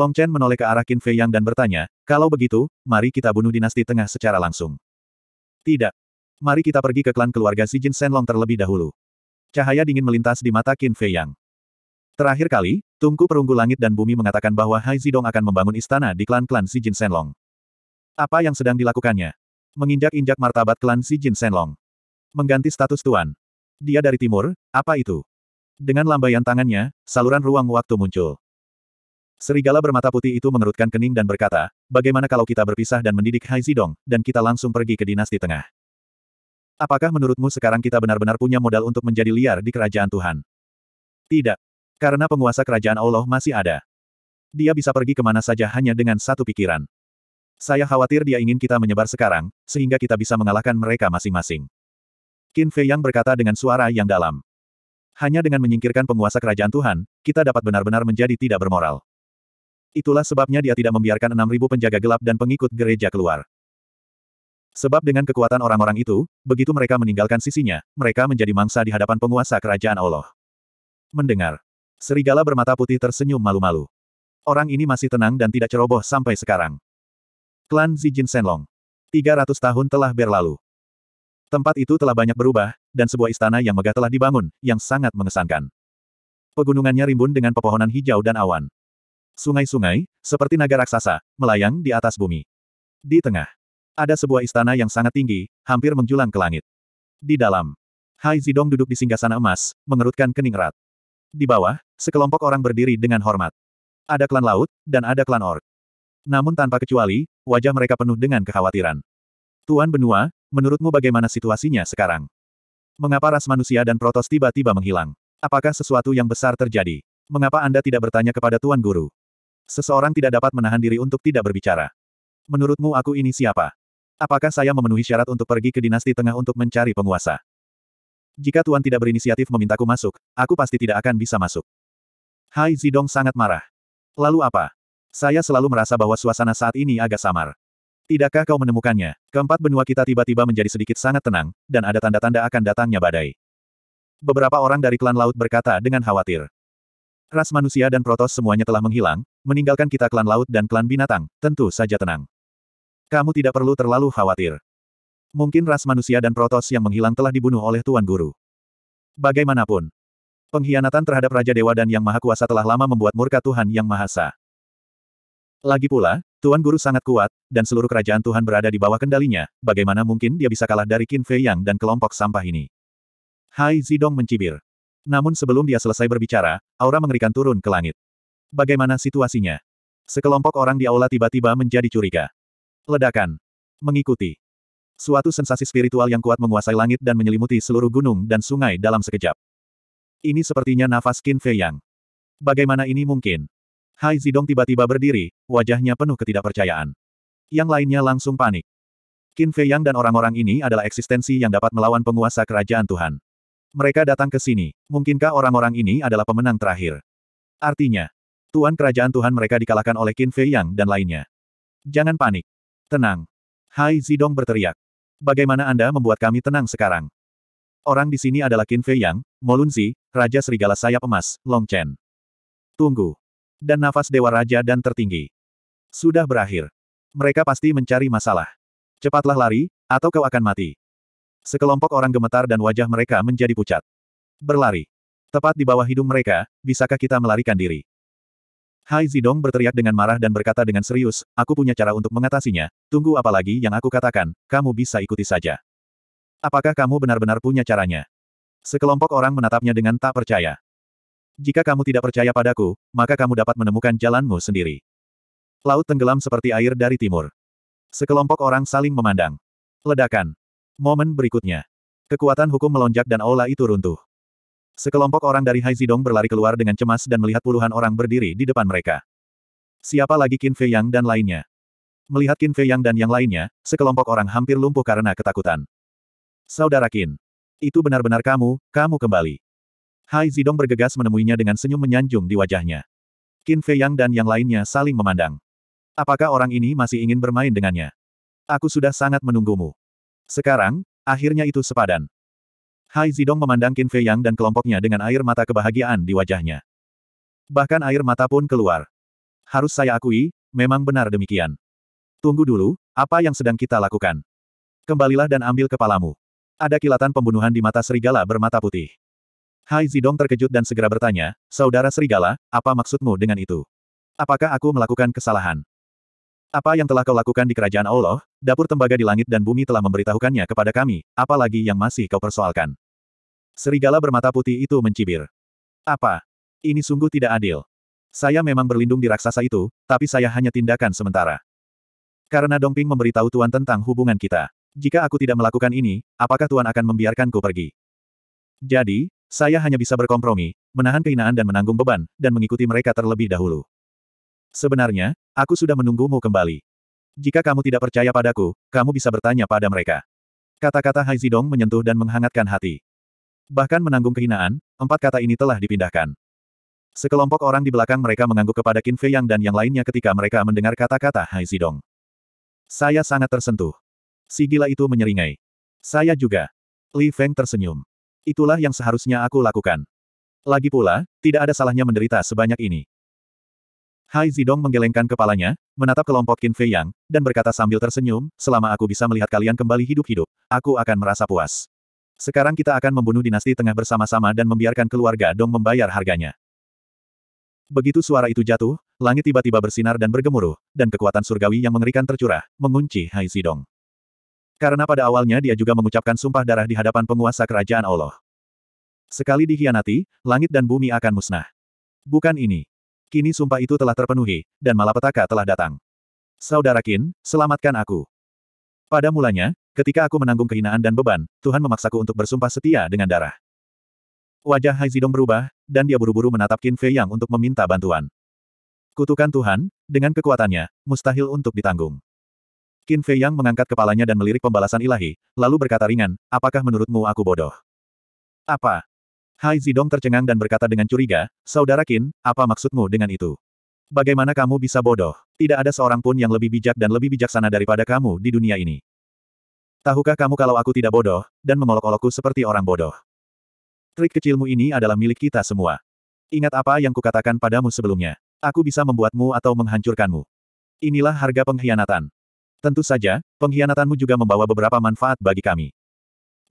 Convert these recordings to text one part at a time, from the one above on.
Long Chen menoleh ke arah Qin Fei Yang dan bertanya, kalau begitu, mari kita bunuh dinasti tengah secara langsung. Tidak. Mari kita pergi ke klan keluarga Xi Jin Long terlebih dahulu. Cahaya dingin melintas di mata Qin Fei Yang. Terakhir kali, Tungku Perunggu Langit dan Bumi mengatakan bahwa Hai Zidong akan membangun istana di klan-klan Xi Jin Long. Apa yang sedang dilakukannya? Menginjak-injak martabat klan Xi Jin Long. Mengganti status tuan. Dia dari timur, apa itu? Dengan lambaian tangannya, saluran ruang waktu muncul. Serigala bermata putih itu mengerutkan kening dan berkata, bagaimana kalau kita berpisah dan mendidik Hai Zidong, dan kita langsung pergi ke dinasti tengah? Apakah menurutmu sekarang kita benar-benar punya modal untuk menjadi liar di kerajaan Tuhan? Tidak. Karena penguasa kerajaan Allah masih ada. Dia bisa pergi kemana saja hanya dengan satu pikiran. Saya khawatir dia ingin kita menyebar sekarang, sehingga kita bisa mengalahkan mereka masing-masing. Qin Fei Yang berkata dengan suara yang dalam. Hanya dengan menyingkirkan penguasa kerajaan Tuhan, kita dapat benar-benar menjadi tidak bermoral. Itulah sebabnya dia tidak membiarkan 6.000 penjaga gelap dan pengikut gereja keluar. Sebab dengan kekuatan orang-orang itu, begitu mereka meninggalkan sisinya, mereka menjadi mangsa di hadapan penguasa kerajaan Allah. Mendengar. Serigala bermata putih tersenyum malu-malu. Orang ini masih tenang dan tidak ceroboh sampai sekarang. Klan Zijin Senlong. 300 tahun telah berlalu. Tempat itu telah banyak berubah, dan sebuah istana yang megah telah dibangun, yang sangat mengesankan. Pegunungannya rimbun dengan pepohonan hijau dan awan sungai-sungai, seperti naga raksasa, melayang di atas bumi. Di tengah, ada sebuah istana yang sangat tinggi, hampir menjulang ke langit. Di dalam, Hai Zidong duduk di singgah sana emas, mengerutkan kening erat. Di bawah, sekelompok orang berdiri dengan hormat. Ada klan laut, dan ada klan ork. Namun tanpa kecuali, wajah mereka penuh dengan kekhawatiran. Tuan benua, menurutmu bagaimana situasinya sekarang? Mengapa ras manusia dan protos tiba-tiba menghilang? Apakah sesuatu yang besar terjadi? Mengapa Anda tidak bertanya kepada Tuan Guru? Seseorang tidak dapat menahan diri untuk tidak berbicara. Menurutmu aku ini siapa? Apakah saya memenuhi syarat untuk pergi ke dinasti tengah untuk mencari penguasa? Jika Tuan tidak berinisiatif memintaku masuk, aku pasti tidak akan bisa masuk. Hai Zidong sangat marah. Lalu apa? Saya selalu merasa bahwa suasana saat ini agak samar. Tidakkah kau menemukannya? Keempat benua kita tiba-tiba menjadi sedikit sangat tenang, dan ada tanda-tanda akan datangnya badai. Beberapa orang dari klan laut berkata dengan khawatir. Ras manusia dan protos semuanya telah menghilang, meninggalkan kita klan laut dan klan binatang, tentu saja tenang. Kamu tidak perlu terlalu khawatir. Mungkin ras manusia dan protos yang menghilang telah dibunuh oleh Tuan Guru. Bagaimanapun, pengkhianatan terhadap Raja Dewa dan Yang Maha Kuasa telah lama membuat murka Tuhan Yang Maha Lagi pula, Tuan Guru sangat kuat, dan seluruh kerajaan Tuhan berada di bawah kendalinya, bagaimana mungkin dia bisa kalah dari Qin Fei Yang dan kelompok sampah ini? Hai Zidong mencibir. Namun sebelum dia selesai berbicara, aura mengerikan turun ke langit. Bagaimana situasinya? Sekelompok orang di aula tiba-tiba menjadi curiga. Ledakan. Mengikuti. Suatu sensasi spiritual yang kuat menguasai langit dan menyelimuti seluruh gunung dan sungai dalam sekejap. Ini sepertinya nafas Qin Fei Yang. Bagaimana ini mungkin? Hai Zidong tiba-tiba berdiri, wajahnya penuh ketidakpercayaan. Yang lainnya langsung panik. Qin Fei Yang dan orang-orang ini adalah eksistensi yang dapat melawan penguasa kerajaan Tuhan. Mereka datang ke sini. Mungkinkah orang-orang ini adalah pemenang terakhir? Artinya, Tuan Kerajaan Tuhan mereka dikalahkan oleh Qin Fei Yang dan lainnya. Jangan panik. Tenang. Hai Zidong berteriak. Bagaimana Anda membuat kami tenang sekarang? Orang di sini adalah Qin Fei Yang, Molunzi, Raja Serigala Sayap Emas, Long Chen. Tunggu. Dan nafas Dewa Raja dan tertinggi. Sudah berakhir. Mereka pasti mencari masalah. Cepatlah lari, atau kau akan mati. Sekelompok orang gemetar dan wajah mereka menjadi pucat. Berlari. Tepat di bawah hidung mereka, bisakah kita melarikan diri? Hai Zidong berteriak dengan marah dan berkata dengan serius, aku punya cara untuk mengatasinya, tunggu apalagi yang aku katakan, kamu bisa ikuti saja. Apakah kamu benar-benar punya caranya? Sekelompok orang menatapnya dengan tak percaya. Jika kamu tidak percaya padaku, maka kamu dapat menemukan jalanmu sendiri. Laut tenggelam seperti air dari timur. Sekelompok orang saling memandang. Ledakan. Momen berikutnya. Kekuatan hukum melonjak dan aula itu runtuh. Sekelompok orang dari Hai Zidong berlari keluar dengan cemas dan melihat puluhan orang berdiri di depan mereka. Siapa lagi Qin Fei Yang dan lainnya? Melihat Qin Fei Yang dan yang lainnya, sekelompok orang hampir lumpuh karena ketakutan. Saudara Qin. Itu benar-benar kamu, kamu kembali. Hai Zidong bergegas menemuinya dengan senyum menyanjung di wajahnya. Qin Fei Yang dan yang lainnya saling memandang. Apakah orang ini masih ingin bermain dengannya? Aku sudah sangat menunggumu. Sekarang, akhirnya itu sepadan. Hai Zidong memandang Qin Fei Yang dan kelompoknya dengan air mata kebahagiaan di wajahnya. Bahkan air mata pun keluar. Harus saya akui, memang benar demikian. Tunggu dulu, apa yang sedang kita lakukan? Kembalilah dan ambil kepalamu. Ada kilatan pembunuhan di mata serigala bermata putih. Hai Zidong terkejut dan segera bertanya, Saudara Serigala, apa maksudmu dengan itu? Apakah aku melakukan kesalahan? Apa yang telah kau lakukan di kerajaan Allah, dapur tembaga di langit dan bumi telah memberitahukannya kepada kami, apalagi yang masih kau persoalkan. Serigala bermata putih itu mencibir. Apa? Ini sungguh tidak adil. Saya memang berlindung di raksasa itu, tapi saya hanya tindakan sementara. Karena Dongping memberitahu Tuan tentang hubungan kita. Jika aku tidak melakukan ini, apakah Tuan akan membiarkanku pergi? Jadi, saya hanya bisa berkompromi, menahan kehinaan dan menanggung beban, dan mengikuti mereka terlebih dahulu. Sebenarnya, aku sudah menunggumu kembali. Jika kamu tidak percaya padaku, kamu bisa bertanya pada mereka. Kata-kata Hai Zidong menyentuh dan menghangatkan hati. Bahkan menanggung kehinaan, empat kata ini telah dipindahkan. Sekelompok orang di belakang mereka mengangguk kepada Qin Fei Yang dan yang lainnya ketika mereka mendengar kata-kata Hai Zidong. Saya sangat tersentuh. Si gila itu menyeringai. Saya juga. Li Feng tersenyum. Itulah yang seharusnya aku lakukan. Lagi pula, tidak ada salahnya menderita sebanyak ini. Hai Zidong menggelengkan kepalanya, menatap kelompok Qin Fei Yang, dan berkata sambil tersenyum, selama aku bisa melihat kalian kembali hidup-hidup, aku akan merasa puas. Sekarang kita akan membunuh dinasti tengah bersama-sama dan membiarkan keluarga Dong membayar harganya. Begitu suara itu jatuh, langit tiba-tiba bersinar dan bergemuruh, dan kekuatan surgawi yang mengerikan tercurah, mengunci Hai Zidong. Karena pada awalnya dia juga mengucapkan sumpah darah di hadapan penguasa kerajaan Allah. Sekali dihianati, langit dan bumi akan musnah. Bukan ini. Kini sumpah itu telah terpenuhi, dan malapetaka telah datang. Saudara Kin, selamatkan aku. Pada mulanya, ketika aku menanggung kehinaan dan beban, Tuhan memaksaku untuk bersumpah setia dengan darah. Wajah Hai Zidong berubah, dan dia buru-buru menatap Kin Fei Yang untuk meminta bantuan. Kutukan Tuhan, dengan kekuatannya, mustahil untuk ditanggung. Qin Fei Yang mengangkat kepalanya dan melirik pembalasan ilahi, lalu berkata ringan, apakah menurutmu aku bodoh? Apa? Hai Zidong tercengang dan berkata dengan curiga, Saudara Qin, apa maksudmu dengan itu? Bagaimana kamu bisa bodoh? Tidak ada seorang pun yang lebih bijak dan lebih bijaksana daripada kamu di dunia ini. Tahukah kamu kalau aku tidak bodoh, dan mengolok-olokku seperti orang bodoh? Trik kecilmu ini adalah milik kita semua. Ingat apa yang kukatakan padamu sebelumnya. Aku bisa membuatmu atau menghancurkanmu. Inilah harga pengkhianatan. Tentu saja, pengkhianatanmu juga membawa beberapa manfaat bagi kami.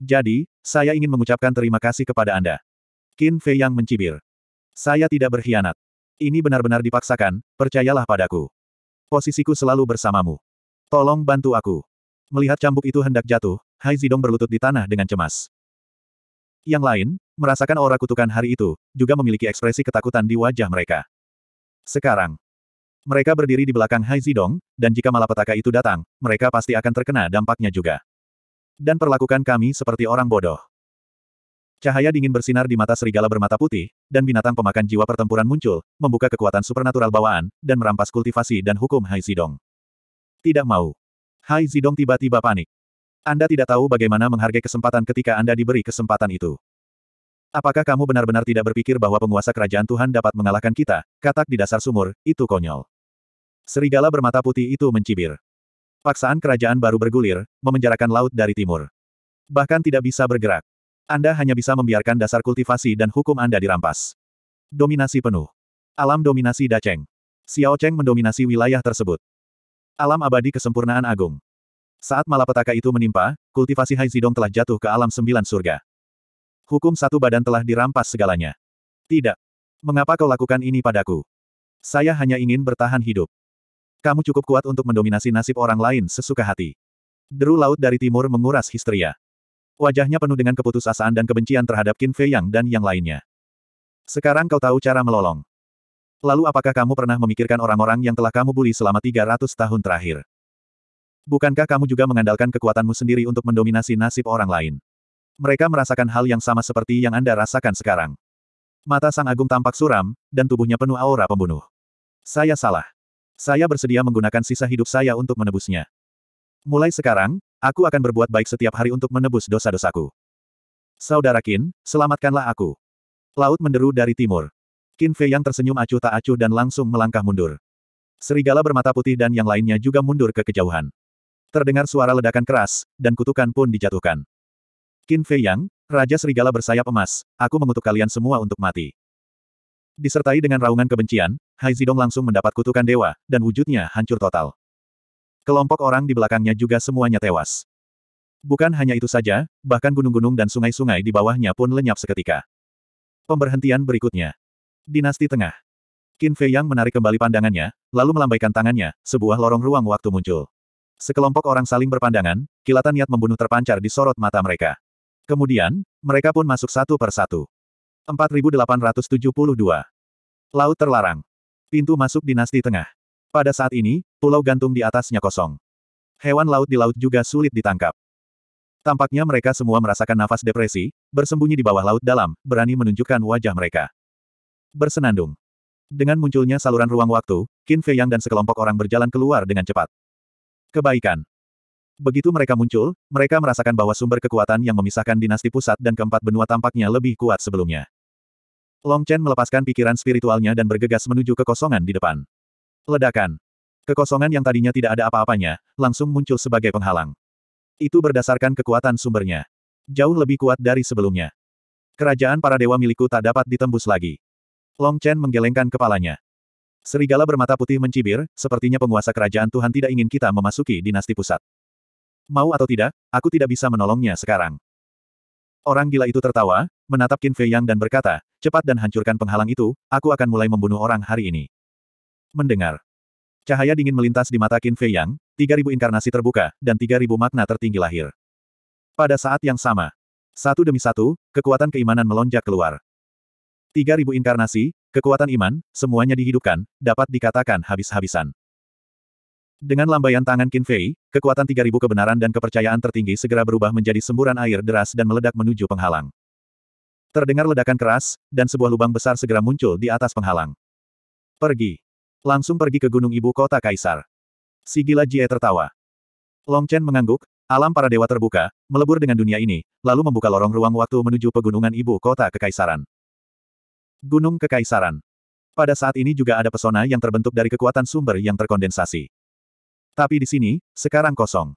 Jadi, saya ingin mengucapkan terima kasih kepada Anda. Qin Fei yang mencibir. Saya tidak berkhianat. Ini benar-benar dipaksakan, percayalah padaku. Posisiku selalu bersamamu. Tolong bantu aku. Melihat cambuk itu hendak jatuh, Hai Zidong berlutut di tanah dengan cemas. Yang lain, merasakan aura kutukan hari itu, juga memiliki ekspresi ketakutan di wajah mereka. Sekarang, mereka berdiri di belakang Hai Zidong, dan jika malapetaka itu datang, mereka pasti akan terkena dampaknya juga. Dan perlakukan kami seperti orang bodoh. Cahaya dingin bersinar di mata serigala bermata putih, dan binatang pemakan jiwa pertempuran muncul, membuka kekuatan supernatural bawaan, dan merampas kultivasi dan hukum Hai Zidong. Tidak mau. Hai Zidong tiba-tiba panik. Anda tidak tahu bagaimana menghargai kesempatan ketika Anda diberi kesempatan itu. Apakah kamu benar-benar tidak berpikir bahwa penguasa kerajaan Tuhan dapat mengalahkan kita? Katak di dasar sumur, itu konyol. Serigala bermata putih itu mencibir. Paksaan kerajaan baru bergulir, memenjarakan laut dari timur. Bahkan tidak bisa bergerak. Anda hanya bisa membiarkan dasar kultivasi dan hukum Anda dirampas. Dominasi penuh. Alam dominasi Daceng. Xiao Cheng mendominasi wilayah tersebut. Alam abadi kesempurnaan agung. Saat malapetaka itu menimpa, kultivasi Hai Zidong telah jatuh ke alam sembilan surga. Hukum satu badan telah dirampas segalanya. Tidak. Mengapa kau lakukan ini padaku? Saya hanya ingin bertahan hidup. Kamu cukup kuat untuk mendominasi nasib orang lain sesuka hati. Deru laut dari timur menguras histeria. Wajahnya penuh dengan keputusasaan dan kebencian terhadap Qin Fei Yang dan yang lainnya. Sekarang kau tahu cara melolong. Lalu apakah kamu pernah memikirkan orang-orang yang telah kamu bully selama 300 tahun terakhir? Bukankah kamu juga mengandalkan kekuatanmu sendiri untuk mendominasi nasib orang lain? Mereka merasakan hal yang sama seperti yang Anda rasakan sekarang. Mata Sang Agung tampak suram, dan tubuhnya penuh aura pembunuh. Saya salah. Saya bersedia menggunakan sisa hidup saya untuk menebusnya. Mulai sekarang, Aku akan berbuat baik setiap hari untuk menebus dosa-dosaku. Saudara Qin, selamatkanlah aku. Laut menderu dari timur. Qin Fei yang tersenyum acuh tak acuh dan langsung melangkah mundur. Serigala bermata putih dan yang lainnya juga mundur ke kejauhan. Terdengar suara ledakan keras, dan kutukan pun dijatuhkan. Qin Fei Yang, Raja Serigala bersayap emas, aku mengutuk kalian semua untuk mati. Disertai dengan raungan kebencian, Hai Zidong langsung mendapat kutukan dewa, dan wujudnya hancur total. Kelompok orang di belakangnya juga semuanya tewas. Bukan hanya itu saja, bahkan gunung-gunung dan sungai-sungai di bawahnya pun lenyap seketika. Pemberhentian berikutnya. Dinasti Tengah. Qin Fei Yang menarik kembali pandangannya, lalu melambaikan tangannya, sebuah lorong ruang waktu muncul. Sekelompok orang saling berpandangan, kilatan niat membunuh terpancar di sorot mata mereka. Kemudian, mereka pun masuk satu per satu. 4872. Laut terlarang. Pintu masuk dinasti tengah. Pada saat ini, pulau gantung di atasnya kosong. Hewan laut di laut juga sulit ditangkap. Tampaknya mereka semua merasakan nafas depresi, bersembunyi di bawah laut dalam, berani menunjukkan wajah mereka. Bersenandung. Dengan munculnya saluran ruang waktu, Qin Fei Yang dan sekelompok orang berjalan keluar dengan cepat. Kebaikan. Begitu mereka muncul, mereka merasakan bahwa sumber kekuatan yang memisahkan dinasti pusat dan keempat benua tampaknya lebih kuat sebelumnya. Long Chen melepaskan pikiran spiritualnya dan bergegas menuju kekosongan di depan. Ledakan. Kekosongan yang tadinya tidak ada apa-apanya, langsung muncul sebagai penghalang. Itu berdasarkan kekuatan sumbernya. Jauh lebih kuat dari sebelumnya. Kerajaan para dewa milikku tak dapat ditembus lagi. Long Chen menggelengkan kepalanya. Serigala bermata putih mencibir, sepertinya penguasa kerajaan Tuhan tidak ingin kita memasuki dinasti pusat. Mau atau tidak, aku tidak bisa menolongnya sekarang. Orang gila itu tertawa, menatap Qin Fei Yang dan berkata, cepat dan hancurkan penghalang itu, aku akan mulai membunuh orang hari ini. Mendengar. Cahaya dingin melintas di mata Qin Fei Yang, 3000 inkarnasi terbuka, dan 3000 makna tertinggi lahir. Pada saat yang sama, satu demi satu, kekuatan keimanan melonjak keluar. 3000 inkarnasi, kekuatan iman, semuanya dihidupkan, dapat dikatakan habis-habisan. Dengan lambaian tangan Qin Fei, kekuatan 3000 kebenaran dan kepercayaan tertinggi segera berubah menjadi semburan air deras dan meledak menuju penghalang. Terdengar ledakan keras, dan sebuah lubang besar segera muncul di atas penghalang. Pergi. Langsung pergi ke gunung ibu kota Kaisar. Sigila Jie tertawa. Long Chen mengangguk, alam para dewa terbuka, melebur dengan dunia ini, lalu membuka lorong ruang waktu menuju pegunungan ibu kota Kekaisaran. Gunung Kekaisaran. Pada saat ini juga ada pesona yang terbentuk dari kekuatan sumber yang terkondensasi. Tapi di sini, sekarang kosong.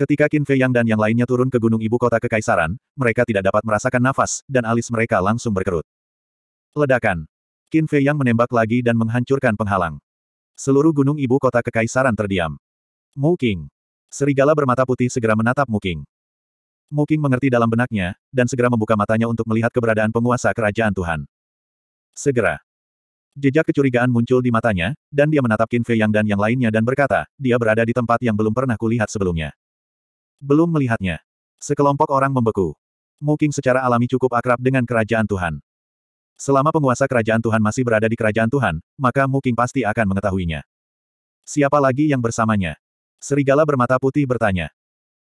Ketika Qin Fei Yang dan yang lainnya turun ke gunung ibu kota Kekaisaran, mereka tidak dapat merasakan nafas, dan alis mereka langsung berkerut. Ledakan. Qin Fei Yang menembak lagi dan menghancurkan penghalang. Seluruh gunung ibu kota kekaisaran terdiam. Mu King. Serigala bermata putih segera menatap Mu King. Mu King mengerti dalam benaknya, dan segera membuka matanya untuk melihat keberadaan penguasa kerajaan Tuhan. Segera. Jejak kecurigaan muncul di matanya, dan dia menatap Qin Fei Yang dan yang lainnya dan berkata, dia berada di tempat yang belum pernah kulihat sebelumnya. Belum melihatnya. Sekelompok orang membeku. Mu King secara alami cukup akrab dengan kerajaan Tuhan. Selama penguasa kerajaan Tuhan masih berada di kerajaan Tuhan, maka Muking pasti akan mengetahuinya. Siapa lagi yang bersamanya? Serigala bermata putih bertanya.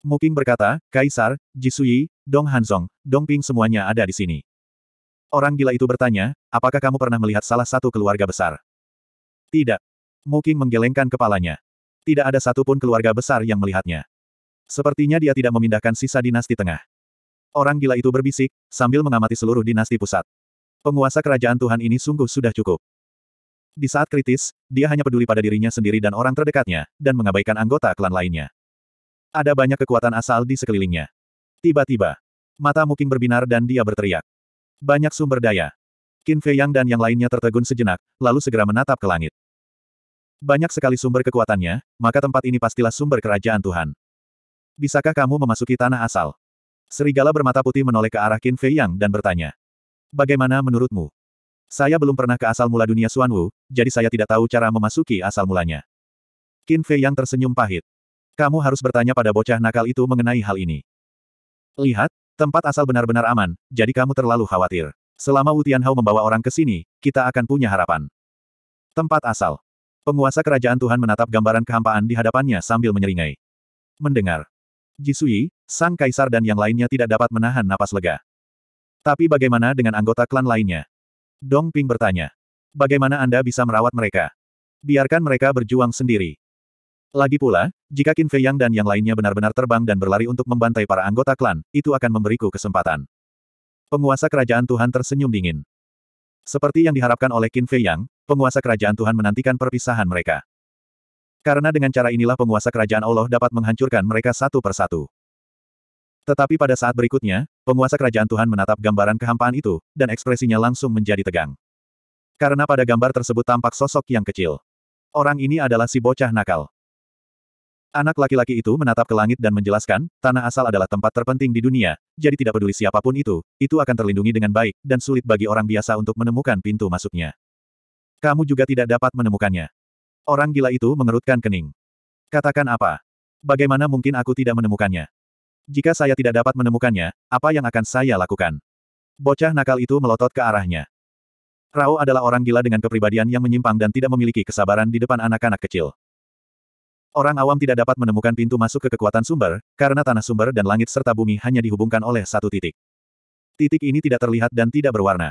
Muking berkata, Kaisar, Jisui, Dong Hanzong, Dong Ping semuanya ada di sini. Orang gila itu bertanya, apakah kamu pernah melihat salah satu keluarga besar? Tidak. Muking menggelengkan kepalanya. Tidak ada satupun keluarga besar yang melihatnya. Sepertinya dia tidak memindahkan sisa dinasti tengah. Orang gila itu berbisik, sambil mengamati seluruh dinasti pusat. Penguasa kerajaan Tuhan ini sungguh sudah cukup. Di saat kritis, dia hanya peduli pada dirinya sendiri dan orang terdekatnya, dan mengabaikan anggota klan lainnya. Ada banyak kekuatan asal di sekelilingnya. Tiba-tiba, mata Muking berbinar dan dia berteriak. Banyak sumber daya. Qin Fei Yang dan yang lainnya tertegun sejenak, lalu segera menatap ke langit. Banyak sekali sumber kekuatannya, maka tempat ini pastilah sumber kerajaan Tuhan. Bisakah kamu memasuki tanah asal? Serigala bermata putih menoleh ke arah Qin Fei Yang dan bertanya. Bagaimana menurutmu? Saya belum pernah ke asal mula dunia Suanwu, jadi saya tidak tahu cara memasuki asal mulanya. Qin Fei yang tersenyum pahit. Kamu harus bertanya pada bocah nakal itu mengenai hal ini. Lihat, tempat asal benar-benar aman, jadi kamu terlalu khawatir. Selama Wu Tianhao membawa orang ke sini, kita akan punya harapan. Tempat asal. Penguasa kerajaan Tuhan menatap gambaran kehampaan di hadapannya sambil menyeringai. Mendengar. Jisui, sang kaisar dan yang lainnya tidak dapat menahan napas lega. Tapi bagaimana dengan anggota klan lainnya? Dong Ping bertanya. Bagaimana Anda bisa merawat mereka? Biarkan mereka berjuang sendiri. Lagi pula, jika Qin Fei Yang dan yang lainnya benar-benar terbang dan berlari untuk membantai para anggota klan, itu akan memberiku kesempatan. Penguasa kerajaan Tuhan tersenyum dingin. Seperti yang diharapkan oleh Qin Fei Yang, penguasa kerajaan Tuhan menantikan perpisahan mereka. Karena dengan cara inilah penguasa kerajaan Allah dapat menghancurkan mereka satu persatu. Tetapi pada saat berikutnya, penguasa kerajaan Tuhan menatap gambaran kehampaan itu, dan ekspresinya langsung menjadi tegang. Karena pada gambar tersebut tampak sosok yang kecil. Orang ini adalah si bocah nakal. Anak laki-laki itu menatap ke langit dan menjelaskan, tanah asal adalah tempat terpenting di dunia, jadi tidak peduli siapapun itu, itu akan terlindungi dengan baik, dan sulit bagi orang biasa untuk menemukan pintu masuknya. Kamu juga tidak dapat menemukannya. Orang gila itu mengerutkan kening. Katakan apa? Bagaimana mungkin aku tidak menemukannya? Jika saya tidak dapat menemukannya, apa yang akan saya lakukan? Bocah nakal itu melotot ke arahnya. Rao adalah orang gila dengan kepribadian yang menyimpang dan tidak memiliki kesabaran di depan anak-anak kecil. Orang awam tidak dapat menemukan pintu masuk ke kekuatan sumber, karena tanah sumber dan langit serta bumi hanya dihubungkan oleh satu titik. Titik ini tidak terlihat dan tidak berwarna.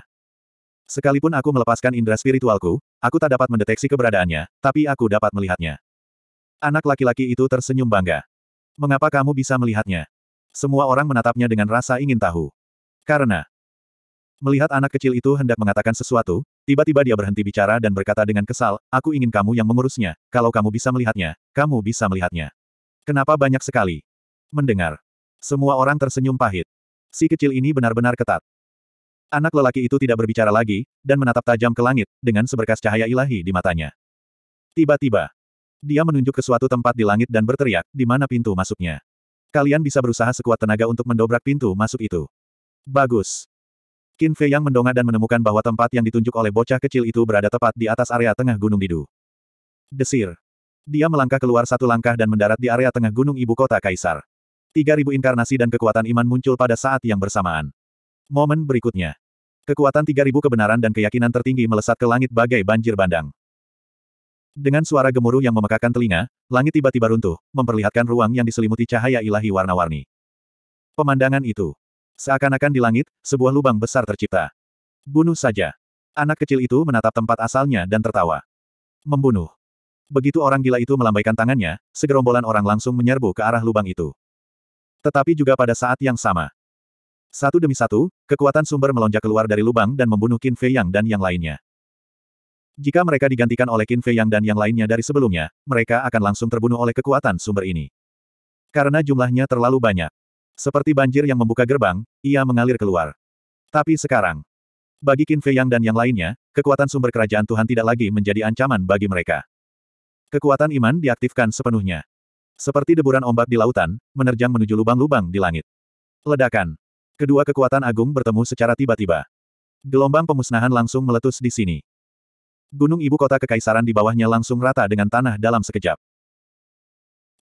Sekalipun aku melepaskan indera spiritualku, aku tak dapat mendeteksi keberadaannya, tapi aku dapat melihatnya. Anak laki-laki itu tersenyum bangga. Mengapa kamu bisa melihatnya? Semua orang menatapnya dengan rasa ingin tahu. Karena melihat anak kecil itu hendak mengatakan sesuatu, tiba-tiba dia berhenti bicara dan berkata dengan kesal, aku ingin kamu yang mengurusnya, kalau kamu bisa melihatnya, kamu bisa melihatnya. Kenapa banyak sekali? Mendengar. Semua orang tersenyum pahit. Si kecil ini benar-benar ketat. Anak lelaki itu tidak berbicara lagi, dan menatap tajam ke langit, dengan seberkas cahaya ilahi di matanya. Tiba-tiba, dia menunjuk ke suatu tempat di langit dan berteriak, di mana pintu masuknya. Kalian bisa berusaha sekuat tenaga untuk mendobrak pintu masuk itu. Bagus. Qin Fei yang mendongak dan menemukan bahwa tempat yang ditunjuk oleh bocah kecil itu berada tepat di atas area tengah Gunung Didu. Desir. Dia melangkah keluar satu langkah dan mendarat di area tengah gunung ibu kota Kaisar. 3000 inkarnasi dan kekuatan iman muncul pada saat yang bersamaan. Momen berikutnya. Kekuatan 3000 kebenaran dan keyakinan tertinggi melesat ke langit bagai banjir bandang. Dengan suara gemuruh yang memekakan telinga, langit tiba-tiba runtuh, memperlihatkan ruang yang diselimuti cahaya ilahi warna-warni. Pemandangan itu. Seakan-akan di langit, sebuah lubang besar tercipta. Bunuh saja. Anak kecil itu menatap tempat asalnya dan tertawa. Membunuh. Begitu orang gila itu melambaikan tangannya, segerombolan orang langsung menyerbu ke arah lubang itu. Tetapi juga pada saat yang sama. Satu demi satu, kekuatan sumber melonjak keluar dari lubang dan membunuh Qin Fei Yang dan yang lainnya. Jika mereka digantikan oleh Qin Fei Yang dan yang lainnya dari sebelumnya, mereka akan langsung terbunuh oleh kekuatan sumber ini. Karena jumlahnya terlalu banyak. Seperti banjir yang membuka gerbang, ia mengalir keluar. Tapi sekarang, bagi Qin Fei Yang dan yang lainnya, kekuatan sumber kerajaan Tuhan tidak lagi menjadi ancaman bagi mereka. Kekuatan iman diaktifkan sepenuhnya. Seperti deburan ombak di lautan, menerjang menuju lubang-lubang di langit. Ledakan. Kedua kekuatan agung bertemu secara tiba-tiba. Gelombang pemusnahan langsung meletus di sini. Gunung ibu kota kekaisaran di bawahnya langsung rata dengan tanah dalam sekejap.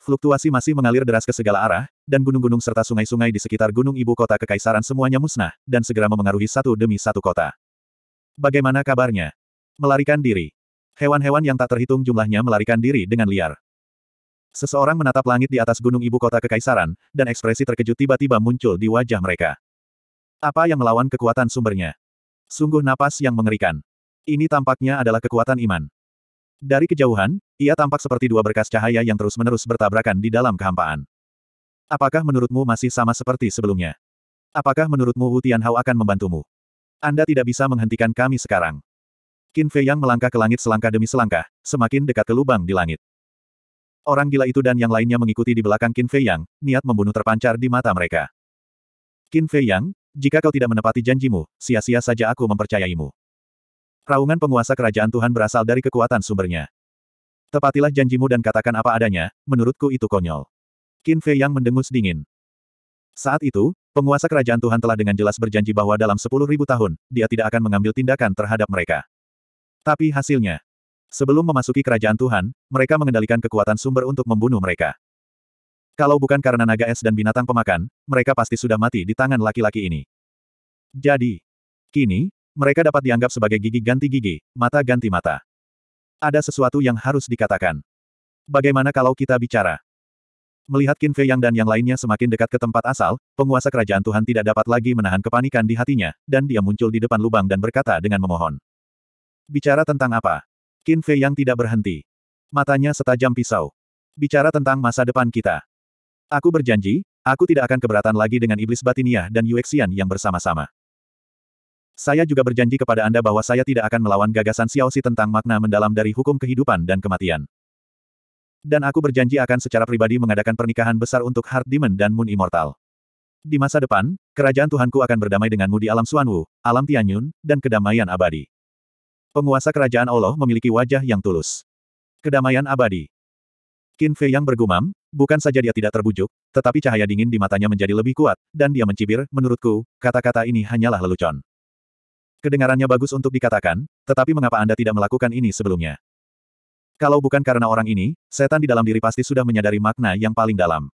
Fluktuasi masih mengalir deras ke segala arah, dan gunung-gunung serta sungai-sungai di sekitar gunung ibu kota kekaisaran semuanya musnah, dan segera memengaruhi satu demi satu kota. Bagaimana kabarnya? Melarikan diri. Hewan-hewan yang tak terhitung jumlahnya melarikan diri dengan liar. Seseorang menatap langit di atas gunung ibu kota kekaisaran, dan ekspresi terkejut tiba-tiba muncul di wajah mereka. Apa yang melawan kekuatan sumbernya? Sungguh napas yang mengerikan. Ini tampaknya adalah kekuatan iman. Dari kejauhan, ia tampak seperti dua berkas cahaya yang terus-menerus bertabrakan di dalam kehampaan. Apakah menurutmu masih sama seperti sebelumnya? Apakah menurutmu Wu Tianhao akan membantumu? Anda tidak bisa menghentikan kami sekarang. Qin Fei Yang melangkah ke langit selangkah demi selangkah, semakin dekat ke lubang di langit. Orang gila itu dan yang lainnya mengikuti di belakang Qin Fei Yang, niat membunuh terpancar di mata mereka. Qin Fei Yang, jika kau tidak menepati janjimu, sia-sia saja aku mempercayaimu. Raungan penguasa kerajaan Tuhan berasal dari kekuatan sumbernya. Tepatilah janjimu dan katakan apa adanya, menurutku itu konyol. Qin Fei yang mendengus dingin. Saat itu, penguasa kerajaan Tuhan telah dengan jelas berjanji bahwa dalam sepuluh ribu tahun, dia tidak akan mengambil tindakan terhadap mereka. Tapi hasilnya, sebelum memasuki kerajaan Tuhan, mereka mengendalikan kekuatan sumber untuk membunuh mereka. Kalau bukan karena naga es dan binatang pemakan, mereka pasti sudah mati di tangan laki-laki ini. Jadi, kini, mereka dapat dianggap sebagai gigi ganti gigi, mata ganti mata. Ada sesuatu yang harus dikatakan. Bagaimana kalau kita bicara? Melihat Qin Fei Yang dan yang lainnya semakin dekat ke tempat asal, penguasa kerajaan Tuhan tidak dapat lagi menahan kepanikan di hatinya, dan dia muncul di depan lubang dan berkata dengan memohon. Bicara tentang apa? Qin Fei Yang tidak berhenti. Matanya setajam pisau. Bicara tentang masa depan kita. Aku berjanji, aku tidak akan keberatan lagi dengan iblis batiniah dan Yuexian yang bersama-sama. Saya juga berjanji kepada Anda bahwa saya tidak akan melawan gagasan Xiao Si tentang makna mendalam dari hukum kehidupan dan kematian. Dan aku berjanji akan secara pribadi mengadakan pernikahan besar untuk Heart Demon dan Moon Immortal. Di masa depan, kerajaan Tuhanku akan berdamai denganmu di alam Suanwu, alam Tianyun, dan kedamaian abadi. Penguasa kerajaan Allah memiliki wajah yang tulus. Kedamaian abadi. Qin Fei yang bergumam, bukan saja dia tidak terbujuk, tetapi cahaya dingin di matanya menjadi lebih kuat, dan dia mencibir, menurutku, kata-kata ini hanyalah lelucon. Kedengarannya bagus untuk dikatakan, tetapi mengapa Anda tidak melakukan ini sebelumnya? Kalau bukan karena orang ini, setan di dalam diri pasti sudah menyadari makna yang paling dalam.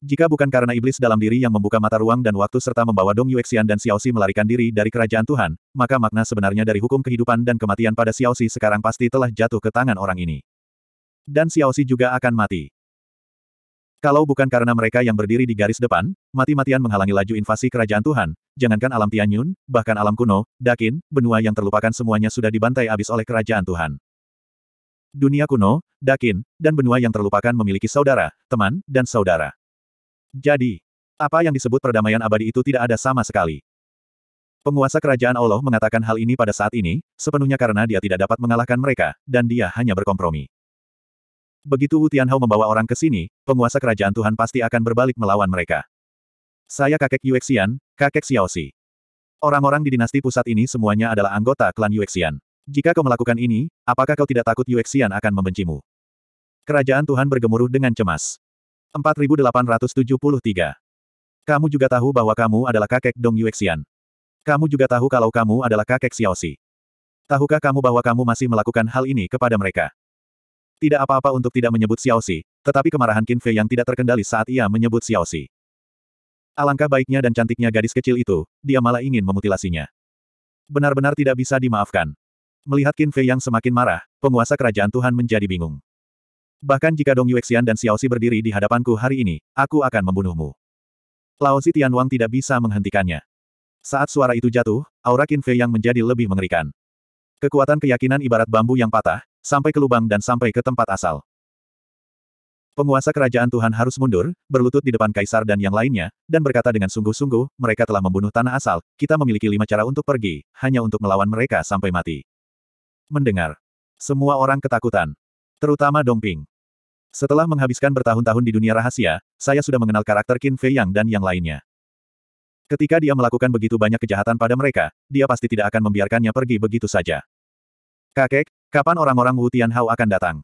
Jika bukan karena iblis dalam diri yang membuka mata ruang dan waktu serta membawa Dong Yuexian dan Xiao Xiaoxi melarikan diri dari kerajaan Tuhan, maka makna sebenarnya dari hukum kehidupan dan kematian pada Xiao Xiaoxi sekarang pasti telah jatuh ke tangan orang ini. Dan Xiao Xiaoxi juga akan mati. Kalau bukan karena mereka yang berdiri di garis depan, mati-matian menghalangi laju invasi kerajaan Tuhan, jangankan alam Tianyun, bahkan alam kuno, Dakin, benua yang terlupakan semuanya sudah dibantai abis oleh kerajaan Tuhan. Dunia kuno, Dakin, dan benua yang terlupakan memiliki saudara, teman, dan saudara. Jadi, apa yang disebut perdamaian abadi itu tidak ada sama sekali. Penguasa kerajaan Allah mengatakan hal ini pada saat ini, sepenuhnya karena dia tidak dapat mengalahkan mereka, dan dia hanya berkompromi. Begitu Wu Tianhao membawa orang ke sini, penguasa kerajaan Tuhan pasti akan berbalik melawan mereka. Saya kakek Yuexian, kakek Xiaoxi. Orang-orang di dinasti pusat ini semuanya adalah anggota klan Yuexian. Jika kau melakukan ini, apakah kau tidak takut Yuexian akan membencimu? Kerajaan Tuhan bergemuruh dengan cemas. 4873. Kamu juga tahu bahwa kamu adalah kakek Dong Yuexian. Kamu juga tahu kalau kamu adalah kakek Xiaoxi. Tahukah kamu bahwa kamu masih melakukan hal ini kepada mereka? Tidak apa-apa untuk tidak menyebut Xiao Xi, tetapi kemarahan Qin Fei yang tidak terkendali saat ia menyebut Xiao Xi. Alangkah baiknya dan cantiknya gadis kecil itu, dia malah ingin memutilasinya. Benar-benar tidak bisa dimaafkan. Melihat Qin Fei yang semakin marah, penguasa kerajaan Tuhan menjadi bingung. Bahkan jika Dong Yuexian dan Xiao Xi berdiri di hadapanku hari ini, aku akan membunuhmu. Lao Xi Tianwang tidak bisa menghentikannya. Saat suara itu jatuh, aura Qin Fei yang menjadi lebih mengerikan. Kekuatan keyakinan ibarat bambu yang patah, sampai ke lubang dan sampai ke tempat asal. Penguasa kerajaan Tuhan harus mundur, berlutut di depan kaisar dan yang lainnya, dan berkata dengan sungguh-sungguh, mereka telah membunuh tanah asal, kita memiliki lima cara untuk pergi, hanya untuk melawan mereka sampai mati. Mendengar. Semua orang ketakutan. Terutama Dongping. Setelah menghabiskan bertahun-tahun di dunia rahasia, saya sudah mengenal karakter Qin Fei Yang dan yang lainnya. Ketika dia melakukan begitu banyak kejahatan pada mereka, dia pasti tidak akan membiarkannya pergi begitu saja. Kakek, Kapan orang-orang Wu Tianhao akan datang?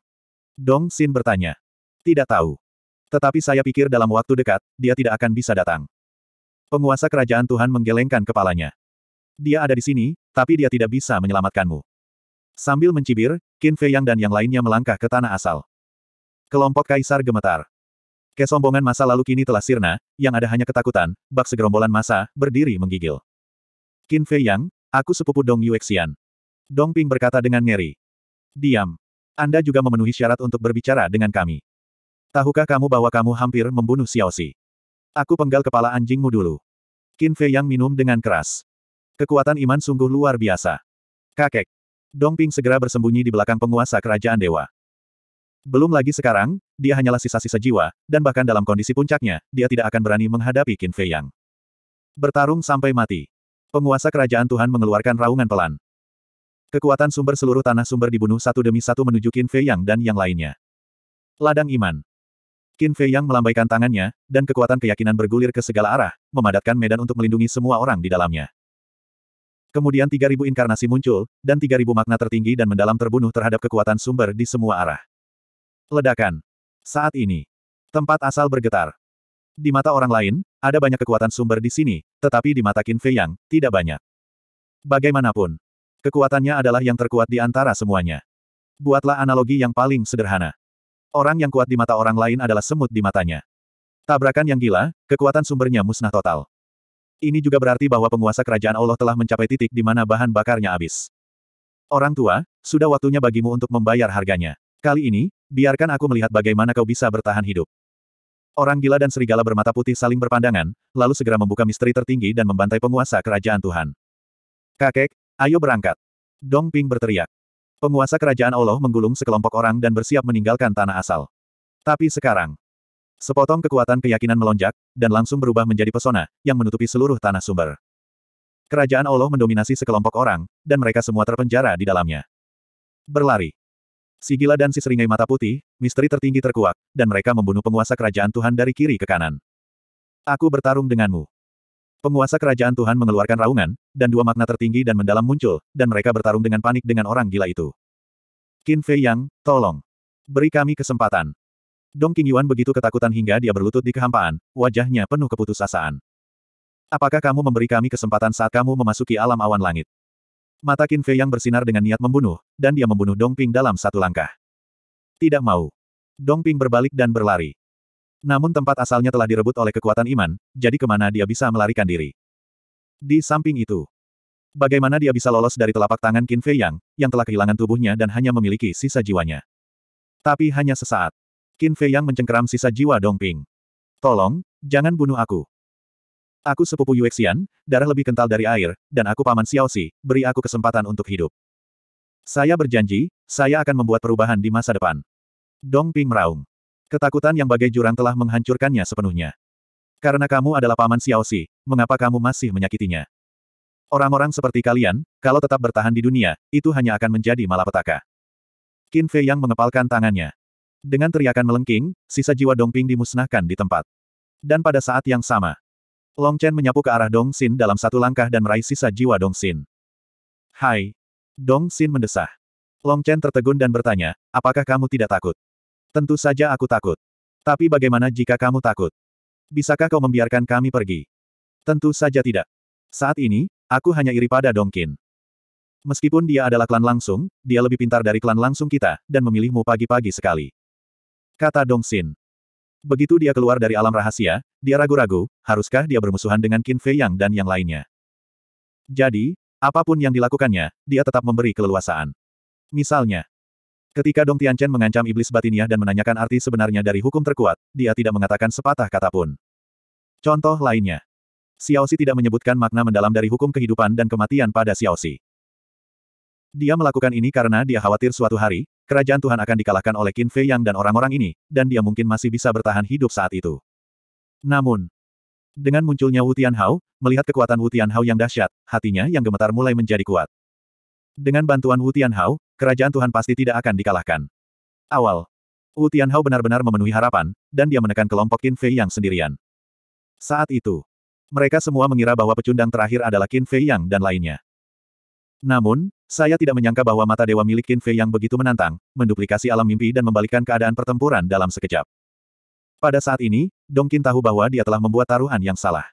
Dong Xin bertanya. Tidak tahu. Tetapi saya pikir dalam waktu dekat, dia tidak akan bisa datang. Penguasa kerajaan Tuhan menggelengkan kepalanya. Dia ada di sini, tapi dia tidak bisa menyelamatkanmu. Sambil mencibir, Qin Fei Yang dan yang lainnya melangkah ke tanah asal. Kelompok kaisar gemetar. Kesombongan masa lalu kini telah sirna, yang ada hanya ketakutan, bak segerombolan masa, berdiri menggigil. Qin Fei Yang, aku sepupu Dong Yuexian. Dong Ping berkata dengan ngeri. Diam. Anda juga memenuhi syarat untuk berbicara dengan kami. Tahukah kamu bahwa kamu hampir membunuh Xiao Xi? Aku penggal kepala anjingmu dulu. Qin Fei Yang minum dengan keras. Kekuatan iman sungguh luar biasa. Kakek. Dong Ping segera bersembunyi di belakang penguasa kerajaan dewa. Belum lagi sekarang, dia hanyalah sisa-sisa jiwa, dan bahkan dalam kondisi puncaknya, dia tidak akan berani menghadapi Qin Fei Yang. Bertarung sampai mati. Penguasa kerajaan Tuhan mengeluarkan raungan pelan. Kekuatan sumber seluruh tanah sumber dibunuh satu demi satu menuju Qin Fei Yang dan yang lainnya. Ladang Iman Qin Fei Yang melambaikan tangannya, dan kekuatan keyakinan bergulir ke segala arah, memadatkan medan untuk melindungi semua orang di dalamnya. Kemudian 3.000 inkarnasi muncul, dan 3.000 makna tertinggi dan mendalam terbunuh terhadap kekuatan sumber di semua arah. Ledakan. Saat ini. Tempat asal bergetar. Di mata orang lain, ada banyak kekuatan sumber di sini, tetapi di mata Qin Fei Yang, tidak banyak. Bagaimanapun, Kekuatannya adalah yang terkuat di antara semuanya. Buatlah analogi yang paling sederhana. Orang yang kuat di mata orang lain adalah semut di matanya. Tabrakan yang gila, kekuatan sumbernya musnah total. Ini juga berarti bahwa penguasa kerajaan Allah telah mencapai titik di mana bahan bakarnya habis. Orang tua, sudah waktunya bagimu untuk membayar harganya. Kali ini, biarkan aku melihat bagaimana kau bisa bertahan hidup. Orang gila dan serigala bermata putih saling berpandangan, lalu segera membuka misteri tertinggi dan membantai penguasa kerajaan Tuhan. Kakek, Ayo berangkat. Dong Ping berteriak. Penguasa kerajaan Allah menggulung sekelompok orang dan bersiap meninggalkan tanah asal. Tapi sekarang, sepotong kekuatan keyakinan melonjak, dan langsung berubah menjadi pesona, yang menutupi seluruh tanah sumber. Kerajaan Allah mendominasi sekelompok orang, dan mereka semua terpenjara di dalamnya. Berlari. Si dan si seringai mata putih, misteri tertinggi terkuak, dan mereka membunuh penguasa kerajaan Tuhan dari kiri ke kanan. Aku bertarung denganmu. Penguasa kerajaan Tuhan mengeluarkan raungan, dan dua makna tertinggi dan mendalam muncul, dan mereka bertarung dengan panik dengan orang gila itu. Qin Fei Yang, tolong. Beri kami kesempatan. Dong Yuan begitu ketakutan hingga dia berlutut di kehampaan, wajahnya penuh keputusasaan. Apakah kamu memberi kami kesempatan saat kamu memasuki alam awan langit? Mata Qin Fei yang bersinar dengan niat membunuh, dan dia membunuh Dong Ping dalam satu langkah. Tidak mau. Dong Ping berbalik dan berlari. Namun tempat asalnya telah direbut oleh kekuatan iman, jadi kemana dia bisa melarikan diri. Di samping itu, bagaimana dia bisa lolos dari telapak tangan Qin Fei Yang, yang telah kehilangan tubuhnya dan hanya memiliki sisa jiwanya. Tapi hanya sesaat. Qin Fei Yang mencengkeram sisa jiwa Dong Ping. Tolong, jangan bunuh aku. Aku sepupu Yuexian, darah lebih kental dari air, dan aku paman Xiao Xiaoxi, beri aku kesempatan untuk hidup. Saya berjanji, saya akan membuat perubahan di masa depan. Dong Ping meraung. Ketakutan yang bagai jurang telah menghancurkannya sepenuhnya. Karena kamu adalah paman Xiao Xi, mengapa kamu masih menyakitinya? Orang-orang seperti kalian, kalau tetap bertahan di dunia, itu hanya akan menjadi malapetaka. Qin Fei yang mengepalkan tangannya. Dengan teriakan melengking, sisa jiwa Dongping dimusnahkan di tempat. Dan pada saat yang sama, Long Chen menyapu ke arah Dong Xin dalam satu langkah dan meraih sisa jiwa Dong Xin. Hai! Dong Xin mendesah. Long Chen tertegun dan bertanya, apakah kamu tidak takut? Tentu saja aku takut. Tapi bagaimana jika kamu takut? Bisakah kau membiarkan kami pergi? Tentu saja tidak. Saat ini, aku hanya iri pada Dongkin. Meskipun dia adalah klan langsung, dia lebih pintar dari klan langsung kita, dan memilihmu pagi-pagi sekali. Kata Dong Dongsin. Begitu dia keluar dari alam rahasia, dia ragu-ragu, haruskah dia bermusuhan dengan Qin Fei Yang dan yang lainnya. Jadi, apapun yang dilakukannya, dia tetap memberi keleluasaan. Misalnya, Ketika Dong Tianchen mengancam iblis batinnya dan menanyakan arti sebenarnya dari hukum terkuat, dia tidak mengatakan sepatah kata pun. Contoh lainnya. Xiao Xiaoxi tidak menyebutkan makna mendalam dari hukum kehidupan dan kematian pada Xiao Xiaoxi. Dia melakukan ini karena dia khawatir suatu hari, kerajaan Tuhan akan dikalahkan oleh Qin Fei Yang dan orang-orang ini, dan dia mungkin masih bisa bertahan hidup saat itu. Namun, dengan munculnya Wu Tian Hao, melihat kekuatan Wu Tian Hao yang dahsyat, hatinya yang gemetar mulai menjadi kuat. Dengan bantuan Wu Tian Hao kerajaan Tuhan pasti tidak akan dikalahkan. Awal. Wu Tianhao benar-benar memenuhi harapan, dan dia menekan kelompok Qin Fei Yang sendirian. Saat itu, mereka semua mengira bahwa pecundang terakhir adalah Qin Fei Yang dan lainnya. Namun, saya tidak menyangka bahwa mata dewa milik Qin Fei yang begitu menantang, menduplikasi alam mimpi dan membalikkan keadaan pertempuran dalam sekejap. Pada saat ini, Dong Qin tahu bahwa dia telah membuat taruhan yang salah.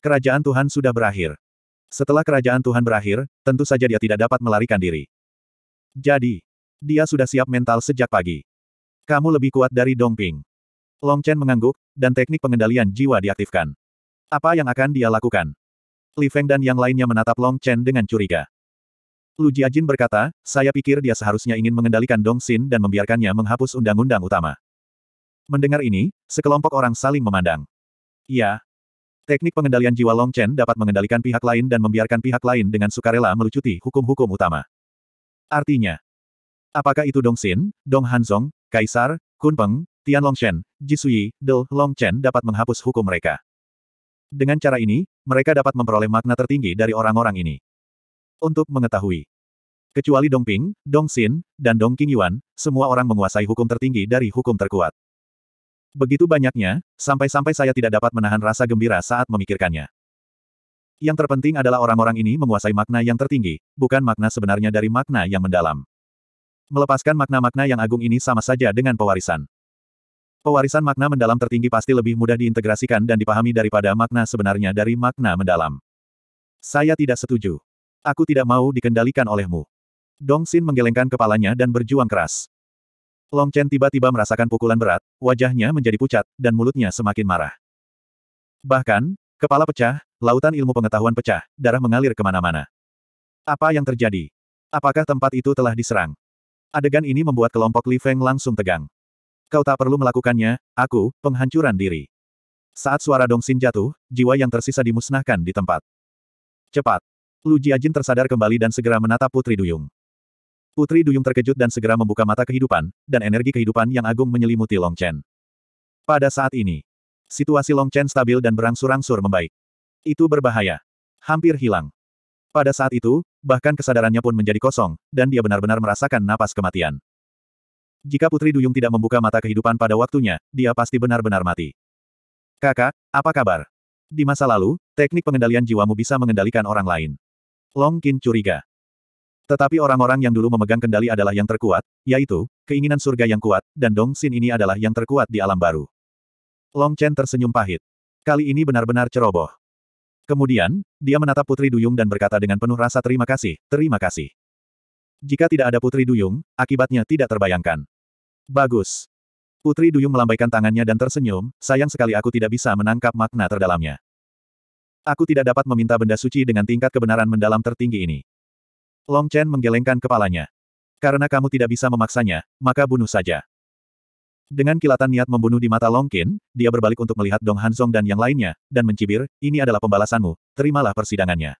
Kerajaan Tuhan sudah berakhir. Setelah kerajaan Tuhan berakhir, tentu saja dia tidak dapat melarikan diri. Jadi, dia sudah siap mental sejak pagi. Kamu lebih kuat dari Dongping. Long Chen mengangguk, dan teknik pengendalian jiwa diaktifkan. Apa yang akan dia lakukan? Li Feng dan yang lainnya menatap Long Chen dengan curiga. Lu Jiajin berkata, saya pikir dia seharusnya ingin mengendalikan Dong Xin dan membiarkannya menghapus undang-undang utama. Mendengar ini, sekelompok orang saling memandang. Ya. Teknik pengendalian jiwa Long Chen dapat mengendalikan pihak lain dan membiarkan pihak lain dengan sukarela melucuti hukum-hukum utama. Artinya, apakah itu Dong Xin, Dong Hanzong, Kaisar, Kunpeng, Tian Jisui, Del Longchen dapat menghapus hukum mereka. Dengan cara ini, mereka dapat memperoleh makna tertinggi dari orang-orang ini. Untuk mengetahui, kecuali Dongping, Xin, dan Dong Qingyuan, semua orang menguasai hukum tertinggi dari hukum terkuat. Begitu banyaknya, sampai-sampai saya tidak dapat menahan rasa gembira saat memikirkannya. Yang terpenting adalah orang-orang ini menguasai makna yang tertinggi, bukan makna sebenarnya dari makna yang mendalam. Melepaskan makna-makna yang agung ini sama saja dengan pewarisan. Pewarisan makna mendalam tertinggi pasti lebih mudah diintegrasikan dan dipahami daripada makna sebenarnya dari makna mendalam. Saya tidak setuju. Aku tidak mau dikendalikan olehmu. Dong Xin menggelengkan kepalanya dan berjuang keras. Long Chen tiba-tiba merasakan pukulan berat, wajahnya menjadi pucat, dan mulutnya semakin marah. Bahkan, Kepala pecah, lautan ilmu pengetahuan pecah, darah mengalir kemana-mana. Apa yang terjadi? Apakah tempat itu telah diserang? Adegan ini membuat kelompok Li Feng langsung tegang. Kau tak perlu melakukannya, aku, penghancuran diri. Saat suara Dong Xin jatuh, jiwa yang tersisa dimusnahkan di tempat. Cepat! Lu Jiajin tersadar kembali dan segera menatap Putri Duyung. Putri Duyung terkejut dan segera membuka mata kehidupan, dan energi kehidupan yang agung menyelimuti Long Chen. Pada saat ini, situasi Long Chen stabil dan berangsur-angsur membaik. Itu berbahaya. Hampir hilang. Pada saat itu, bahkan kesadarannya pun menjadi kosong, dan dia benar-benar merasakan napas kematian. Jika Putri Duyung tidak membuka mata kehidupan pada waktunya, dia pasti benar-benar mati. Kakak, apa kabar? Di masa lalu, teknik pengendalian jiwamu bisa mengendalikan orang lain. Long Qin curiga. Tetapi orang-orang yang dulu memegang kendali adalah yang terkuat, yaitu, keinginan surga yang kuat, dan Dong Xin ini adalah yang terkuat di alam baru. Long Chen tersenyum pahit. Kali ini benar-benar ceroboh. Kemudian, dia menatap Putri Duyung dan berkata dengan penuh rasa terima kasih, terima kasih. Jika tidak ada Putri Duyung, akibatnya tidak terbayangkan. Bagus. Putri Duyung melambaikan tangannya dan tersenyum, sayang sekali aku tidak bisa menangkap makna terdalamnya. Aku tidak dapat meminta benda suci dengan tingkat kebenaran mendalam tertinggi ini. Long Chen menggelengkan kepalanya. Karena kamu tidak bisa memaksanya, maka bunuh saja. Dengan kilatan niat membunuh di mata Longkin, dia berbalik untuk melihat Dong Hanzong dan yang lainnya, dan mencibir, ini adalah pembalasanmu, terimalah persidangannya.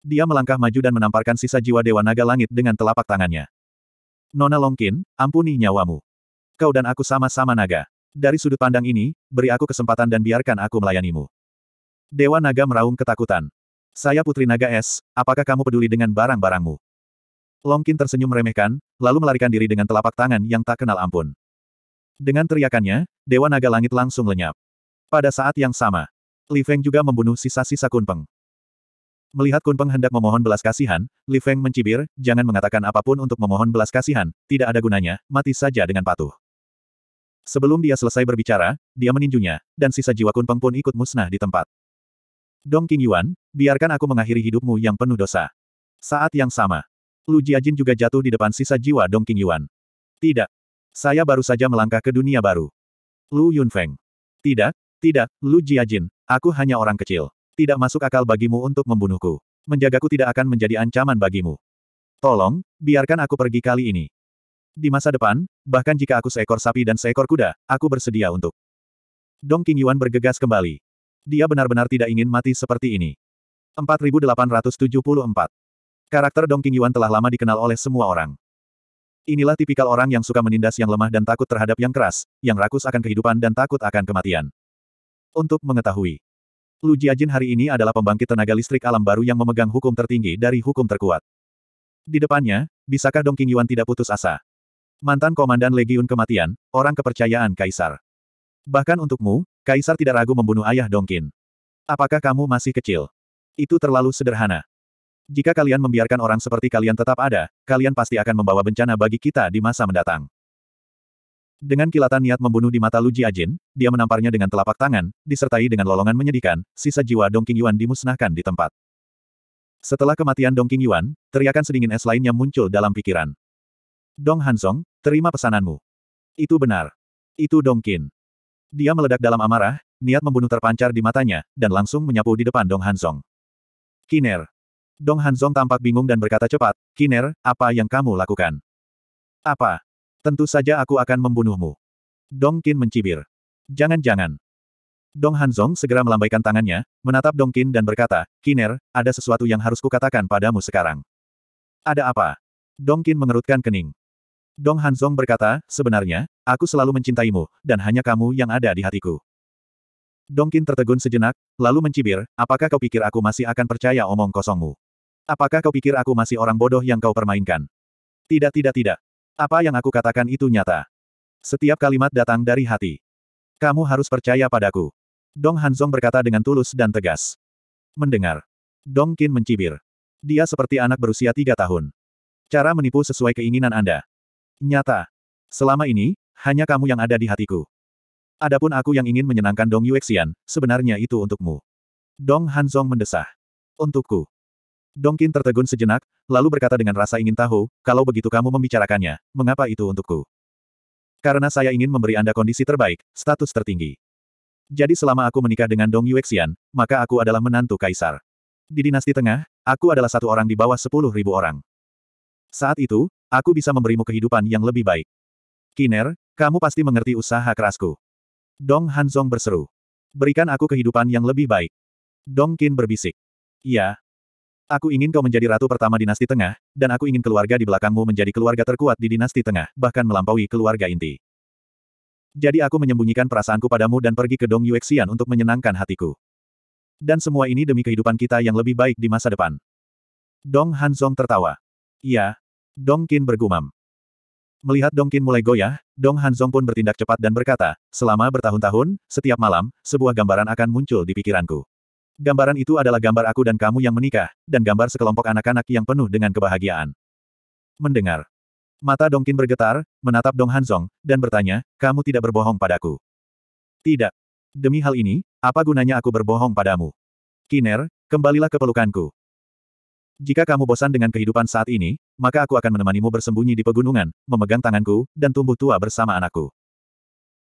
Dia melangkah maju dan menamparkan sisa jiwa Dewa Naga Langit dengan telapak tangannya. Nona Longkin, Qin, ampuni nyawamu. Kau dan aku sama-sama naga. Dari sudut pandang ini, beri aku kesempatan dan biarkan aku melayanimu. Dewa Naga meraung ketakutan. Saya Putri Naga Es, apakah kamu peduli dengan barang-barangmu? Longkin tersenyum meremehkan, lalu melarikan diri dengan telapak tangan yang tak kenal ampun. Dengan teriakannya, Dewa Naga Langit langsung lenyap. Pada saat yang sama, Li Feng juga membunuh sisa-sisa Kunpeng. Melihat Kunpeng hendak memohon belas kasihan, Li Feng mencibir, jangan mengatakan apapun untuk memohon belas kasihan, tidak ada gunanya, mati saja dengan patuh. Sebelum dia selesai berbicara, dia meninjunya, dan sisa jiwa Kunpeng pun ikut musnah di tempat. Dong King Yuan, biarkan aku mengakhiri hidupmu yang penuh dosa. Saat yang sama, Lu Jiajin juga jatuh di depan sisa jiwa Dong King Yuan. Tidak, saya baru saja melangkah ke dunia baru. Lu Yunfeng. Tidak, tidak, Lu Jiajin, aku hanya orang kecil. Tidak masuk akal bagimu untuk membunuhku. Menjagaku tidak akan menjadi ancaman bagimu. Tolong, biarkan aku pergi kali ini. Di masa depan, bahkan jika aku seekor sapi dan seekor kuda, aku bersedia untuk. Dong King Yuan bergegas kembali. Dia benar-benar tidak ingin mati seperti ini. 4874. Karakter Dong King Yuan telah lama dikenal oleh semua orang. Inilah tipikal orang yang suka menindas yang lemah dan takut terhadap yang keras, yang rakus akan kehidupan dan takut akan kematian. Untuk mengetahui, Lu Jiajin hari ini adalah pembangkit tenaga listrik alam baru yang memegang hukum tertinggi dari hukum terkuat. Di depannya, bisakah Dong Qingyuan tidak putus asa? Mantan Komandan Legiun Kematian, orang kepercayaan Kaisar. Bahkan untukmu, Kaisar tidak ragu membunuh ayah Dong Qin. Apakah kamu masih kecil? Itu terlalu sederhana. Jika kalian membiarkan orang seperti kalian tetap ada, kalian pasti akan membawa bencana bagi kita di masa mendatang. Dengan kilatan niat membunuh di mata Lu Jiajin, dia menamparnya dengan telapak tangan, disertai dengan lolongan menyedihkan, sisa jiwa Dong King Yuan dimusnahkan di tempat. Setelah kematian Dong King Yuan, teriakan sedingin es lainnya muncul dalam pikiran. Dong Hansong, terima pesananmu. Itu benar. Itu Dong Qin. Dia meledak dalam amarah, niat membunuh terpancar di matanya, dan langsung menyapu di depan Dong Hansong. Kiner, Dong Hanzong tampak bingung dan berkata cepat, Kiner, apa yang kamu lakukan? Apa? Tentu saja aku akan membunuhmu. Dong Qin mencibir. Jangan-jangan. Dong Hanzong segera melambaikan tangannya, menatap Dong Qin dan berkata, Kiner, ada sesuatu yang harus kukatakan padamu sekarang. Ada apa? Dong Qin mengerutkan kening. Dong Hanzong berkata, sebenarnya, aku selalu mencintaimu, dan hanya kamu yang ada di hatiku. Dong Qin tertegun sejenak, lalu mencibir, apakah kau pikir aku masih akan percaya omong kosongmu? Apakah kau pikir aku masih orang bodoh yang kau permainkan? Tidak tidak tidak. Apa yang aku katakan itu nyata. Setiap kalimat datang dari hati. Kamu harus percaya padaku. Dong Hanzong berkata dengan tulus dan tegas. Mendengar. Dong Qin mencibir. Dia seperti anak berusia tiga tahun. Cara menipu sesuai keinginan Anda. Nyata. Selama ini, hanya kamu yang ada di hatiku. Adapun aku yang ingin menyenangkan Dong Yuexian, sebenarnya itu untukmu. Dong Hanzong mendesah. Untukku. Dongkin tertegun sejenak, lalu berkata dengan rasa ingin tahu, kalau begitu kamu membicarakannya, mengapa itu untukku? Karena saya ingin memberi Anda kondisi terbaik, status tertinggi. Jadi selama aku menikah dengan Dong Yuexian, maka aku adalah menantu kaisar. Di dinasti tengah, aku adalah satu orang di bawah sepuluh ribu orang. Saat itu, aku bisa memberimu kehidupan yang lebih baik. Kiner, kamu pasti mengerti usaha kerasku. Dong Hanzong berseru. Berikan aku kehidupan yang lebih baik. Dong Qin berbisik. ya. Aku ingin kau menjadi ratu pertama dinasti tengah, dan aku ingin keluarga di belakangmu menjadi keluarga terkuat di dinasti tengah, bahkan melampaui keluarga inti. Jadi aku menyembunyikan perasaanku padamu dan pergi ke Dong Yuexian untuk menyenangkan hatiku. Dan semua ini demi kehidupan kita yang lebih baik di masa depan. Dong Hanzong tertawa. Iya. Dong Qin bergumam. Melihat Dong Qin mulai goyah, Dong Hanzong pun bertindak cepat dan berkata, selama bertahun-tahun, setiap malam, sebuah gambaran akan muncul di pikiranku. Gambaran itu adalah gambar aku dan kamu yang menikah, dan gambar sekelompok anak-anak yang penuh dengan kebahagiaan. Mendengar. Mata Dongkin bergetar, menatap Dong Hanzong, dan bertanya, kamu tidak berbohong padaku. Tidak. Demi hal ini, apa gunanya aku berbohong padamu? Kiner, kembalilah ke pelukanku. Jika kamu bosan dengan kehidupan saat ini, maka aku akan menemanimu bersembunyi di pegunungan, memegang tanganku, dan tumbuh tua bersama anakku.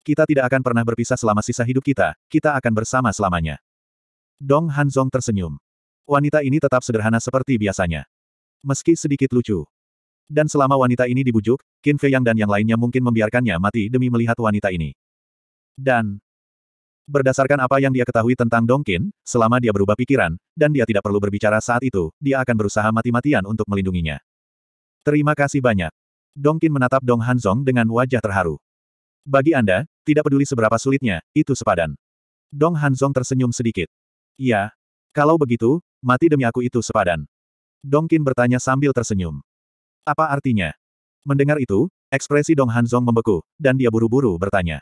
Kita tidak akan pernah berpisah selama sisa hidup kita, kita akan bersama selamanya. Dong Hanzong tersenyum. Wanita ini tetap sederhana seperti biasanya. Meski sedikit lucu. Dan selama wanita ini dibujuk, Qin Fei Yang dan yang lainnya mungkin membiarkannya mati demi melihat wanita ini. Dan berdasarkan apa yang dia ketahui tentang Dong Qin, selama dia berubah pikiran, dan dia tidak perlu berbicara saat itu, dia akan berusaha mati-matian untuk melindunginya. Terima kasih banyak. Dong Qin menatap Dong Hanzong dengan wajah terharu. Bagi Anda, tidak peduli seberapa sulitnya, itu sepadan. Dong Hanzong tersenyum sedikit. Iya. Kalau begitu, mati demi aku itu sepadan. Dongkin bertanya sambil tersenyum. Apa artinya? Mendengar itu, ekspresi Dong Hanzong membeku, dan dia buru-buru bertanya.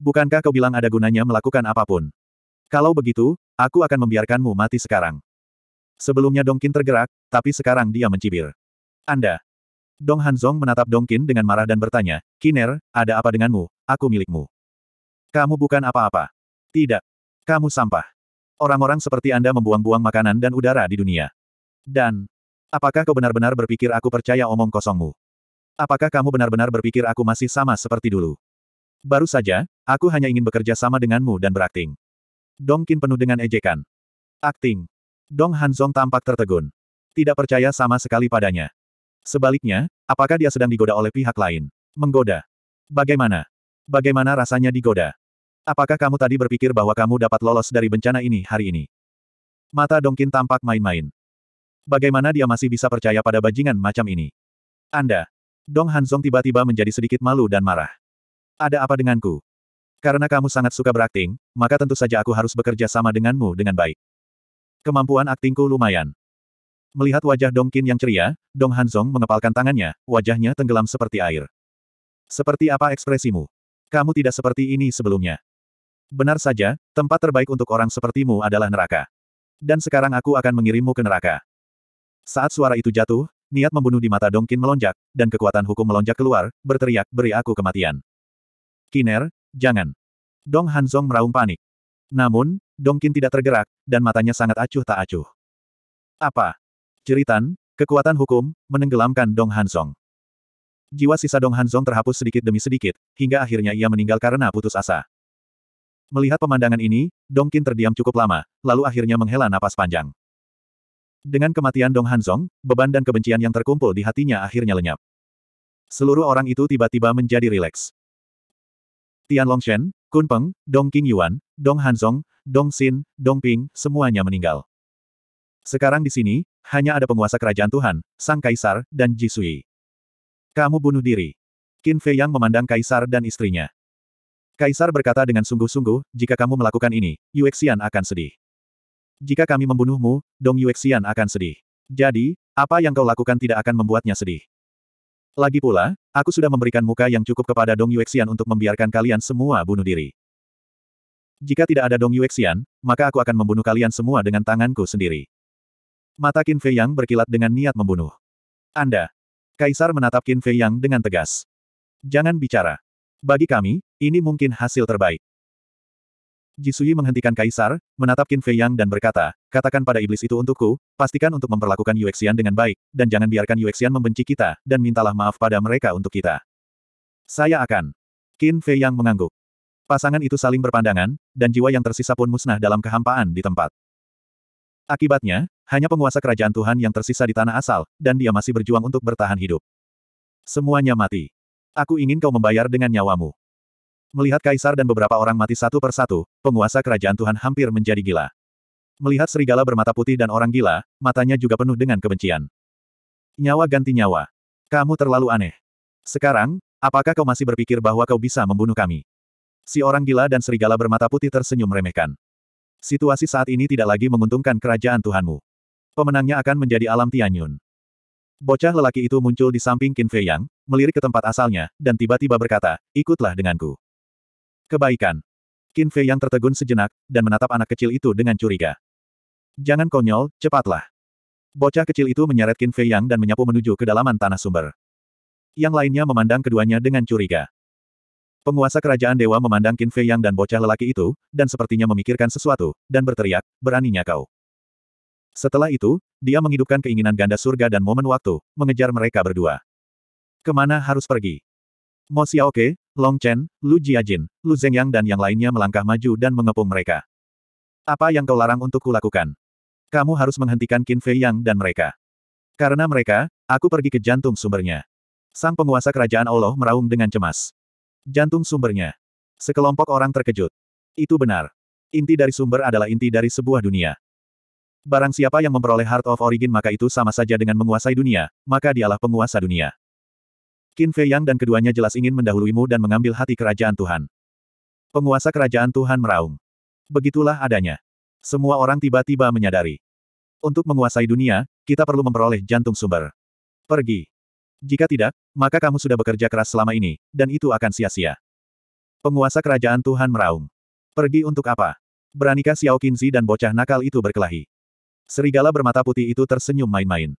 Bukankah kau bilang ada gunanya melakukan apapun? Kalau begitu, aku akan membiarkanmu mati sekarang. Sebelumnya Dongkin tergerak, tapi sekarang dia mencibir. Anda. Dong Hanzong menatap Dongkin dengan marah dan bertanya, Kiner, ada apa denganmu? Aku milikmu. Kamu bukan apa-apa. Tidak. Kamu sampah. Orang-orang seperti Anda membuang-buang makanan dan udara di dunia. Dan, apakah kau benar-benar berpikir aku percaya omong kosongmu? Apakah kamu benar-benar berpikir aku masih sama seperti dulu? Baru saja, aku hanya ingin bekerja sama denganmu dan berakting. Dongkin penuh dengan ejekan. Akting. Dong Hanzong tampak tertegun. Tidak percaya sama sekali padanya. Sebaliknya, apakah dia sedang digoda oleh pihak lain? Menggoda. Bagaimana? Bagaimana rasanya digoda? Apakah kamu tadi berpikir bahwa kamu dapat lolos dari bencana ini hari ini? Mata Dongkin tampak main-main. Bagaimana dia masih bisa percaya pada bajingan macam ini? Anda. Dong Hanzong tiba-tiba menjadi sedikit malu dan marah. Ada apa denganku? Karena kamu sangat suka berakting, maka tentu saja aku harus bekerja sama denganmu dengan baik. Kemampuan aktingku lumayan. Melihat wajah Dongkin yang ceria, Dong Hanzong mengepalkan tangannya, wajahnya tenggelam seperti air. Seperti apa ekspresimu? Kamu tidak seperti ini sebelumnya. Benar saja, tempat terbaik untuk orang sepertimu adalah neraka. Dan sekarang aku akan mengirimmu ke neraka. Saat suara itu jatuh, niat membunuh di mata Dongkin melonjak, dan kekuatan hukum melonjak keluar, berteriak, beri aku kematian. Kiner, jangan. Dong Hanzong meraung panik. Namun, Dongkin tidak tergerak, dan matanya sangat acuh tak acuh. Apa? Ceritan, kekuatan hukum, menenggelamkan Dong Hanzong. Jiwa sisa Dong Hanzong terhapus sedikit demi sedikit, hingga akhirnya ia meninggal karena putus asa. Melihat pemandangan ini, Dong Dongkin terdiam cukup lama, lalu akhirnya menghela napas panjang. Dengan kematian Dong Hanzong, beban dan kebencian yang terkumpul di hatinya akhirnya lenyap. Seluruh orang itu tiba-tiba menjadi rileks. Tian Longshen, Kun Peng, Dong King Yuan, Dong Hanzong, Dong Xin, Dong Ping, semuanya meninggal. Sekarang di sini, hanya ada penguasa kerajaan Tuhan, Sang Kaisar, dan Ji Sui. Kamu bunuh diri. Qin Fei Yang memandang Kaisar dan istrinya. Kaisar berkata dengan sungguh-sungguh, jika kamu melakukan ini, Yuexian akan sedih. Jika kami membunuhmu, Dong Yuexian akan sedih. Jadi, apa yang kau lakukan tidak akan membuatnya sedih. Lagi pula, aku sudah memberikan muka yang cukup kepada Dong Yuexian untuk membiarkan kalian semua bunuh diri. Jika tidak ada Dong Yuexian, maka aku akan membunuh kalian semua dengan tanganku sendiri. Mata Qin Fei Yang berkilat dengan niat membunuh. Anda. Kaisar menatap Qin Fei Yang dengan tegas. Jangan bicara. Bagi kami, ini mungkin hasil terbaik. Jisui menghentikan Kaisar, menatap Qin Fei Yang dan berkata, katakan pada iblis itu untukku, pastikan untuk memperlakukan Yuexian dengan baik, dan jangan biarkan Yuexian membenci kita, dan mintalah maaf pada mereka untuk kita. Saya akan. Qin Fei Yang mengangguk. Pasangan itu saling berpandangan, dan jiwa yang tersisa pun musnah dalam kehampaan di tempat. Akibatnya, hanya penguasa kerajaan Tuhan yang tersisa di tanah asal, dan dia masih berjuang untuk bertahan hidup. Semuanya mati. Aku ingin kau membayar dengan nyawamu. Melihat kaisar dan beberapa orang mati satu persatu, penguasa kerajaan Tuhan hampir menjadi gila. Melihat serigala bermata putih dan orang gila, matanya juga penuh dengan kebencian. Nyawa ganti nyawa. Kamu terlalu aneh. Sekarang, apakah kau masih berpikir bahwa kau bisa membunuh kami? Si orang gila dan serigala bermata putih tersenyum remehkan. Situasi saat ini tidak lagi menguntungkan kerajaan Tuhanmu. Pemenangnya akan menjadi alam Tianyun. Bocah lelaki itu muncul di samping Qin Fei Yang, melirik ke tempat asalnya, dan tiba-tiba berkata, ikutlah denganku. Kebaikan. Qin Fei Yang tertegun sejenak, dan menatap anak kecil itu dengan curiga. Jangan konyol, cepatlah. Bocah kecil itu menyeret Qin Fei Yang dan menyapu menuju kedalaman tanah sumber. Yang lainnya memandang keduanya dengan curiga. Penguasa kerajaan dewa memandang Qin Fei Yang dan bocah lelaki itu, dan sepertinya memikirkan sesuatu, dan berteriak, beraninya kau. Setelah itu, dia menghidupkan keinginan ganda surga dan momen waktu, mengejar mereka berdua. Kemana harus pergi? Mo Xiaoke, Long Chen, Lu Jiajin, Lu Zhengyang dan yang lainnya melangkah maju dan mengepung mereka. Apa yang kau larang untuk kulakukan? Kamu harus menghentikan Qin Fei Yang dan mereka. Karena mereka, aku pergi ke jantung sumbernya. Sang penguasa kerajaan Allah meraung dengan cemas. Jantung sumbernya. Sekelompok orang terkejut. Itu benar. Inti dari sumber adalah inti dari sebuah dunia. Barang siapa yang memperoleh Heart of Origin maka itu sama saja dengan menguasai dunia, maka dialah penguasa dunia. Qin Fei Yang dan keduanya jelas ingin mendahuluimu dan mengambil hati kerajaan Tuhan. Penguasa kerajaan Tuhan meraung. Begitulah adanya. Semua orang tiba-tiba menyadari. Untuk menguasai dunia, kita perlu memperoleh jantung sumber. Pergi. Jika tidak, maka kamu sudah bekerja keras selama ini, dan itu akan sia-sia. Penguasa kerajaan Tuhan meraung. Pergi untuk apa? Beranikah Xiao Qinzi dan bocah nakal itu berkelahi? Serigala bermata putih itu tersenyum main-main.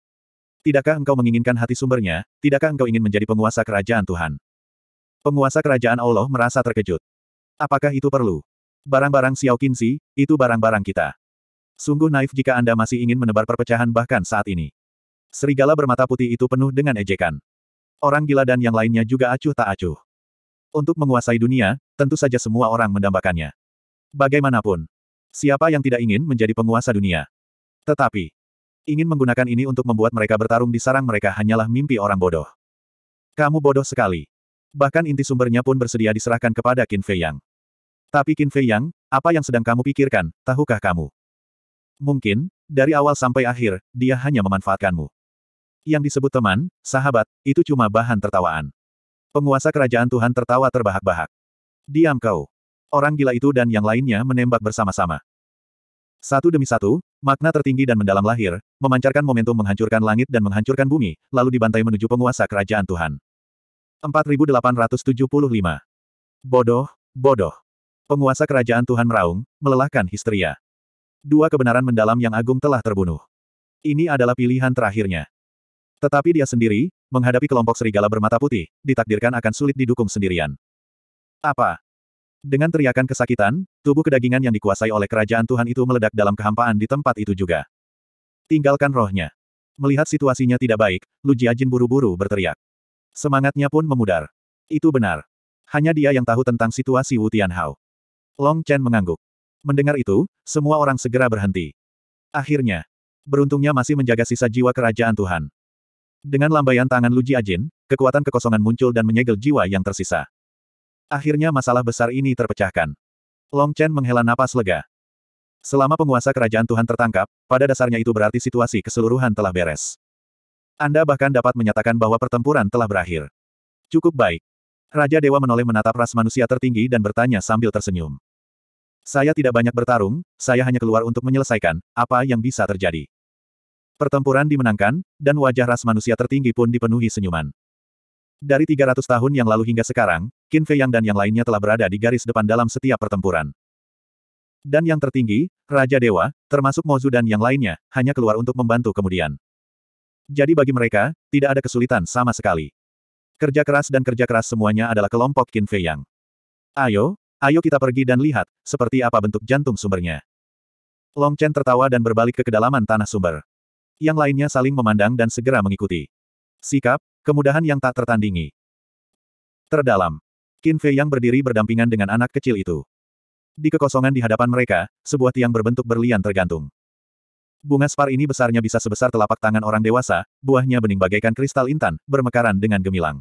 Tidakkah engkau menginginkan hati sumbernya, tidakkah engkau ingin menjadi penguasa kerajaan Tuhan? Penguasa kerajaan Allah merasa terkejut. Apakah itu perlu? Barang-barang Xiao Qinzi, itu barang-barang kita. Sungguh naif jika Anda masih ingin menebar perpecahan bahkan saat ini. Serigala bermata putih itu penuh dengan ejekan. Orang gila dan yang lainnya juga acuh tak acuh. Untuk menguasai dunia, tentu saja semua orang mendambakannya. Bagaimanapun, siapa yang tidak ingin menjadi penguasa dunia? Tetapi, ingin menggunakan ini untuk membuat mereka bertarung di sarang mereka hanyalah mimpi orang bodoh. Kamu bodoh sekali. Bahkan inti sumbernya pun bersedia diserahkan kepada Qin Fei Yang. Tapi Qin Fei Yang, apa yang sedang kamu pikirkan, tahukah kamu? Mungkin, dari awal sampai akhir, dia hanya memanfaatkanmu. Yang disebut teman, sahabat, itu cuma bahan tertawaan. Penguasa kerajaan Tuhan tertawa terbahak-bahak. Diam kau. Orang gila itu dan yang lainnya menembak bersama-sama. Satu demi satu, makna tertinggi dan mendalam lahir, memancarkan momentum menghancurkan langit dan menghancurkan bumi, lalu dibantai menuju penguasa kerajaan Tuhan. 4875. Bodoh, bodoh. Penguasa kerajaan Tuhan meraung, melelahkan histeria. Dua kebenaran mendalam yang agung telah terbunuh. Ini adalah pilihan terakhirnya. Tetapi dia sendiri, menghadapi kelompok serigala bermata putih, ditakdirkan akan sulit didukung sendirian. Apa? Dengan teriakan kesakitan, tubuh kedagingan yang dikuasai oleh kerajaan Tuhan itu meledak dalam kehampaan di tempat itu juga. Tinggalkan rohnya. Melihat situasinya tidak baik, Lu Jiajin buru-buru berteriak. Semangatnya pun memudar. Itu benar. Hanya dia yang tahu tentang situasi Wu Tianhao. Long Chen mengangguk. Mendengar itu, semua orang segera berhenti. Akhirnya, beruntungnya masih menjaga sisa jiwa kerajaan Tuhan. Dengan lambaian tangan Lu Jiajin, kekuatan kekosongan muncul dan menyegel jiwa yang tersisa. Akhirnya masalah besar ini terpecahkan. Long Chen menghela napas lega. Selama penguasa kerajaan Tuhan tertangkap, pada dasarnya itu berarti situasi keseluruhan telah beres. Anda bahkan dapat menyatakan bahwa pertempuran telah berakhir. Cukup baik. Raja Dewa menoleh menatap ras manusia tertinggi dan bertanya sambil tersenyum. Saya tidak banyak bertarung, saya hanya keluar untuk menyelesaikan apa yang bisa terjadi. Pertempuran dimenangkan, dan wajah ras manusia tertinggi pun dipenuhi senyuman. Dari 300 tahun yang lalu hingga sekarang, Qin Fei Yang dan yang lainnya telah berada di garis depan dalam setiap pertempuran. Dan yang tertinggi, Raja Dewa, termasuk Mozu dan yang lainnya, hanya keluar untuk membantu kemudian. Jadi bagi mereka, tidak ada kesulitan sama sekali. Kerja keras dan kerja keras semuanya adalah kelompok Qin Fei Yang. Ayo, ayo kita pergi dan lihat, seperti apa bentuk jantung sumbernya. Long Chen tertawa dan berbalik ke kedalaman tanah sumber. Yang lainnya saling memandang dan segera mengikuti. Sikap, kemudahan yang tak tertandingi. Terdalam. Qin Fei yang berdiri berdampingan dengan anak kecil itu. Di kekosongan di hadapan mereka, sebuah tiang berbentuk berlian tergantung. Bunga spar ini besarnya bisa sebesar telapak tangan orang dewasa, buahnya bening bagaikan kristal intan, bermekaran dengan gemilang.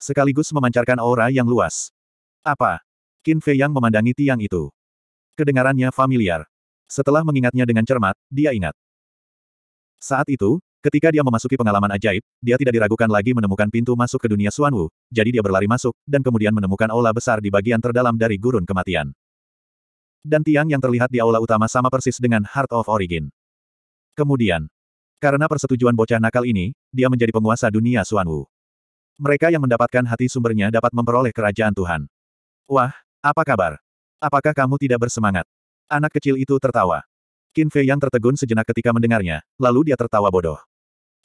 Sekaligus memancarkan aura yang luas. Apa? Qin Fei yang memandangi tiang itu. Kedengarannya familiar. Setelah mengingatnya dengan cermat, dia ingat. Saat itu, Ketika dia memasuki pengalaman ajaib, dia tidak diragukan lagi menemukan pintu masuk ke dunia Suanwu, jadi dia berlari masuk, dan kemudian menemukan aula besar di bagian terdalam dari gurun kematian. Dan tiang yang terlihat di aula utama sama persis dengan Heart of Origin. Kemudian, karena persetujuan bocah nakal ini, dia menjadi penguasa dunia Suanwu. Mereka yang mendapatkan hati sumbernya dapat memperoleh kerajaan Tuhan. Wah, apa kabar? Apakah kamu tidak bersemangat? Anak kecil itu tertawa. Qin Fei yang tertegun sejenak ketika mendengarnya, lalu dia tertawa bodoh.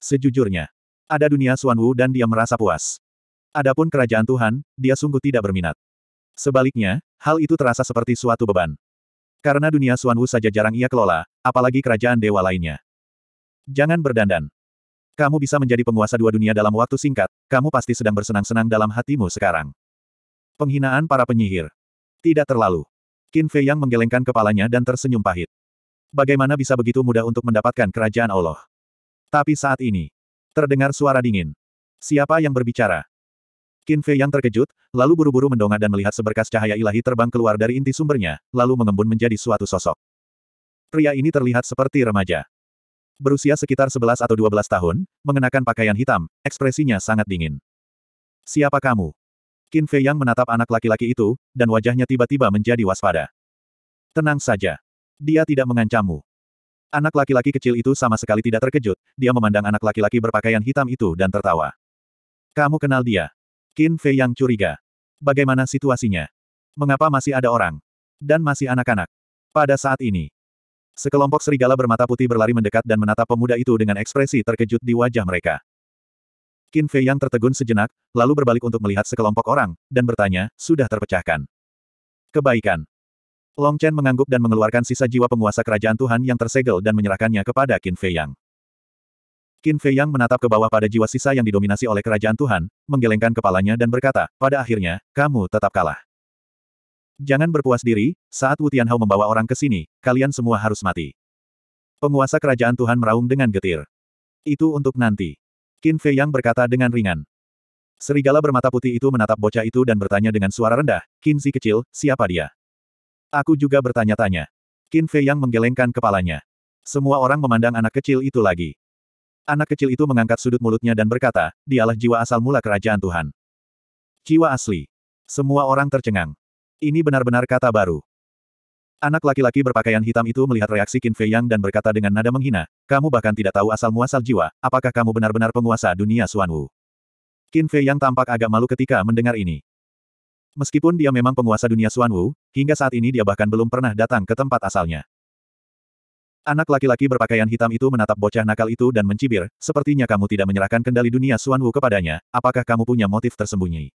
Sejujurnya, ada dunia Wu dan dia merasa puas. Adapun kerajaan Tuhan, dia sungguh tidak berminat. Sebaliknya, hal itu terasa seperti suatu beban. Karena dunia Wu saja jarang ia kelola, apalagi kerajaan dewa lainnya. Jangan berdandan. Kamu bisa menjadi penguasa dua dunia dalam waktu singkat, kamu pasti sedang bersenang-senang dalam hatimu sekarang. Penghinaan para penyihir. Tidak terlalu. Qin Fei yang menggelengkan kepalanya dan tersenyum pahit. Bagaimana bisa begitu mudah untuk mendapatkan kerajaan Allah? Tapi saat ini, terdengar suara dingin. Siapa yang berbicara? Qin Fei yang terkejut, lalu buru-buru mendongak dan melihat seberkas cahaya ilahi terbang keluar dari inti sumbernya, lalu mengembun menjadi suatu sosok. Pria ini terlihat seperti remaja. Berusia sekitar 11 atau 12 tahun, mengenakan pakaian hitam, ekspresinya sangat dingin. Siapa kamu? Qin Fei yang menatap anak laki-laki itu, dan wajahnya tiba-tiba menjadi waspada. Tenang saja. Dia tidak mengancammu. Anak laki-laki kecil itu sama sekali tidak terkejut, dia memandang anak laki-laki berpakaian hitam itu dan tertawa. Kamu kenal dia? Qin Fei yang curiga. Bagaimana situasinya? Mengapa masih ada orang? Dan masih anak-anak? Pada saat ini. Sekelompok serigala bermata putih berlari mendekat dan menatap pemuda itu dengan ekspresi terkejut di wajah mereka. Qin Fei yang tertegun sejenak, lalu berbalik untuk melihat sekelompok orang, dan bertanya, sudah terpecahkan. Kebaikan. Long Chen mengangguk dan mengeluarkan sisa jiwa penguasa kerajaan Tuhan yang tersegel dan menyerahkannya kepada Qin Fei Yang. Qin Fei Yang menatap ke bawah pada jiwa sisa yang didominasi oleh kerajaan Tuhan, menggelengkan kepalanya dan berkata, pada akhirnya, kamu tetap kalah. Jangan berpuas diri, saat Wu Tianhao membawa orang ke sini, kalian semua harus mati. Penguasa kerajaan Tuhan meraung dengan getir. Itu untuk nanti. Qin Fei Yang berkata dengan ringan. Serigala bermata putih itu menatap bocah itu dan bertanya dengan suara rendah, Qin Si kecil, siapa dia? Aku juga bertanya-tanya. Qin Fei yang menggelengkan kepalanya. Semua orang memandang anak kecil itu lagi. Anak kecil itu mengangkat sudut mulutnya dan berkata, dialah jiwa asal mula kerajaan Tuhan. Jiwa asli. Semua orang tercengang. Ini benar-benar kata baru. Anak laki-laki berpakaian hitam itu melihat reaksi Qin Fei Yang dan berkata dengan nada menghina, kamu bahkan tidak tahu asal-muasal jiwa, apakah kamu benar-benar penguasa dunia Suan Wu? Qin Fei Yang tampak agak malu ketika mendengar ini. Meskipun dia memang penguasa dunia Xuan Wu, hingga saat ini dia bahkan belum pernah datang ke tempat asalnya. Anak laki-laki berpakaian hitam itu menatap bocah nakal itu dan mencibir, sepertinya kamu tidak menyerahkan kendali dunia Xuan Wu kepadanya, apakah kamu punya motif tersembunyi?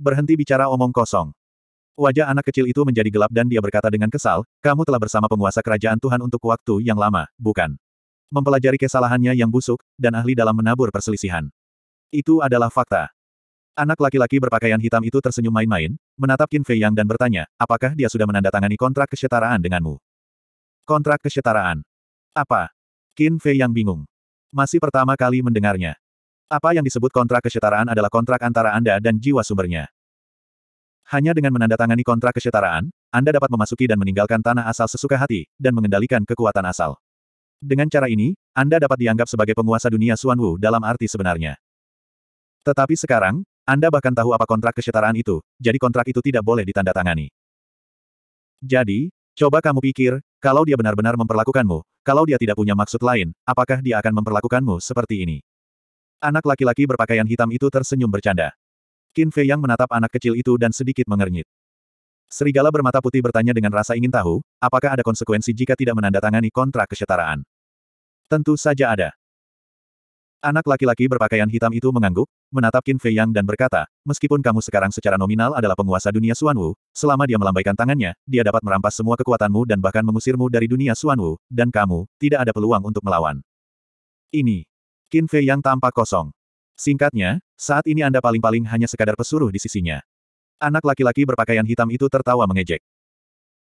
Berhenti bicara omong kosong. Wajah anak kecil itu menjadi gelap dan dia berkata dengan kesal, kamu telah bersama penguasa kerajaan Tuhan untuk waktu yang lama, bukan? Mempelajari kesalahannya yang busuk, dan ahli dalam menabur perselisihan. Itu adalah fakta. Anak laki-laki berpakaian hitam itu tersenyum main-main, menatap Qin Fei Yang dan bertanya, apakah dia sudah menandatangani kontrak kesetaraan denganmu? Kontrak kesetaraan? Apa? Qin Fei Yang bingung. Masih pertama kali mendengarnya. Apa yang disebut kontrak kesetaraan adalah kontrak antara Anda dan jiwa sumbernya. Hanya dengan menandatangani kontrak kesetaraan, Anda dapat memasuki dan meninggalkan tanah asal sesuka hati, dan mengendalikan kekuatan asal. Dengan cara ini, Anda dapat dianggap sebagai penguasa dunia Suan Wu dalam arti sebenarnya. Tetapi sekarang, anda bahkan tahu apa kontrak kesetaraan itu, jadi kontrak itu tidak boleh ditandatangani. Jadi, coba kamu pikir, kalau dia benar-benar memperlakukanmu, kalau dia tidak punya maksud lain, apakah dia akan memperlakukanmu seperti ini? Anak laki-laki berpakaian hitam itu tersenyum bercanda. Qin Fei yang menatap anak kecil itu dan sedikit mengernyit. Serigala bermata putih bertanya dengan rasa ingin tahu, apakah ada konsekuensi jika tidak menandatangani kontrak kesetaraan. Tentu saja ada. Anak laki-laki berpakaian hitam itu mengangguk, menatap Qin Fei Yang dan berkata, meskipun kamu sekarang secara nominal adalah penguasa dunia Wu, selama dia melambaikan tangannya, dia dapat merampas semua kekuatanmu dan bahkan mengusirmu dari dunia Wu, dan kamu, tidak ada peluang untuk melawan. Ini. Qin Fei Yang tampak kosong. Singkatnya, saat ini Anda paling-paling hanya sekadar pesuruh di sisinya. Anak laki-laki berpakaian hitam itu tertawa mengejek.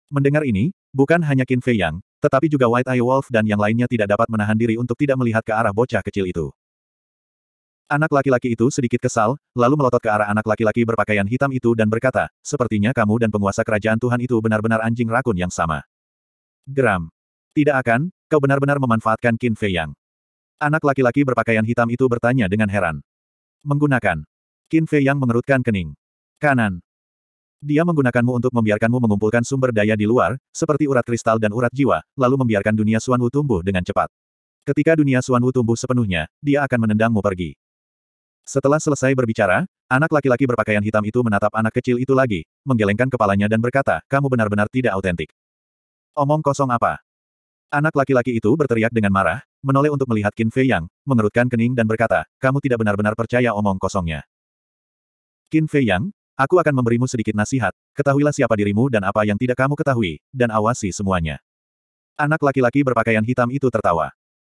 Mendengar ini, bukan hanya Qin Fei Yang, tetapi juga White Eye Wolf dan yang lainnya tidak dapat menahan diri untuk tidak melihat ke arah bocah kecil itu. Anak laki-laki itu sedikit kesal, lalu melotot ke arah anak laki-laki berpakaian hitam itu dan berkata, sepertinya kamu dan penguasa kerajaan Tuhan itu benar-benar anjing rakun yang sama. Geram. Tidak akan, kau benar-benar memanfaatkan Qin Fei Yang. Anak laki-laki berpakaian hitam itu bertanya dengan heran. Menggunakan. Qin Fei Yang mengerutkan kening. Kanan. Dia menggunakanmu untuk membiarkanmu mengumpulkan sumber daya di luar, seperti urat kristal dan urat jiwa, lalu membiarkan dunia Suan Wu tumbuh dengan cepat. Ketika dunia Suan Wu tumbuh sepenuhnya, dia akan menendangmu pergi. Setelah selesai berbicara, anak laki-laki berpakaian hitam itu menatap anak kecil itu lagi, menggelengkan kepalanya dan berkata, kamu benar-benar tidak autentik. Omong kosong apa? Anak laki-laki itu berteriak dengan marah, menoleh untuk melihat Qin Fei Yang, mengerutkan kening dan berkata, kamu tidak benar-benar percaya omong kosongnya. Qin Fei Yang, Aku akan memberimu sedikit nasihat, ketahuilah siapa dirimu dan apa yang tidak kamu ketahui, dan awasi semuanya. Anak laki-laki berpakaian hitam itu tertawa.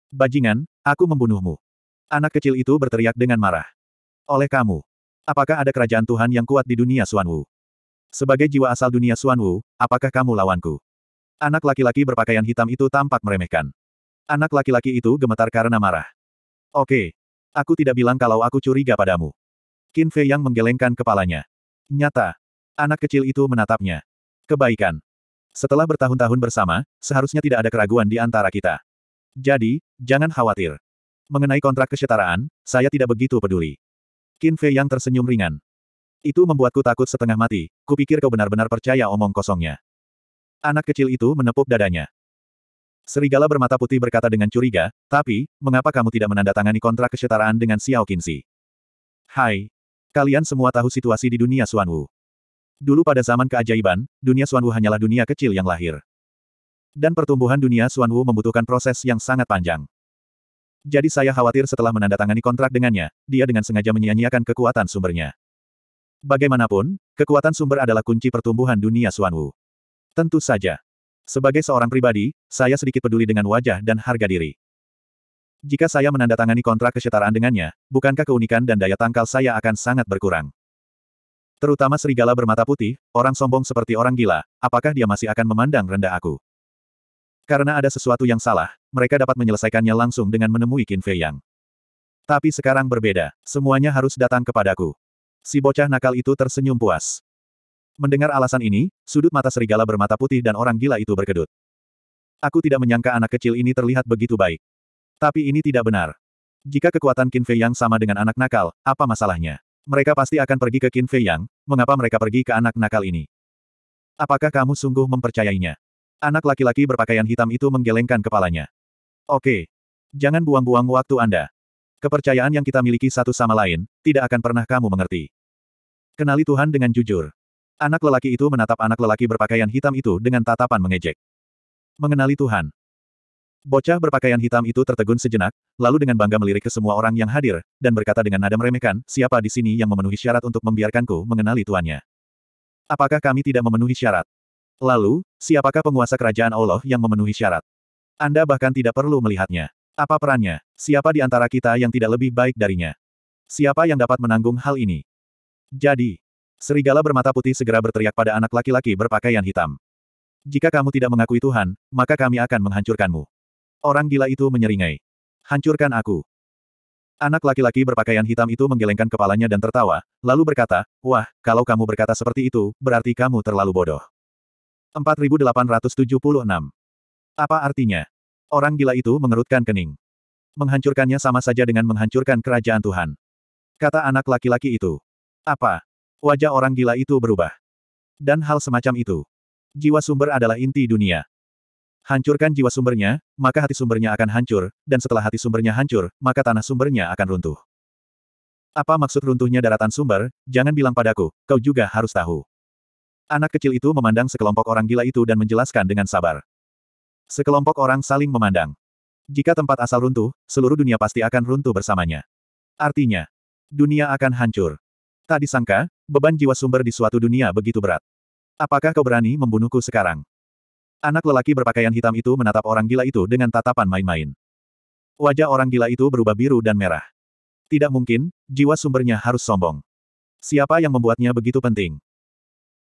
Bajingan, aku membunuhmu. Anak kecil itu berteriak dengan marah. Oleh kamu. Apakah ada kerajaan Tuhan yang kuat di dunia Suanwu? Sebagai jiwa asal dunia Suanwu, apakah kamu lawanku? Anak laki-laki berpakaian hitam itu tampak meremehkan. Anak laki-laki itu gemetar karena marah. Oke. Aku tidak bilang kalau aku curiga padamu. Qin Fei yang menggelengkan kepalanya. Nyata. Anak kecil itu menatapnya. Kebaikan. Setelah bertahun-tahun bersama, seharusnya tidak ada keraguan di antara kita. Jadi, jangan khawatir. Mengenai kontrak kesetaraan, saya tidak begitu peduli. Qin Fei yang tersenyum ringan. Itu membuatku takut setengah mati, kupikir kau benar-benar percaya omong kosongnya. Anak kecil itu menepuk dadanya. Serigala bermata putih berkata dengan curiga, tapi, mengapa kamu tidak menandatangani kontrak kesetaraan dengan Xiao Qinxi? Hai, Kalian semua tahu situasi di dunia Suanwu. Dulu pada zaman keajaiban, dunia Suanwu hanyalah dunia kecil yang lahir. Dan pertumbuhan dunia Suanwu membutuhkan proses yang sangat panjang. Jadi saya khawatir setelah menandatangani kontrak dengannya, dia dengan sengaja menyia-nyiakan kekuatan sumbernya. Bagaimanapun, kekuatan sumber adalah kunci pertumbuhan dunia Suanwu. Tentu saja. Sebagai seorang pribadi, saya sedikit peduli dengan wajah dan harga diri. Jika saya menandatangani kontrak kesetaraan dengannya, bukankah keunikan dan daya tangkal saya akan sangat berkurang? Terutama serigala bermata putih, orang sombong seperti orang gila, apakah dia masih akan memandang rendah aku? Karena ada sesuatu yang salah, mereka dapat menyelesaikannya langsung dengan menemui Qin Fei Yang. Tapi sekarang berbeda, semuanya harus datang kepadaku. Si bocah nakal itu tersenyum puas. Mendengar alasan ini, sudut mata serigala bermata putih dan orang gila itu berkedut. Aku tidak menyangka anak kecil ini terlihat begitu baik. Tapi ini tidak benar. Jika kekuatan Qin Fei Yang sama dengan anak nakal, apa masalahnya? Mereka pasti akan pergi ke Qin Fei Yang, mengapa mereka pergi ke anak nakal ini? Apakah kamu sungguh mempercayainya? Anak laki-laki berpakaian hitam itu menggelengkan kepalanya. Oke. Jangan buang-buang waktu Anda. Kepercayaan yang kita miliki satu sama lain, tidak akan pernah kamu mengerti. Kenali Tuhan dengan jujur. Anak lelaki itu menatap anak lelaki berpakaian hitam itu dengan tatapan mengejek. Mengenali Tuhan. Bocah berpakaian hitam itu tertegun sejenak, lalu dengan bangga melirik ke semua orang yang hadir, dan berkata dengan nada meremehkan, siapa di sini yang memenuhi syarat untuk membiarkanku mengenali tuannya? Apakah kami tidak memenuhi syarat? Lalu, siapakah penguasa kerajaan Allah yang memenuhi syarat? Anda bahkan tidak perlu melihatnya. Apa perannya? Siapa di antara kita yang tidak lebih baik darinya? Siapa yang dapat menanggung hal ini? Jadi, serigala bermata putih segera berteriak pada anak laki-laki berpakaian hitam. Jika kamu tidak mengakui Tuhan, maka kami akan menghancurkanmu. Orang gila itu menyeringai. Hancurkan aku. Anak laki-laki berpakaian hitam itu menggelengkan kepalanya dan tertawa, lalu berkata, Wah, kalau kamu berkata seperti itu, berarti kamu terlalu bodoh. 4876. Apa artinya? Orang gila itu mengerutkan kening. Menghancurkannya sama saja dengan menghancurkan kerajaan Tuhan. Kata anak laki-laki itu. Apa? Wajah orang gila itu berubah. Dan hal semacam itu. Jiwa sumber adalah inti dunia. Hancurkan jiwa sumbernya, maka hati sumbernya akan hancur, dan setelah hati sumbernya hancur, maka tanah sumbernya akan runtuh. Apa maksud runtuhnya daratan sumber? Jangan bilang padaku, kau juga harus tahu. Anak kecil itu memandang sekelompok orang gila itu dan menjelaskan dengan sabar. Sekelompok orang saling memandang. Jika tempat asal runtuh, seluruh dunia pasti akan runtuh bersamanya. Artinya, dunia akan hancur. Tak disangka, beban jiwa sumber di suatu dunia begitu berat. Apakah kau berani membunuhku sekarang? Anak lelaki berpakaian hitam itu menatap orang gila itu dengan tatapan main-main. Wajah orang gila itu berubah biru dan merah. Tidak mungkin, jiwa sumbernya harus sombong. Siapa yang membuatnya begitu penting?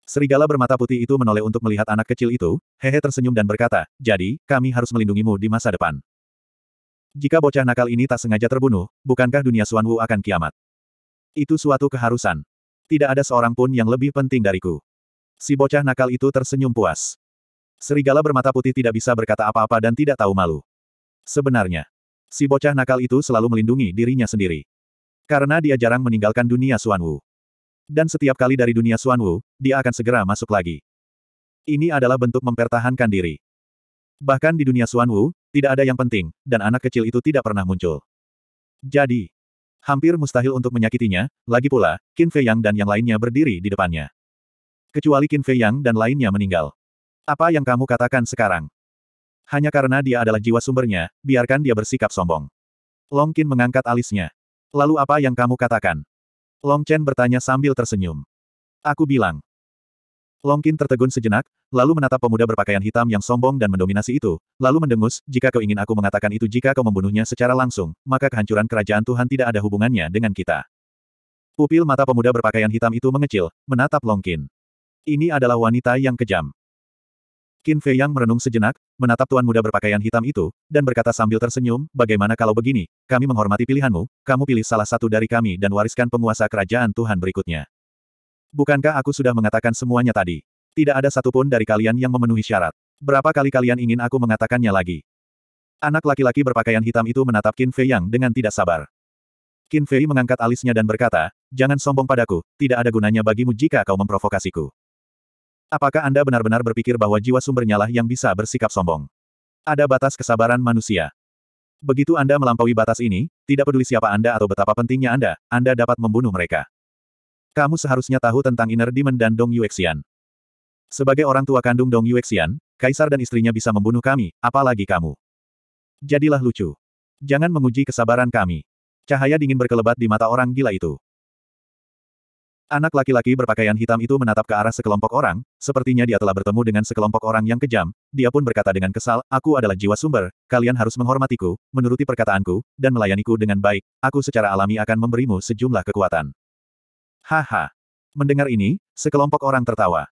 Serigala bermata putih itu menoleh untuk melihat anak kecil itu, hehe tersenyum dan berkata, jadi, kami harus melindungimu di masa depan. Jika bocah nakal ini tak sengaja terbunuh, bukankah dunia Suan Wu akan kiamat? Itu suatu keharusan. Tidak ada seorang pun yang lebih penting dariku. Si bocah nakal itu tersenyum puas. Serigala bermata putih tidak bisa berkata apa-apa dan tidak tahu malu. Sebenarnya, si bocah nakal itu selalu melindungi dirinya sendiri. Karena dia jarang meninggalkan dunia Suanwu. Dan setiap kali dari dunia Suanwu, dia akan segera masuk lagi. Ini adalah bentuk mempertahankan diri. Bahkan di dunia Suanwu, tidak ada yang penting, dan anak kecil itu tidak pernah muncul. Jadi, hampir mustahil untuk menyakitinya, lagi pula, Qin Fei Yang dan yang lainnya berdiri di depannya. Kecuali Qin Fei Yang dan lainnya meninggal. Apa yang kamu katakan sekarang? Hanya karena dia adalah jiwa sumbernya, biarkan dia bersikap sombong. Longkin mengangkat alisnya. Lalu apa yang kamu katakan? Long Chen bertanya sambil tersenyum. Aku bilang. Longkin tertegun sejenak, lalu menatap pemuda berpakaian hitam yang sombong dan mendominasi itu, lalu mendengus, jika kau ingin aku mengatakan itu jika kau membunuhnya secara langsung, maka kehancuran kerajaan Tuhan tidak ada hubungannya dengan kita. Pupil mata pemuda berpakaian hitam itu mengecil, menatap Longkin. Ini adalah wanita yang kejam. Qin Fei Yang merenung sejenak, menatap tuan muda berpakaian hitam itu, dan berkata sambil tersenyum, bagaimana kalau begini, kami menghormati pilihanmu, kamu pilih salah satu dari kami dan wariskan penguasa kerajaan Tuhan berikutnya. Bukankah aku sudah mengatakan semuanya tadi? Tidak ada satupun dari kalian yang memenuhi syarat. Berapa kali kalian ingin aku mengatakannya lagi? Anak laki-laki berpakaian hitam itu menatap Qin Fei Yang dengan tidak sabar. Qin Fei mengangkat alisnya dan berkata, jangan sombong padaku, tidak ada gunanya bagimu jika kau memprovokasiku. Apakah Anda benar-benar berpikir bahwa jiwa sumbernya lah yang bisa bersikap sombong? Ada batas kesabaran manusia. Begitu Anda melampaui batas ini, tidak peduli siapa Anda atau betapa pentingnya Anda, Anda dapat membunuh mereka. Kamu seharusnya tahu tentang Inner Demon dan Dong Yuexian. Sebagai orang tua kandung Dong Yuexian, Kaisar dan istrinya bisa membunuh kami, apalagi kamu. Jadilah lucu. Jangan menguji kesabaran kami. Cahaya dingin berkelebat di mata orang gila itu. Anak laki-laki berpakaian hitam itu menatap ke arah sekelompok orang, sepertinya dia telah bertemu dengan sekelompok orang yang kejam, dia pun berkata dengan kesal, aku adalah jiwa sumber, kalian harus menghormatiku, menuruti perkataanku, dan melayaniku dengan baik, aku secara alami akan memberimu sejumlah kekuatan. Haha. Mendengar ini, sekelompok orang tertawa.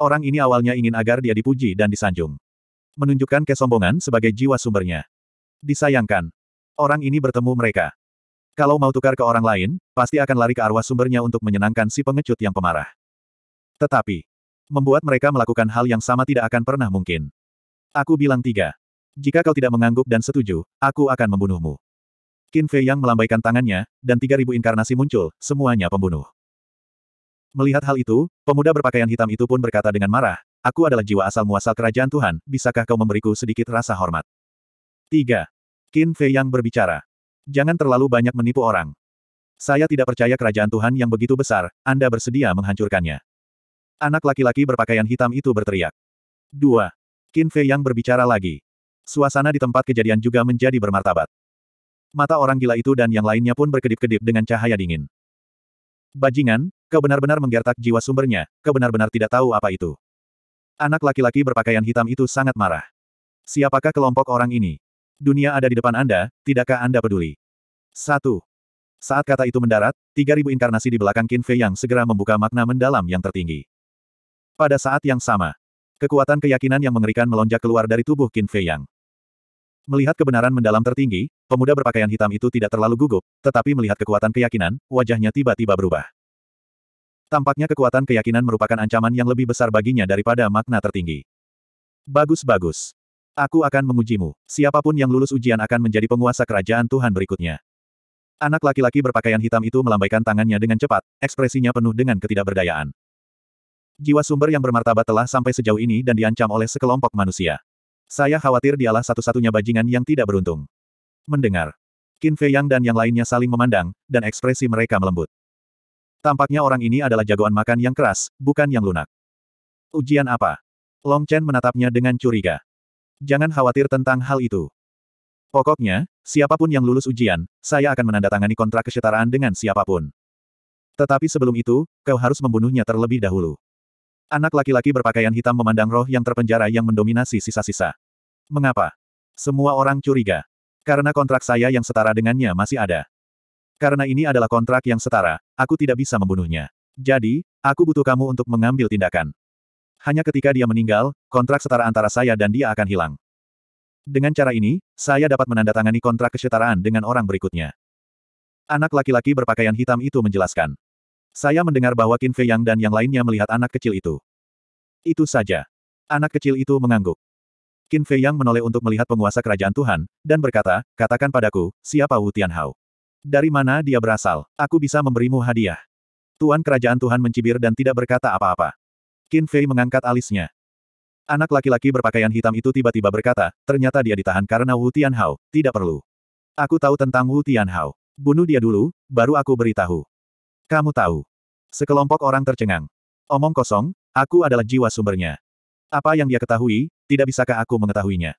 Orang ini awalnya ingin agar dia dipuji dan disanjung. Menunjukkan kesombongan sebagai jiwa sumbernya. Disayangkan. Orang ini bertemu mereka. Kalau mau tukar ke orang lain, pasti akan lari ke arwah sumbernya untuk menyenangkan si pengecut yang pemarah. Tetapi, membuat mereka melakukan hal yang sama tidak akan pernah mungkin. Aku bilang tiga. Jika kau tidak mengangguk dan setuju, aku akan membunuhmu. Qin Fei yang melambaikan tangannya, dan tiga ribu inkarnasi muncul, semuanya pembunuh. Melihat hal itu, pemuda berpakaian hitam itu pun berkata dengan marah, Aku adalah jiwa asal-muasal kerajaan Tuhan, bisakah kau memberiku sedikit rasa hormat? 3. Qin Fei yang berbicara. Jangan terlalu banyak menipu orang. Saya tidak percaya kerajaan Tuhan yang begitu besar, Anda bersedia menghancurkannya. Anak laki-laki berpakaian hitam itu berteriak. 2. Qin Fei yang berbicara lagi. Suasana di tempat kejadian juga menjadi bermartabat. Mata orang gila itu dan yang lainnya pun berkedip-kedip dengan cahaya dingin. Bajingan, kau benar-benar menggertak jiwa sumbernya, kau benar-benar tidak tahu apa itu. Anak laki-laki berpakaian hitam itu sangat marah. Siapakah kelompok orang ini? dunia ada di depan Anda, tidakkah Anda peduli? 1. Saat kata itu mendarat, 3000 inkarnasi di belakang Qin Fei yang segera membuka makna mendalam yang tertinggi. Pada saat yang sama, kekuatan keyakinan yang mengerikan melonjak keluar dari tubuh Qin Fei yang. Melihat kebenaran mendalam tertinggi, pemuda berpakaian hitam itu tidak terlalu gugup, tetapi melihat kekuatan keyakinan, wajahnya tiba-tiba berubah. Tampaknya kekuatan keyakinan merupakan ancaman yang lebih besar baginya daripada makna tertinggi. Bagus-bagus. Aku akan mengujimu. Siapapun yang lulus ujian akan menjadi penguasa kerajaan Tuhan berikutnya. Anak laki-laki berpakaian hitam itu melambaikan tangannya dengan cepat, ekspresinya penuh dengan ketidakberdayaan. Jiwa sumber yang bermartabat telah sampai sejauh ini dan diancam oleh sekelompok manusia. Saya khawatir dialah satu-satunya bajingan yang tidak beruntung. Mendengar. Qin Fei Yang dan yang lainnya saling memandang, dan ekspresi mereka melembut. Tampaknya orang ini adalah jagoan makan yang keras, bukan yang lunak. Ujian apa? Long Chen menatapnya dengan curiga. Jangan khawatir tentang hal itu. Pokoknya, siapapun yang lulus ujian, saya akan menandatangani kontrak kesetaraan dengan siapapun. Tetapi sebelum itu, kau harus membunuhnya terlebih dahulu. Anak laki-laki berpakaian hitam memandang roh yang terpenjara yang mendominasi sisa-sisa. Mengapa? Semua orang curiga. Karena kontrak saya yang setara dengannya masih ada. Karena ini adalah kontrak yang setara, aku tidak bisa membunuhnya. Jadi, aku butuh kamu untuk mengambil tindakan. Hanya ketika dia meninggal, kontrak setara antara saya dan dia akan hilang. Dengan cara ini, saya dapat menandatangani kontrak kesetaraan dengan orang berikutnya. Anak laki-laki berpakaian hitam itu menjelaskan. Saya mendengar bahwa Qin Fei Yang dan yang lainnya melihat anak kecil itu. Itu saja. Anak kecil itu mengangguk. Qin Fei Yang menoleh untuk melihat penguasa kerajaan Tuhan, dan berkata, katakan padaku, siapa Wu Tianhao? Dari mana dia berasal? Aku bisa memberimu hadiah. Tuan kerajaan Tuhan mencibir dan tidak berkata apa-apa. Qin Fei mengangkat alisnya. Anak laki-laki berpakaian hitam itu tiba-tiba berkata, ternyata dia ditahan karena Wu Tianhao, tidak perlu. Aku tahu tentang Wu Tianhao. Bunuh dia dulu, baru aku beritahu. Kamu tahu. Sekelompok orang tercengang. Omong kosong, aku adalah jiwa sumbernya. Apa yang dia ketahui, tidak bisakah aku mengetahuinya?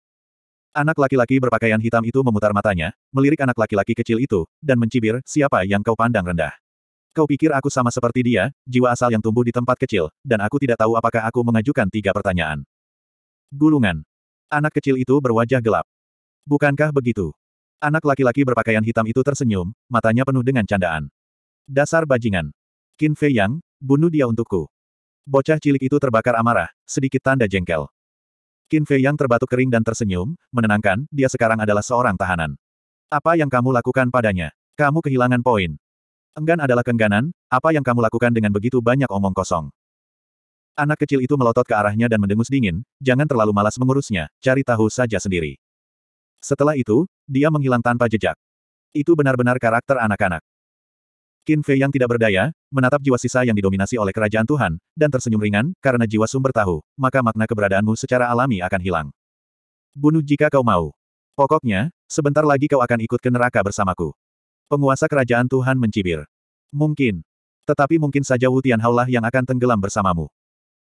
Anak laki-laki berpakaian hitam itu memutar matanya, melirik anak laki-laki kecil itu, dan mencibir, siapa yang kau pandang rendah? Kau pikir aku sama seperti dia, jiwa asal yang tumbuh di tempat kecil, dan aku tidak tahu apakah aku mengajukan tiga pertanyaan. Gulungan. Anak kecil itu berwajah gelap. Bukankah begitu? Anak laki-laki berpakaian hitam itu tersenyum, matanya penuh dengan candaan. Dasar bajingan. Qin Fei Yang, bunuh dia untukku. Bocah cilik itu terbakar amarah, sedikit tanda jengkel. Qin Fei Yang terbatuk kering dan tersenyum, menenangkan, dia sekarang adalah seorang tahanan. Apa yang kamu lakukan padanya? Kamu kehilangan poin. Enggan adalah kengganan, apa yang kamu lakukan dengan begitu banyak omong kosong? Anak kecil itu melotot ke arahnya dan mendengus dingin, jangan terlalu malas mengurusnya, cari tahu saja sendiri. Setelah itu, dia menghilang tanpa jejak. Itu benar-benar karakter anak-anak. Qin Fei yang tidak berdaya, menatap jiwa sisa yang didominasi oleh kerajaan Tuhan, dan tersenyum ringan, karena jiwa sumber tahu, maka makna keberadaanmu secara alami akan hilang. Bunuh jika kau mau. Pokoknya, sebentar lagi kau akan ikut ke neraka bersamaku. Penguasa kerajaan Tuhan mencibir. Mungkin. Tetapi mungkin saja Wu lah yang akan tenggelam bersamamu.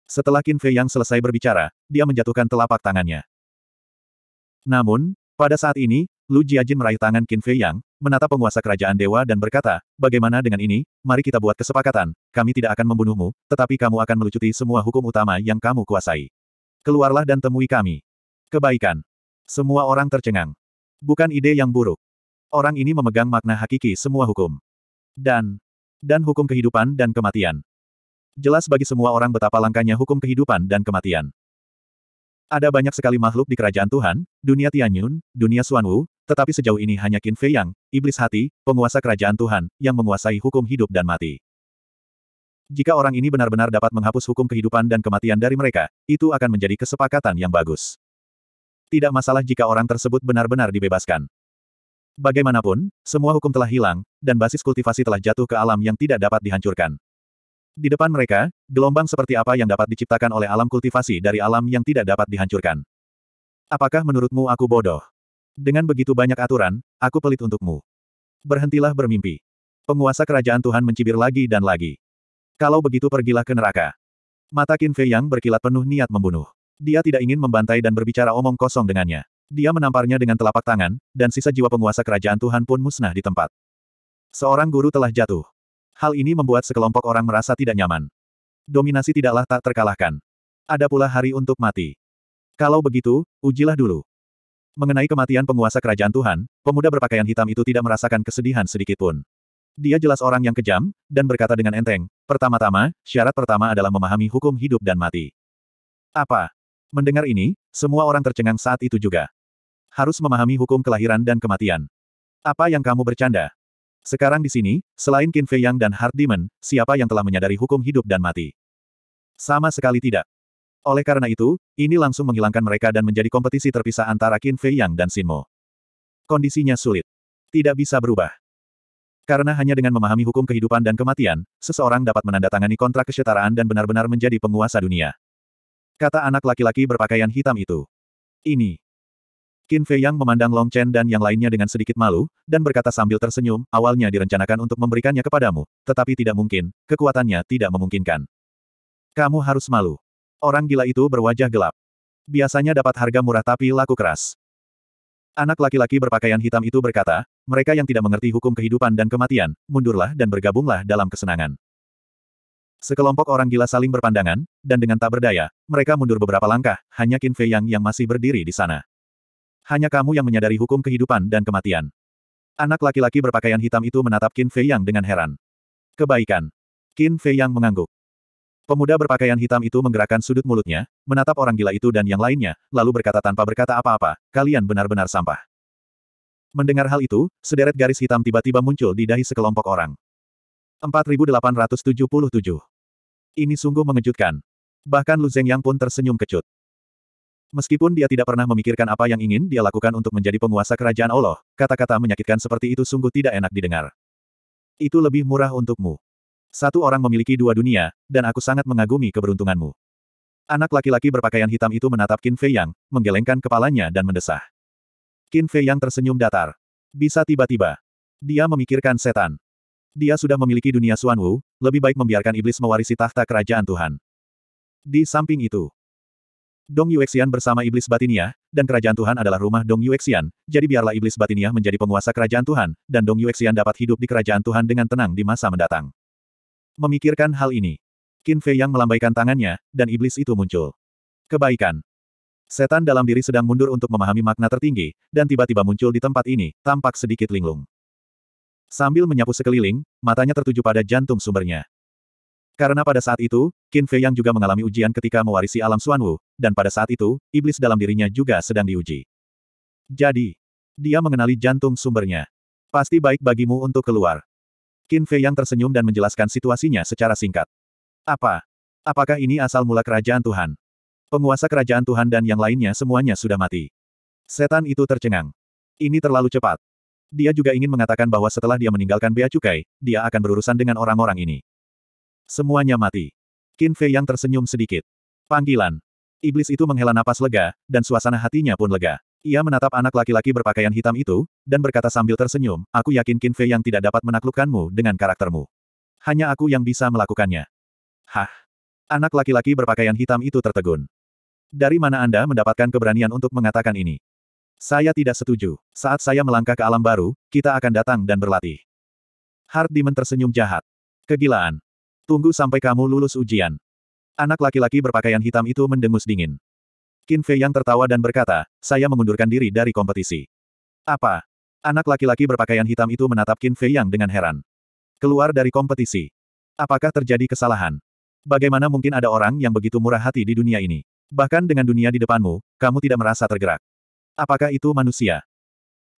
Setelah Qin Fei yang selesai berbicara, dia menjatuhkan telapak tangannya. Namun, pada saat ini, Lu Jiajin meraih tangan Qin Fei Yang, menatap penguasa kerajaan dewa dan berkata, bagaimana dengan ini, mari kita buat kesepakatan, kami tidak akan membunuhmu, tetapi kamu akan melucuti semua hukum utama yang kamu kuasai. Keluarlah dan temui kami. Kebaikan. Semua orang tercengang. Bukan ide yang buruk. Orang ini memegang makna hakiki semua hukum. Dan, dan hukum kehidupan dan kematian. Jelas bagi semua orang betapa langkanya hukum kehidupan dan kematian. Ada banyak sekali makhluk di kerajaan Tuhan, dunia Tianyun, dunia Suanwu, tetapi sejauh ini hanya Qin Fei Yang, iblis hati, penguasa kerajaan Tuhan, yang menguasai hukum hidup dan mati. Jika orang ini benar-benar dapat menghapus hukum kehidupan dan kematian dari mereka, itu akan menjadi kesepakatan yang bagus. Tidak masalah jika orang tersebut benar-benar dibebaskan. Bagaimanapun, semua hukum telah hilang, dan basis kultivasi telah jatuh ke alam yang tidak dapat dihancurkan. Di depan mereka, gelombang seperti apa yang dapat diciptakan oleh alam kultivasi dari alam yang tidak dapat dihancurkan. Apakah menurutmu aku bodoh? Dengan begitu banyak aturan, aku pelit untukmu. Berhentilah bermimpi. Penguasa kerajaan Tuhan mencibir lagi dan lagi. Kalau begitu pergilah ke neraka. Mata Qin Fei yang berkilat penuh niat membunuh. Dia tidak ingin membantai dan berbicara omong kosong dengannya. Dia menamparnya dengan telapak tangan, dan sisa jiwa penguasa kerajaan Tuhan pun musnah di tempat. Seorang guru telah jatuh. Hal ini membuat sekelompok orang merasa tidak nyaman. Dominasi tidaklah tak terkalahkan. Ada pula hari untuk mati. Kalau begitu, ujilah dulu. Mengenai kematian penguasa kerajaan Tuhan, pemuda berpakaian hitam itu tidak merasakan kesedihan sedikitpun. Dia jelas orang yang kejam, dan berkata dengan enteng, pertama-tama, syarat pertama adalah memahami hukum hidup dan mati. Apa? Mendengar ini, semua orang tercengang saat itu juga harus memahami hukum kelahiran dan kematian. Apa yang kamu bercanda? Sekarang di sini, selain Qin Fei Yang dan Hard Demon, siapa yang telah menyadari hukum hidup dan mati? Sama sekali tidak. Oleh karena itu, ini langsung menghilangkan mereka dan menjadi kompetisi terpisah antara Qin Fei Yang dan Sinmo. Kondisinya sulit. Tidak bisa berubah. Karena hanya dengan memahami hukum kehidupan dan kematian, seseorang dapat menandatangani kontrak kesetaraan dan benar-benar menjadi penguasa dunia. Kata anak laki-laki berpakaian hitam itu. Ini. Qin Fei Yang memandang Long Chen dan yang lainnya dengan sedikit malu, dan berkata sambil tersenyum, awalnya direncanakan untuk memberikannya kepadamu, tetapi tidak mungkin, kekuatannya tidak memungkinkan. Kamu harus malu. Orang gila itu berwajah gelap. Biasanya dapat harga murah tapi laku keras. Anak laki-laki berpakaian hitam itu berkata, mereka yang tidak mengerti hukum kehidupan dan kematian, mundurlah dan bergabunglah dalam kesenangan. Sekelompok orang gila saling berpandangan, dan dengan tak berdaya, mereka mundur beberapa langkah, hanya Qin Fei Yang yang masih berdiri di sana hanya kamu yang menyadari hukum kehidupan dan kematian. Anak laki-laki berpakaian hitam itu menatap Qin Fei Yang dengan heran. Kebaikan. Qin Fei Yang mengangguk. Pemuda berpakaian hitam itu menggerakkan sudut mulutnya, menatap orang gila itu dan yang lainnya, lalu berkata tanpa berkata apa-apa, kalian benar-benar sampah. Mendengar hal itu, sederet garis hitam tiba-tiba muncul di dahi sekelompok orang. 4877. Ini sungguh mengejutkan. Bahkan Lu Zeng Yang pun tersenyum kecut. Meskipun dia tidak pernah memikirkan apa yang ingin dia lakukan untuk menjadi penguasa kerajaan Allah, kata-kata menyakitkan seperti itu sungguh tidak enak didengar. Itu lebih murah untukmu. Satu orang memiliki dua dunia, dan aku sangat mengagumi keberuntunganmu. Anak laki-laki berpakaian hitam itu menatap Qin Fei Yang, menggelengkan kepalanya dan mendesah. Qin Fei Yang tersenyum datar. Bisa tiba-tiba. Dia memikirkan setan. Dia sudah memiliki dunia Suan Wu, lebih baik membiarkan iblis mewarisi tahta kerajaan Tuhan. Di samping itu, Dong Yuexian bersama iblis batinia, dan kerajaan Tuhan adalah rumah Dong Yuexian, jadi biarlah iblis batinia menjadi penguasa kerajaan Tuhan, dan Dong Yuexian dapat hidup di kerajaan Tuhan dengan tenang di masa mendatang. Memikirkan hal ini, Qin Fei yang melambaikan tangannya, dan iblis itu muncul. Kebaikan. Setan dalam diri sedang mundur untuk memahami makna tertinggi, dan tiba-tiba muncul di tempat ini, tampak sedikit linglung. Sambil menyapu sekeliling, matanya tertuju pada jantung sumbernya. Karena pada saat itu, Qin Fei yang juga mengalami ujian ketika mewarisi alam Wu, dan pada saat itu, iblis dalam dirinya juga sedang diuji. Jadi, dia mengenali jantung sumbernya. Pasti baik bagimu untuk keluar. Qin Fei yang tersenyum dan menjelaskan situasinya secara singkat. Apa? Apakah ini asal mula kerajaan Tuhan? Penguasa kerajaan Tuhan dan yang lainnya semuanya sudah mati. Setan itu tercengang. Ini terlalu cepat. Dia juga ingin mengatakan bahwa setelah dia meninggalkan Bea Cukai, dia akan berurusan dengan orang-orang ini. Semuanya mati. Qin Fei yang tersenyum sedikit. Panggilan. Iblis itu menghela napas lega, dan suasana hatinya pun lega. Ia menatap anak laki-laki berpakaian hitam itu, dan berkata sambil tersenyum, aku yakin Qin Fei yang tidak dapat menaklukkanmu dengan karaktermu. Hanya aku yang bisa melakukannya. Hah. Anak laki-laki berpakaian hitam itu tertegun. Dari mana Anda mendapatkan keberanian untuk mengatakan ini? Saya tidak setuju. Saat saya melangkah ke alam baru, kita akan datang dan berlatih. Hard Demon tersenyum jahat. Kegilaan. Tunggu sampai kamu lulus ujian. Anak laki-laki berpakaian hitam itu mendengus dingin. Qin Fei yang tertawa dan berkata, saya mengundurkan diri dari kompetisi. Apa? Anak laki-laki berpakaian hitam itu menatap Qin Fei yang dengan heran. Keluar dari kompetisi. Apakah terjadi kesalahan? Bagaimana mungkin ada orang yang begitu murah hati di dunia ini? Bahkan dengan dunia di depanmu, kamu tidak merasa tergerak. Apakah itu manusia?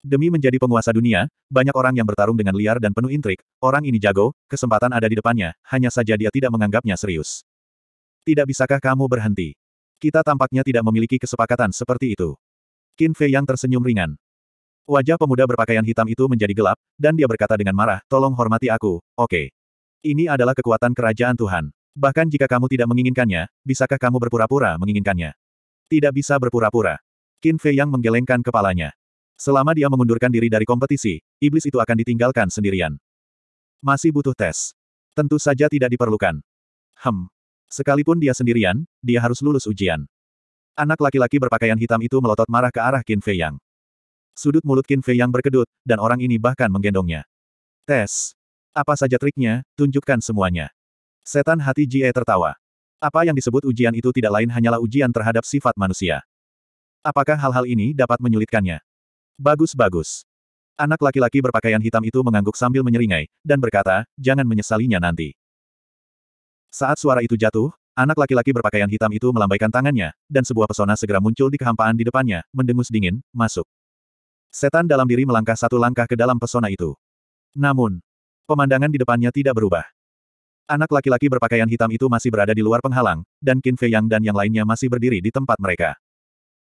Demi menjadi penguasa dunia, banyak orang yang bertarung dengan liar dan penuh intrik, orang ini jago, kesempatan ada di depannya, hanya saja dia tidak menganggapnya serius. Tidak bisakah kamu berhenti? Kita tampaknya tidak memiliki kesepakatan seperti itu. Qin Fei yang tersenyum ringan. Wajah pemuda berpakaian hitam itu menjadi gelap, dan dia berkata dengan marah, tolong hormati aku, oke. Okay. Ini adalah kekuatan kerajaan Tuhan. Bahkan jika kamu tidak menginginkannya, bisakah kamu berpura-pura menginginkannya? Tidak bisa berpura-pura. Qin Fei yang menggelengkan kepalanya. Selama dia mengundurkan diri dari kompetisi, iblis itu akan ditinggalkan sendirian. Masih butuh tes. Tentu saja tidak diperlukan. Hem. Sekalipun dia sendirian, dia harus lulus ujian. Anak laki-laki berpakaian hitam itu melotot marah ke arah Qin Fei Yang. Sudut mulut Qin Fei Yang berkedut, dan orang ini bahkan menggendongnya. Tes. Apa saja triknya, tunjukkan semuanya. Setan hati Jie tertawa. Apa yang disebut ujian itu tidak lain hanyalah ujian terhadap sifat manusia. Apakah hal-hal ini dapat menyulitkannya? Bagus-bagus. Anak laki-laki berpakaian hitam itu mengangguk sambil menyeringai, dan berkata, jangan menyesalinya nanti. Saat suara itu jatuh, anak laki-laki berpakaian hitam itu melambaikan tangannya, dan sebuah pesona segera muncul di kehampaan di depannya, mendengus dingin, masuk. Setan dalam diri melangkah satu langkah ke dalam pesona itu. Namun, pemandangan di depannya tidak berubah. Anak laki-laki berpakaian hitam itu masih berada di luar penghalang, dan Qin Fei Yang dan yang lainnya masih berdiri di tempat mereka.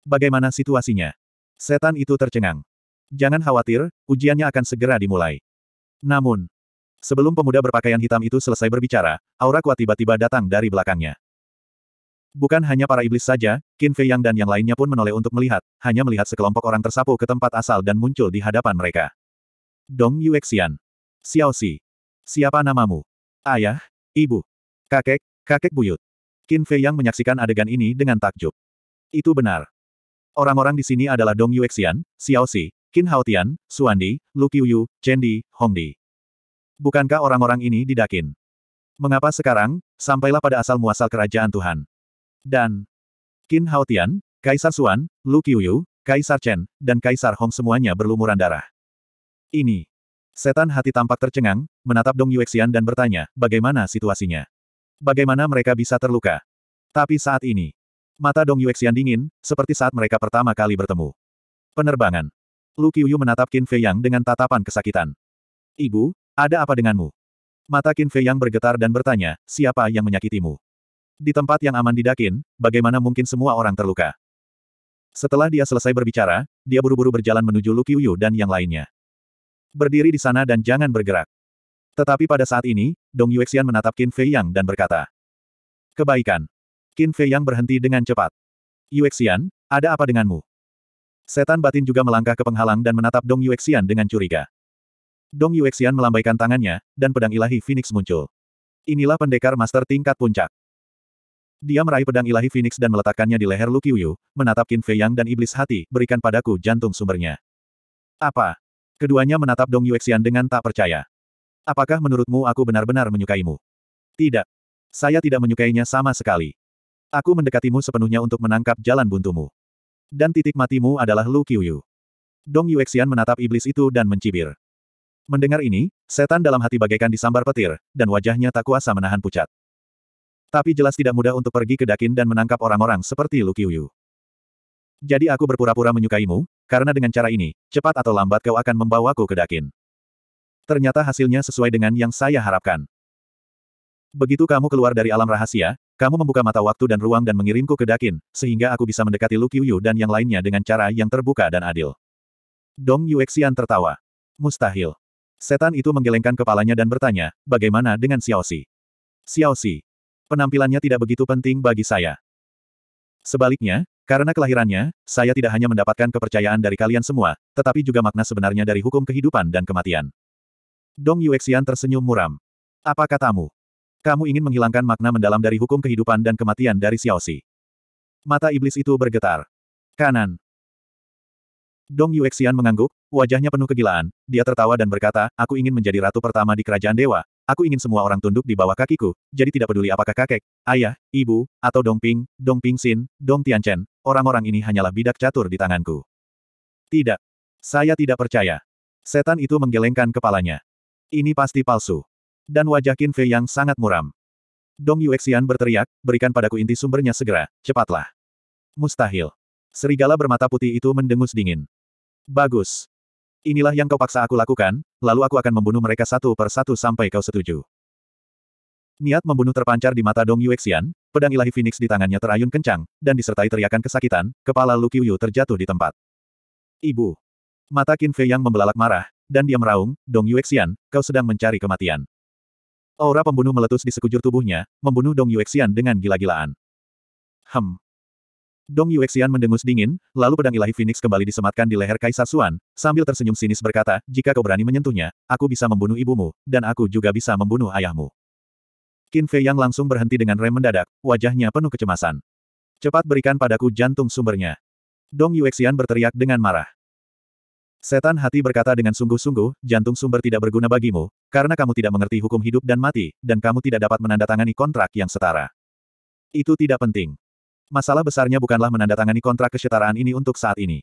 Bagaimana situasinya? Setan itu tercengang. Jangan khawatir, ujiannya akan segera dimulai. Namun, sebelum pemuda berpakaian hitam itu selesai berbicara, aura kuat tiba-tiba datang dari belakangnya. Bukan hanya para iblis saja, Qin Fei Yang dan yang lainnya pun menoleh untuk melihat, hanya melihat sekelompok orang tersapu ke tempat asal dan muncul di hadapan mereka. Dong Xiao Xi. Siapa namamu? Ayah, ibu, kakek, kakek buyut. Qin Fei Yang menyaksikan adegan ini dengan takjub. Itu benar. Orang-orang di sini adalah Dong Yuexian, Xiao Xi, Qin Haotian, Suandi, Lu Qiuyu, Chen Di, Hong Di. Bukankah orang-orang ini didakin? Mengapa sekarang, sampailah pada asal-muasal kerajaan Tuhan? Dan Qin Haotian, Kaisar Suan, Lu Qiuyu, Kaisar Chen, dan Kaisar Hong semuanya berlumuran darah. Ini. Setan hati tampak tercengang, menatap Dong Yuexian dan bertanya, bagaimana situasinya? Bagaimana mereka bisa terluka? Tapi saat ini, Mata Dong Yuexian dingin, seperti saat mereka pertama kali bertemu. Penerbangan. Lu Qiuyu menatap Qin Fei Yang dengan tatapan kesakitan. Ibu, ada apa denganmu? Mata Qin Fei Yang bergetar dan bertanya, siapa yang menyakitimu? Di tempat yang aman didakin, bagaimana mungkin semua orang terluka? Setelah dia selesai berbicara, dia buru-buru berjalan menuju Lu Qiuyu dan yang lainnya. Berdiri di sana dan jangan bergerak. Tetapi pada saat ini, Dong Yuexian menatap Qin Fei Yang dan berkata, Kebaikan. Qin Fei Yang berhenti dengan cepat. Yuexian, ada apa denganmu? Setan batin juga melangkah ke penghalang dan menatap Dong Yuexian dengan curiga. Dong Yuexian melambaikan tangannya, dan pedang ilahi Phoenix muncul. Inilah pendekar master tingkat puncak. Dia meraih pedang ilahi Phoenix dan meletakkannya di leher Lu Qiuyu, menatap Qin Fei Yang dan iblis hati, berikan padaku jantung sumbernya. Apa? Keduanya menatap Dong Yuexian dengan tak percaya. Apakah menurutmu aku benar-benar menyukaimu? Tidak. Saya tidak menyukainya sama sekali. Aku mendekatimu sepenuhnya untuk menangkap jalan buntumu. Dan titik matimu adalah Lu Qiuyu. Dong Yuexian menatap iblis itu dan mencibir. Mendengar ini, setan dalam hati bagaikan disambar petir, dan wajahnya tak kuasa menahan pucat. Tapi jelas tidak mudah untuk pergi ke Dakin dan menangkap orang-orang seperti Lu Qiuyu. Jadi aku berpura-pura menyukaimu, karena dengan cara ini, cepat atau lambat kau akan membawaku ke Dakin. Ternyata hasilnya sesuai dengan yang saya harapkan. Begitu kamu keluar dari alam rahasia, kamu membuka mata waktu dan ruang dan mengirimku ke Dakin, sehingga aku bisa mendekati Lu Qiuyu dan yang lainnya dengan cara yang terbuka dan adil. Dong Yuexian tertawa. Mustahil. Setan itu menggelengkan kepalanya dan bertanya, bagaimana dengan Xiao Xi? Xiao Xi. Penampilannya tidak begitu penting bagi saya. Sebaliknya, karena kelahirannya, saya tidak hanya mendapatkan kepercayaan dari kalian semua, tetapi juga makna sebenarnya dari hukum kehidupan dan kematian. Dong Yuexian tersenyum muram. Apa katamu? Kamu ingin menghilangkan makna mendalam dari hukum kehidupan dan kematian dari Xiao Xiaoxi. Mata iblis itu bergetar. Kanan. Dong Yuexian mengangguk, wajahnya penuh kegilaan, dia tertawa dan berkata, aku ingin menjadi ratu pertama di kerajaan dewa, aku ingin semua orang tunduk di bawah kakiku, jadi tidak peduli apakah kakek, ayah, ibu, atau Dong Ping, Dong Ping Xin, Dong Tianchen, orang-orang ini hanyalah bidak catur di tanganku. Tidak. Saya tidak percaya. Setan itu menggelengkan kepalanya. Ini pasti palsu dan wajah Qin Fei yang sangat muram. Dong Yuexian berteriak, berikan padaku inti sumbernya segera, cepatlah. Mustahil. Serigala bermata putih itu mendengus dingin. Bagus. Inilah yang kau paksa aku lakukan, lalu aku akan membunuh mereka satu per satu sampai kau setuju. Niat membunuh terpancar di mata Dong Yuexian, pedang ilahi Phoenix di tangannya terayun kencang, dan disertai teriakan kesakitan, kepala Lu Qiuyu terjatuh di tempat. Ibu. Mata Qin Fei yang membelalak marah, dan dia meraung, Dong Yuexian, kau sedang mencari kematian. Aura pembunuh meletus di sekujur tubuhnya, membunuh Dong Yuexian dengan gila-gilaan. Hem. Dong Yuexian mendengus dingin, lalu pedang ilahi Phoenix kembali disematkan di leher Kaisar Suan, sambil tersenyum sinis berkata, jika kau berani menyentuhnya, aku bisa membunuh ibumu, dan aku juga bisa membunuh ayahmu. Qin Fei Yang langsung berhenti dengan rem mendadak, wajahnya penuh kecemasan. Cepat berikan padaku jantung sumbernya. Dong Yuexian berteriak dengan marah. Setan hati berkata dengan sungguh-sungguh, jantung sumber tidak berguna bagimu, karena kamu tidak mengerti hukum hidup dan mati, dan kamu tidak dapat menandatangani kontrak yang setara. Itu tidak penting. Masalah besarnya bukanlah menandatangani kontrak kesetaraan ini untuk saat ini.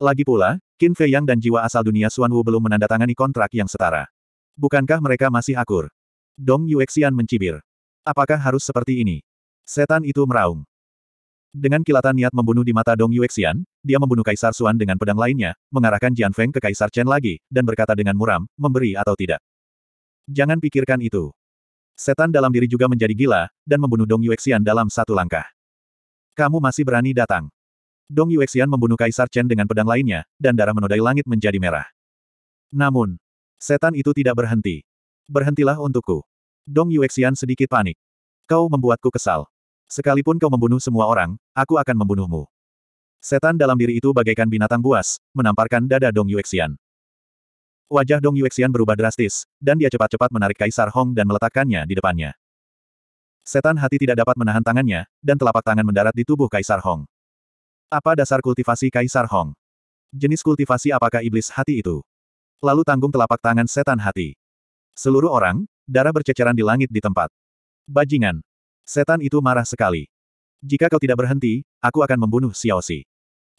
Lagi pula, Qin Fei Yang dan jiwa asal dunia Suan Wu belum menandatangani kontrak yang setara. Bukankah mereka masih akur? Dong Yuexian mencibir. Apakah harus seperti ini? Setan itu meraung. Dengan kilatan niat membunuh di mata Dong Yuexian, dia membunuh Kaisar Xuan dengan pedang lainnya, mengarahkan Jian Feng ke Kaisar Chen lagi, dan berkata dengan muram, memberi atau tidak. Jangan pikirkan itu. Setan dalam diri juga menjadi gila, dan membunuh Dong Yuexian dalam satu langkah. Kamu masih berani datang. Dong Yuexian membunuh Kaisar Chen dengan pedang lainnya, dan darah menodai langit menjadi merah. Namun, setan itu tidak berhenti. Berhentilah untukku. Dong Yuexian sedikit panik. Kau membuatku kesal. Sekalipun kau membunuh semua orang, aku akan membunuhmu. Setan dalam diri itu bagaikan binatang buas, menamparkan dada Dong Yuexian. Wajah Dong Yuexian berubah drastis, dan dia cepat-cepat menarik Kaisar Hong dan meletakkannya di depannya. Setan hati tidak dapat menahan tangannya, dan telapak tangan mendarat di tubuh Kaisar Hong. Apa dasar kultivasi Kaisar Hong? Jenis kultivasi apakah iblis hati itu? Lalu tanggung telapak tangan setan hati. Seluruh orang, darah berceceran di langit di tempat. Bajingan, Setan itu marah sekali. Jika kau tidak berhenti, aku akan membunuh Xiao Xi.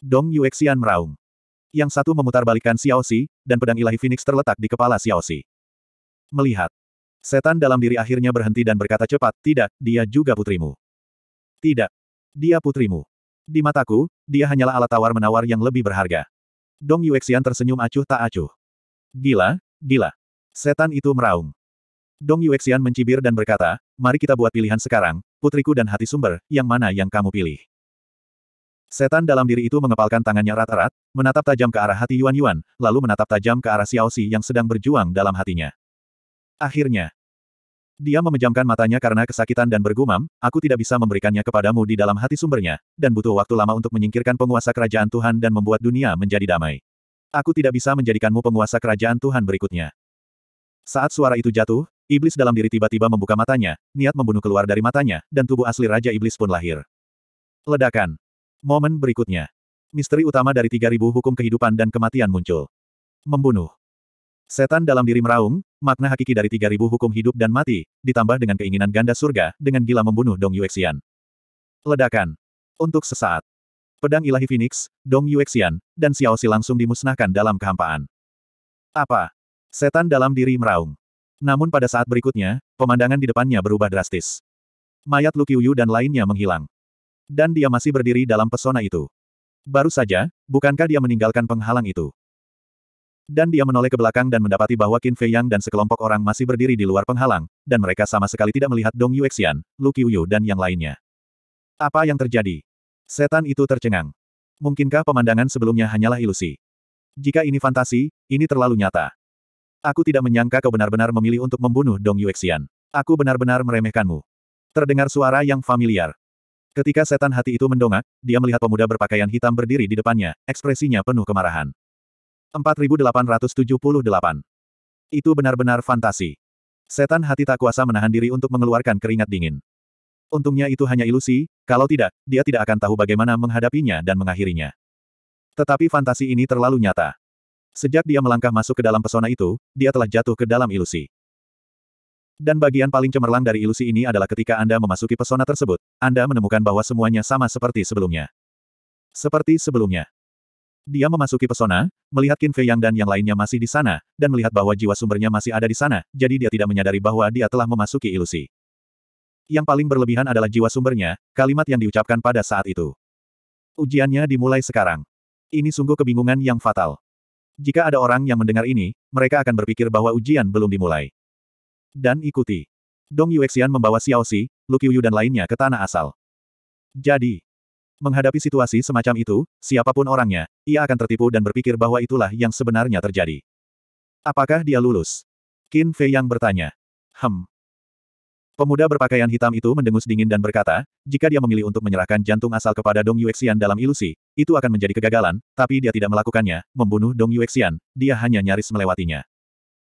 Dong Yuexian meraung. Yang satu memutarbalikkan Xi, dan pedang ilahi Phoenix terletak di kepala Xiao Xi. Melihat. Setan dalam diri akhirnya berhenti dan berkata cepat, tidak, dia juga putrimu. Tidak. Dia putrimu. Di mataku, dia hanyalah alat tawar-menawar yang lebih berharga. Dong Yuexian tersenyum acuh tak acuh. Gila, gila. Setan itu meraung. Dong Yuexian mencibir dan berkata, mari kita buat pilihan sekarang, putriku dan hati sumber, yang mana yang kamu pilih? Setan dalam diri itu mengepalkan tangannya rat-rat, menatap tajam ke arah hati Yuan Yuan, lalu menatap tajam ke arah Xiao Xi yang sedang berjuang dalam hatinya. Akhirnya, dia memejamkan matanya karena kesakitan dan bergumam, aku tidak bisa memberikannya kepadamu di dalam hati sumbernya, dan butuh waktu lama untuk menyingkirkan penguasa kerajaan Tuhan dan membuat dunia menjadi damai. Aku tidak bisa menjadikanmu penguasa kerajaan Tuhan berikutnya. Saat suara itu jatuh, Iblis dalam diri tiba-tiba membuka matanya, niat membunuh keluar dari matanya, dan tubuh asli Raja Iblis pun lahir. Ledakan. Momen berikutnya. Misteri utama dari 3000 hukum kehidupan dan kematian muncul. Membunuh. Setan dalam diri meraung, makna hakiki dari 3000 hukum hidup dan mati, ditambah dengan keinginan ganda surga, dengan gila membunuh Dong Yuexian. Ledakan. Untuk sesaat. Pedang ilahi Phoenix, Dong Yuexian, dan Xiao Si langsung dimusnahkan dalam kehampaan. Apa? Setan dalam diri meraung. Namun pada saat berikutnya, pemandangan di depannya berubah drastis. Mayat Lu Qiuyu dan lainnya menghilang. Dan dia masih berdiri dalam pesona itu. Baru saja, bukankah dia meninggalkan penghalang itu? Dan dia menoleh ke belakang dan mendapati bahwa Qin Fei Yang dan sekelompok orang masih berdiri di luar penghalang, dan mereka sama sekali tidak melihat Dong Yuexian, Lu Qiuyu dan yang lainnya. Apa yang terjadi? Setan itu tercengang. Mungkinkah pemandangan sebelumnya hanyalah ilusi? Jika ini fantasi, ini terlalu nyata. Aku tidak menyangka kau benar-benar memilih untuk membunuh Dong Yuexian. Aku benar-benar meremehkanmu. Terdengar suara yang familiar. Ketika setan hati itu mendongak, dia melihat pemuda berpakaian hitam berdiri di depannya, ekspresinya penuh kemarahan. 4878. Itu benar-benar fantasi. Setan hati tak kuasa menahan diri untuk mengeluarkan keringat dingin. Untungnya itu hanya ilusi, kalau tidak, dia tidak akan tahu bagaimana menghadapinya dan mengakhirinya. Tetapi fantasi ini terlalu nyata. Sejak dia melangkah masuk ke dalam pesona itu, dia telah jatuh ke dalam ilusi. Dan bagian paling cemerlang dari ilusi ini adalah ketika Anda memasuki pesona tersebut, Anda menemukan bahwa semuanya sama seperti sebelumnya. Seperti sebelumnya. Dia memasuki pesona, melihat Qin Fei Yang dan yang lainnya masih di sana, dan melihat bahwa jiwa sumbernya masih ada di sana, jadi dia tidak menyadari bahwa dia telah memasuki ilusi. Yang paling berlebihan adalah jiwa sumbernya, kalimat yang diucapkan pada saat itu. Ujiannya dimulai sekarang. Ini sungguh kebingungan yang fatal. Jika ada orang yang mendengar ini, mereka akan berpikir bahwa ujian belum dimulai. Dan ikuti. Dong Yuexian membawa Xiao Xi, Lu Qiuyu dan lainnya ke tanah asal. Jadi, menghadapi situasi semacam itu, siapapun orangnya, ia akan tertipu dan berpikir bahwa itulah yang sebenarnya terjadi. Apakah dia lulus? Qin Fei yang bertanya. Hem, Pemuda berpakaian hitam itu mendengus dingin dan berkata, jika dia memilih untuk menyerahkan jantung asal kepada Dong Yuexian dalam ilusi, itu akan menjadi kegagalan, tapi dia tidak melakukannya, membunuh Dong Yuexian, dia hanya nyaris melewatinya.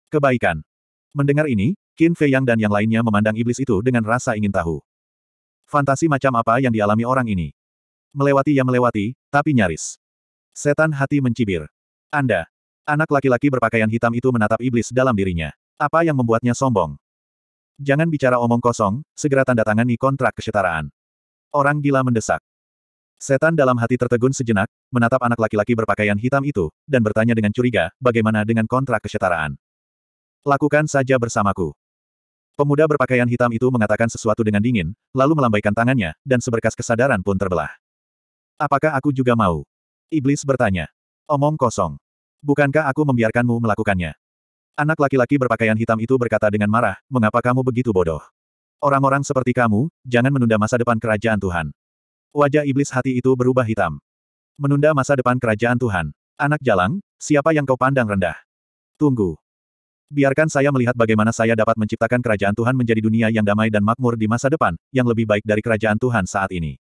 Kebaikan. Mendengar ini, Qin Fei Yang dan yang lainnya memandang iblis itu dengan rasa ingin tahu. Fantasi macam apa yang dialami orang ini? Melewati ya melewati, tapi nyaris. Setan hati mencibir. Anda. Anak laki-laki berpakaian hitam itu menatap iblis dalam dirinya. Apa yang membuatnya sombong? Jangan bicara omong kosong, segera tanda tangani kontrak kesetaraan. Orang gila mendesak. Setan dalam hati tertegun sejenak, menatap anak laki-laki berpakaian hitam itu, dan bertanya dengan curiga, bagaimana dengan kontrak kesetaraan. Lakukan saja bersamaku. Pemuda berpakaian hitam itu mengatakan sesuatu dengan dingin, lalu melambaikan tangannya, dan seberkas kesadaran pun terbelah. Apakah aku juga mau? Iblis bertanya. Omong kosong. Bukankah aku membiarkanmu melakukannya? Anak laki-laki berpakaian hitam itu berkata dengan marah, mengapa kamu begitu bodoh? Orang-orang seperti kamu, jangan menunda masa depan kerajaan Tuhan. Wajah iblis hati itu berubah hitam. Menunda masa depan kerajaan Tuhan. Anak jalang, siapa yang kau pandang rendah? Tunggu. Biarkan saya melihat bagaimana saya dapat menciptakan kerajaan Tuhan menjadi dunia yang damai dan makmur di masa depan, yang lebih baik dari kerajaan Tuhan saat ini.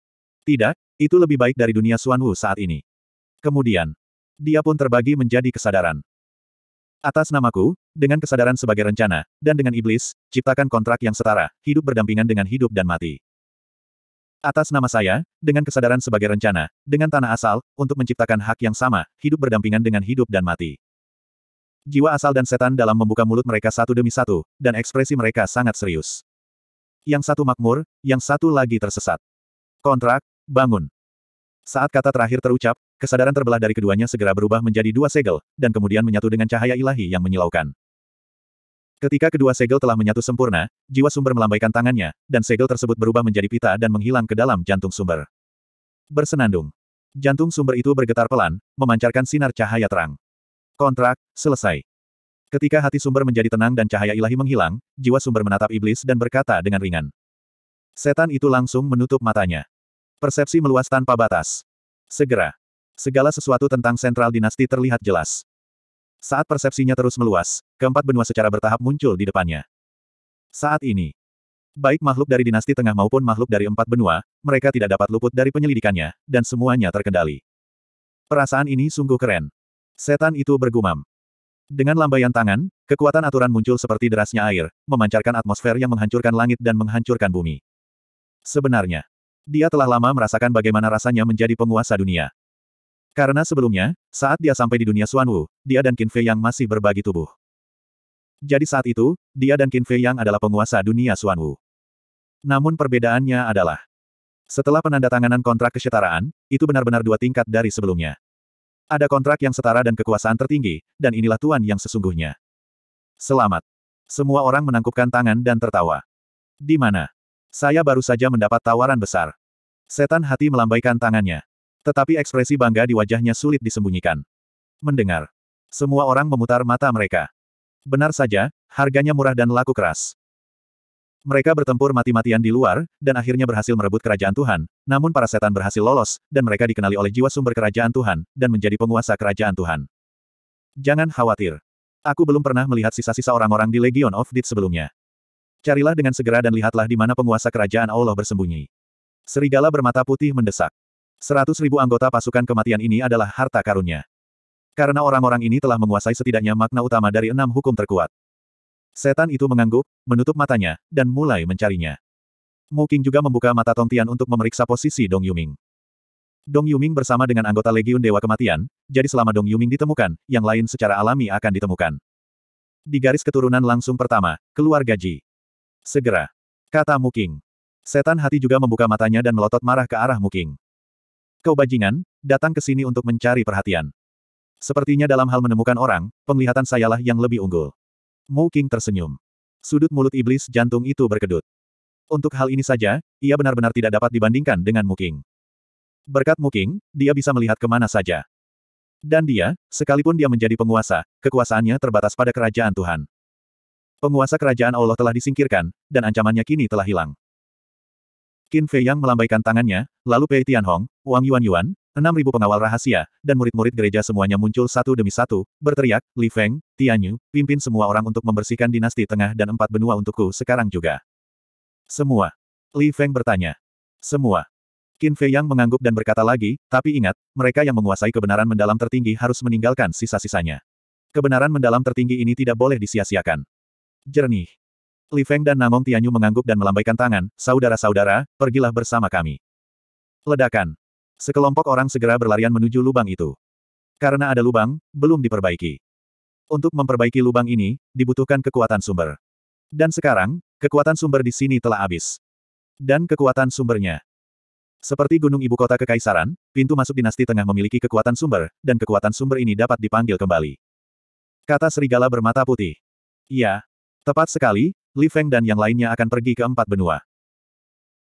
Tidak, itu lebih baik dari dunia Suanwu saat ini. Kemudian, dia pun terbagi menjadi kesadaran. Atas namaku, dengan kesadaran sebagai rencana, dan dengan iblis, ciptakan kontrak yang setara, hidup berdampingan dengan hidup dan mati. Atas nama saya, dengan kesadaran sebagai rencana, dengan tanah asal, untuk menciptakan hak yang sama, hidup berdampingan dengan hidup dan mati. Jiwa asal dan setan dalam membuka mulut mereka satu demi satu, dan ekspresi mereka sangat serius. Yang satu makmur, yang satu lagi tersesat. Kontrak, bangun. Saat kata terakhir terucap, Kesadaran terbelah dari keduanya segera berubah menjadi dua segel, dan kemudian menyatu dengan cahaya ilahi yang menyilaukan. Ketika kedua segel telah menyatu sempurna, jiwa sumber melambaikan tangannya, dan segel tersebut berubah menjadi pita dan menghilang ke dalam jantung sumber. Bersenandung. Jantung sumber itu bergetar pelan, memancarkan sinar cahaya terang. Kontrak, selesai. Ketika hati sumber menjadi tenang dan cahaya ilahi menghilang, jiwa sumber menatap iblis dan berkata dengan ringan. Setan itu langsung menutup matanya. Persepsi meluas tanpa batas. Segera, Segala sesuatu tentang sentral dinasti terlihat jelas. Saat persepsinya terus meluas, keempat benua secara bertahap muncul di depannya. Saat ini, baik makhluk dari dinasti tengah maupun makhluk dari empat benua, mereka tidak dapat luput dari penyelidikannya, dan semuanya terkendali. Perasaan ini sungguh keren. Setan itu bergumam. Dengan lambaian tangan, kekuatan aturan muncul seperti derasnya air, memancarkan atmosfer yang menghancurkan langit dan menghancurkan bumi. Sebenarnya, dia telah lama merasakan bagaimana rasanya menjadi penguasa dunia. Karena sebelumnya, saat dia sampai di dunia Wu, dia dan Qin Fei Yang masih berbagi tubuh. Jadi saat itu, dia dan Qin Fei Yang adalah penguasa dunia Wu. Namun perbedaannya adalah, setelah penandatanganan kontrak kesetaraan, itu benar-benar dua tingkat dari sebelumnya. Ada kontrak yang setara dan kekuasaan tertinggi, dan inilah Tuan yang sesungguhnya. Selamat. Semua orang menangkupkan tangan dan tertawa. Di mana? Saya baru saja mendapat tawaran besar. Setan hati melambaikan tangannya. Tetapi ekspresi bangga di wajahnya sulit disembunyikan. Mendengar. Semua orang memutar mata mereka. Benar saja, harganya murah dan laku keras. Mereka bertempur mati-matian di luar, dan akhirnya berhasil merebut kerajaan Tuhan, namun para setan berhasil lolos, dan mereka dikenali oleh jiwa sumber kerajaan Tuhan, dan menjadi penguasa kerajaan Tuhan. Jangan khawatir. Aku belum pernah melihat sisa-sisa orang-orang di Legion of Dead sebelumnya. Carilah dengan segera dan lihatlah di mana penguasa kerajaan Allah bersembunyi. Serigala bermata putih mendesak. Seratus ribu anggota pasukan kematian ini adalah harta karunnya. Karena orang-orang ini telah menguasai setidaknya makna utama dari enam hukum terkuat. Setan itu mengangguk, menutup matanya, dan mulai mencarinya. Muking juga membuka mata Tong Tian untuk memeriksa posisi Dong Yuming. Dong Yuming bersama dengan anggota Legiun Dewa Kematian, jadi selama Dong Yuming ditemukan, yang lain secara alami akan ditemukan. Di garis keturunan langsung pertama, keluar gaji. Segera. Kata Muking. Setan hati juga membuka matanya dan melotot marah ke arah Muking. Kau bajingan, datang ke sini untuk mencari perhatian. Sepertinya dalam hal menemukan orang, penglihatan sayalah yang lebih unggul. Mu King tersenyum. Sudut mulut iblis jantung itu berkedut. Untuk hal ini saja, ia benar-benar tidak dapat dibandingkan dengan Mu King. Berkat Mu King, dia bisa melihat kemana saja. Dan dia, sekalipun dia menjadi penguasa, kekuasaannya terbatas pada kerajaan Tuhan. Penguasa kerajaan Allah telah disingkirkan, dan ancamannya kini telah hilang. Qin Fei Yang melambaikan tangannya, lalu Pei Tianhong, Wang Yuan Yuan, enam ribu pengawal rahasia, dan murid-murid gereja semuanya muncul satu demi satu, berteriak, Li Feng, Tianyu, pimpin semua orang untuk membersihkan dinasti tengah dan empat benua untukku sekarang juga. Semua. Li Feng bertanya. Semua. Qin Fei Yang mengangguk dan berkata lagi, tapi ingat, mereka yang menguasai kebenaran mendalam tertinggi harus meninggalkan sisa-sisanya. Kebenaran mendalam tertinggi ini tidak boleh disia-siakan. Jernih. Li Feng dan Namong Tianyu mengangguk dan melambaikan tangan, saudara-saudara, pergilah bersama kami. Ledakan. Sekelompok orang segera berlarian menuju lubang itu. Karena ada lubang, belum diperbaiki. Untuk memperbaiki lubang ini, dibutuhkan kekuatan sumber. Dan sekarang, kekuatan sumber di sini telah habis. Dan kekuatan sumbernya. Seperti gunung ibu kota kekaisaran, pintu masuk dinasti tengah memiliki kekuatan sumber, dan kekuatan sumber ini dapat dipanggil kembali. Kata serigala bermata putih. Iya. Tepat sekali, Li Feng dan yang lainnya akan pergi ke empat benua.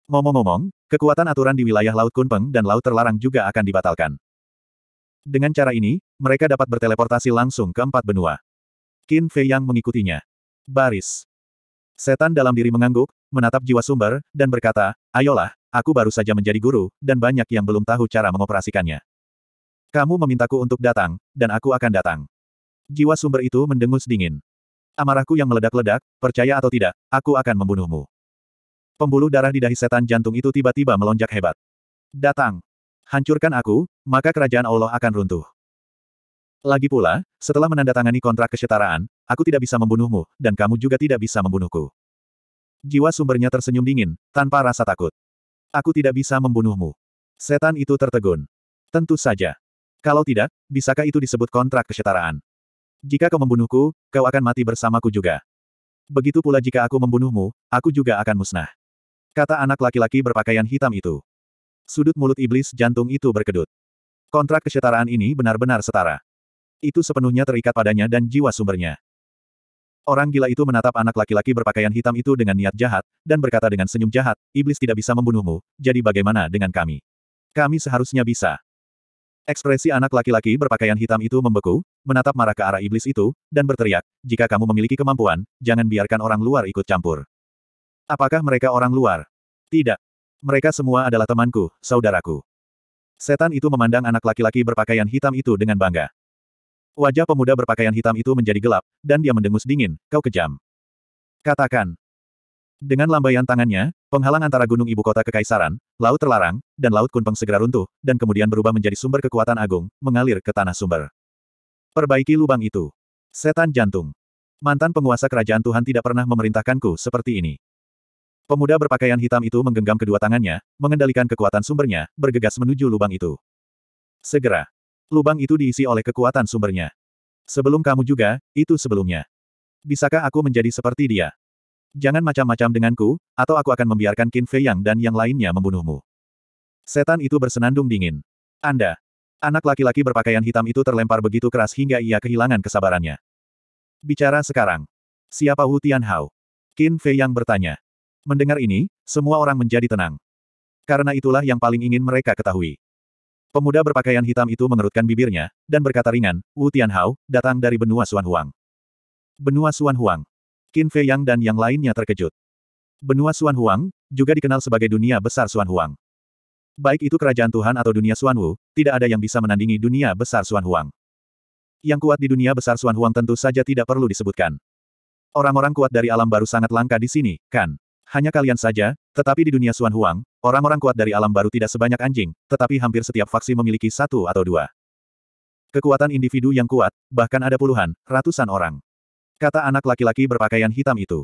Ngomong-ngomong, kekuatan aturan di wilayah Laut Kunpeng dan Laut Terlarang juga akan dibatalkan. Dengan cara ini, mereka dapat berteleportasi langsung ke empat benua. Qin Fei yang mengikutinya. Baris. Setan dalam diri mengangguk, menatap jiwa sumber, dan berkata, Ayolah, aku baru saja menjadi guru, dan banyak yang belum tahu cara mengoperasikannya. Kamu memintaku untuk datang, dan aku akan datang. Jiwa sumber itu mendengus dingin. Amarahku yang meledak-ledak, percaya atau tidak, aku akan membunuhmu. Pembuluh darah di dahi setan jantung itu tiba-tiba melonjak hebat. Datang. Hancurkan aku, maka kerajaan Allah akan runtuh. Lagi pula, setelah menandatangani kontrak kesetaraan, aku tidak bisa membunuhmu, dan kamu juga tidak bisa membunuhku. Jiwa sumbernya tersenyum dingin, tanpa rasa takut. Aku tidak bisa membunuhmu. Setan itu tertegun. Tentu saja. Kalau tidak, bisakah itu disebut kontrak kesetaraan? Jika kau membunuhku, kau akan mati bersamaku juga. Begitu pula jika aku membunuhmu, aku juga akan musnah. Kata anak laki-laki berpakaian hitam itu. Sudut mulut iblis jantung itu berkedut. Kontrak kesetaraan ini benar-benar setara. Itu sepenuhnya terikat padanya dan jiwa sumbernya. Orang gila itu menatap anak laki-laki berpakaian hitam itu dengan niat jahat, dan berkata dengan senyum jahat, Iblis tidak bisa membunuhmu, jadi bagaimana dengan kami? Kami seharusnya bisa. Ekspresi anak laki-laki berpakaian hitam itu membeku, menatap marah ke arah iblis itu, dan berteriak, jika kamu memiliki kemampuan, jangan biarkan orang luar ikut campur. Apakah mereka orang luar? Tidak. Mereka semua adalah temanku, saudaraku. Setan itu memandang anak laki-laki berpakaian hitam itu dengan bangga. Wajah pemuda berpakaian hitam itu menjadi gelap, dan dia mendengus dingin, kau kejam. Katakan, dengan lambaian tangannya, penghalang antara gunung ibu kota kekaisaran, laut terlarang, dan laut kunpeng segera runtuh, dan kemudian berubah menjadi sumber kekuatan agung, mengalir ke tanah sumber. Perbaiki lubang itu. Setan jantung. Mantan penguasa kerajaan Tuhan tidak pernah memerintahkanku seperti ini. Pemuda berpakaian hitam itu menggenggam kedua tangannya, mengendalikan kekuatan sumbernya, bergegas menuju lubang itu. Segera. Lubang itu diisi oleh kekuatan sumbernya. Sebelum kamu juga, itu sebelumnya. Bisakah aku menjadi seperti dia? Jangan macam-macam denganku, atau aku akan membiarkan Qin Fei Yang dan yang lainnya membunuhmu. Setan itu bersenandung dingin. Anda. Anak laki-laki berpakaian hitam itu terlempar begitu keras hingga ia kehilangan kesabarannya. Bicara sekarang. Siapa Wu Tianhao? Qin Fei Yang bertanya. Mendengar ini, semua orang menjadi tenang. Karena itulah yang paling ingin mereka ketahui. Pemuda berpakaian hitam itu mengerutkan bibirnya, dan berkata ringan, Wu Tianhao, datang dari benua Suan Huang. Benua Suan Huang. Qin Fei Yang dan yang lainnya terkejut. Benua Xuan Huang, juga dikenal sebagai dunia besar Xuan Huang. Baik itu kerajaan Tuhan atau dunia Xuan Wu, tidak ada yang bisa menandingi dunia besar Xuan Huang. Yang kuat di dunia besar Xuan Huang tentu saja tidak perlu disebutkan. Orang-orang kuat dari alam baru sangat langka di sini, kan? Hanya kalian saja, tetapi di dunia Xuan Huang, orang-orang kuat dari alam baru tidak sebanyak anjing, tetapi hampir setiap faksi memiliki satu atau dua. Kekuatan individu yang kuat, bahkan ada puluhan, ratusan orang. Kata anak laki-laki berpakaian hitam itu.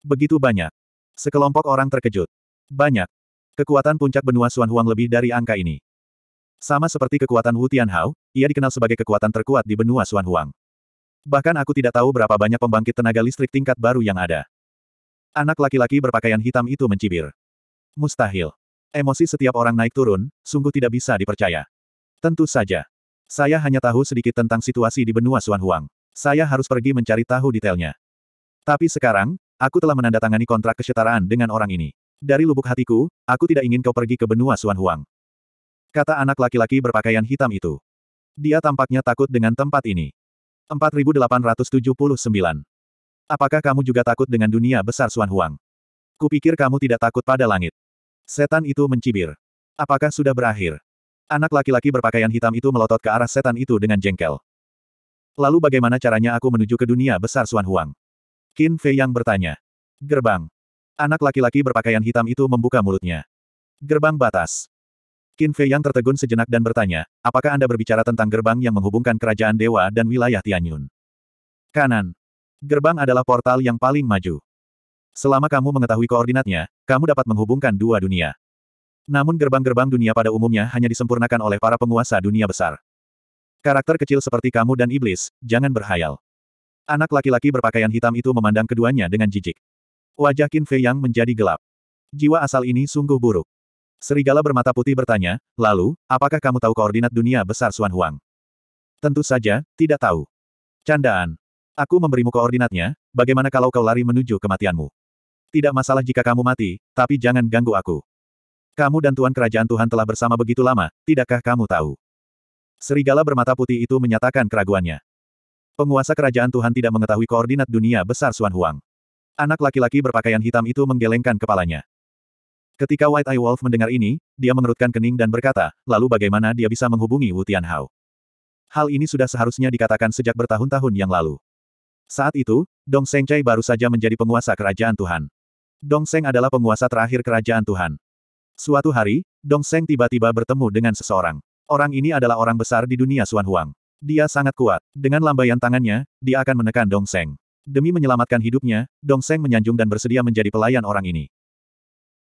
Begitu banyak. Sekelompok orang terkejut. Banyak. Kekuatan puncak benua Xuan Huang lebih dari angka ini. Sama seperti kekuatan Wu Tianhao, ia dikenal sebagai kekuatan terkuat di benua Xuan Huang. Bahkan aku tidak tahu berapa banyak pembangkit tenaga listrik tingkat baru yang ada. Anak laki-laki berpakaian hitam itu mencibir. Mustahil. Emosi setiap orang naik turun, sungguh tidak bisa dipercaya. Tentu saja. Saya hanya tahu sedikit tentang situasi di benua Xuan Huang. Saya harus pergi mencari tahu detailnya. Tapi sekarang, aku telah menandatangani kontrak kesetaraan dengan orang ini. Dari lubuk hatiku, aku tidak ingin kau pergi ke benua Suan Huang. Kata anak laki-laki berpakaian hitam itu. Dia tampaknya takut dengan tempat ini. 4879. Apakah kamu juga takut dengan dunia besar Suan Huang? Kupikir kamu tidak takut pada langit. Setan itu mencibir. Apakah sudah berakhir? Anak laki-laki berpakaian hitam itu melotot ke arah setan itu dengan jengkel. Lalu bagaimana caranya aku menuju ke dunia besar Suan Huang? Qin Fei yang bertanya. Gerbang. Anak laki-laki berpakaian hitam itu membuka mulutnya. Gerbang batas. Qin Fei yang tertegun sejenak dan bertanya, apakah Anda berbicara tentang gerbang yang menghubungkan kerajaan dewa dan wilayah Tianyun? Kanan. Gerbang adalah portal yang paling maju. Selama kamu mengetahui koordinatnya, kamu dapat menghubungkan dua dunia. Namun gerbang-gerbang dunia pada umumnya hanya disempurnakan oleh para penguasa dunia besar. Karakter kecil seperti kamu dan iblis, jangan berhayal. Anak laki-laki berpakaian hitam itu memandang keduanya dengan jijik. Wajah Qin Fei yang menjadi gelap. Jiwa asal ini sungguh buruk. Serigala bermata putih bertanya, lalu, apakah kamu tahu koordinat dunia besar Xuan Huang? Tentu saja, tidak tahu. Candaan. Aku memberimu koordinatnya, bagaimana kalau kau lari menuju kematianmu? Tidak masalah jika kamu mati, tapi jangan ganggu aku. Kamu dan Tuan Kerajaan Tuhan telah bersama begitu lama, tidakkah kamu tahu? Serigala bermata putih itu menyatakan keraguannya. Penguasa kerajaan Tuhan tidak mengetahui koordinat dunia besar Suan Huang. Anak laki-laki berpakaian hitam itu menggelengkan kepalanya. Ketika White Eye Wolf mendengar ini, dia mengerutkan kening dan berkata, lalu bagaimana dia bisa menghubungi Wu Tianhao? Hal ini sudah seharusnya dikatakan sejak bertahun-tahun yang lalu. Saat itu, Dong Chai baru saja menjadi penguasa kerajaan Tuhan. Dong Seng adalah penguasa terakhir kerajaan Tuhan. Suatu hari, Dong Seng tiba-tiba bertemu dengan seseorang. Orang ini adalah orang besar di dunia Suan Huang. Dia sangat kuat. Dengan lambaian tangannya, dia akan menekan Dong Seng. Demi menyelamatkan hidupnya, Dong Seng menyanjung dan bersedia menjadi pelayan orang ini.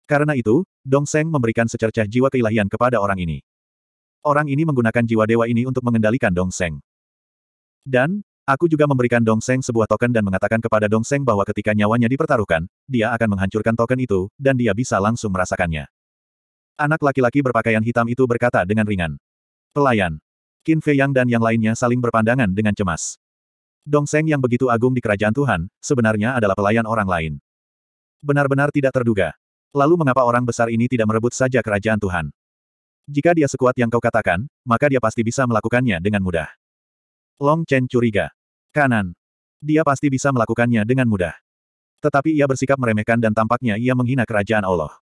Karena itu, Dong Seng memberikan secercah jiwa keilahian kepada orang ini. Orang ini menggunakan jiwa dewa ini untuk mengendalikan Dong Seng. Dan, aku juga memberikan Dong Seng sebuah token dan mengatakan kepada Dong Seng bahwa ketika nyawanya dipertaruhkan, dia akan menghancurkan token itu, dan dia bisa langsung merasakannya. Anak laki-laki berpakaian hitam itu berkata dengan ringan. Pelayan. Qin Fei Yang dan yang lainnya saling berpandangan dengan cemas. Dong Seng yang begitu agung di kerajaan Tuhan, sebenarnya adalah pelayan orang lain. Benar-benar tidak terduga. Lalu mengapa orang besar ini tidak merebut saja kerajaan Tuhan? Jika dia sekuat yang kau katakan, maka dia pasti bisa melakukannya dengan mudah. Long Chen curiga. Kanan. Dia pasti bisa melakukannya dengan mudah. Tetapi ia bersikap meremehkan dan tampaknya ia menghina kerajaan Allah.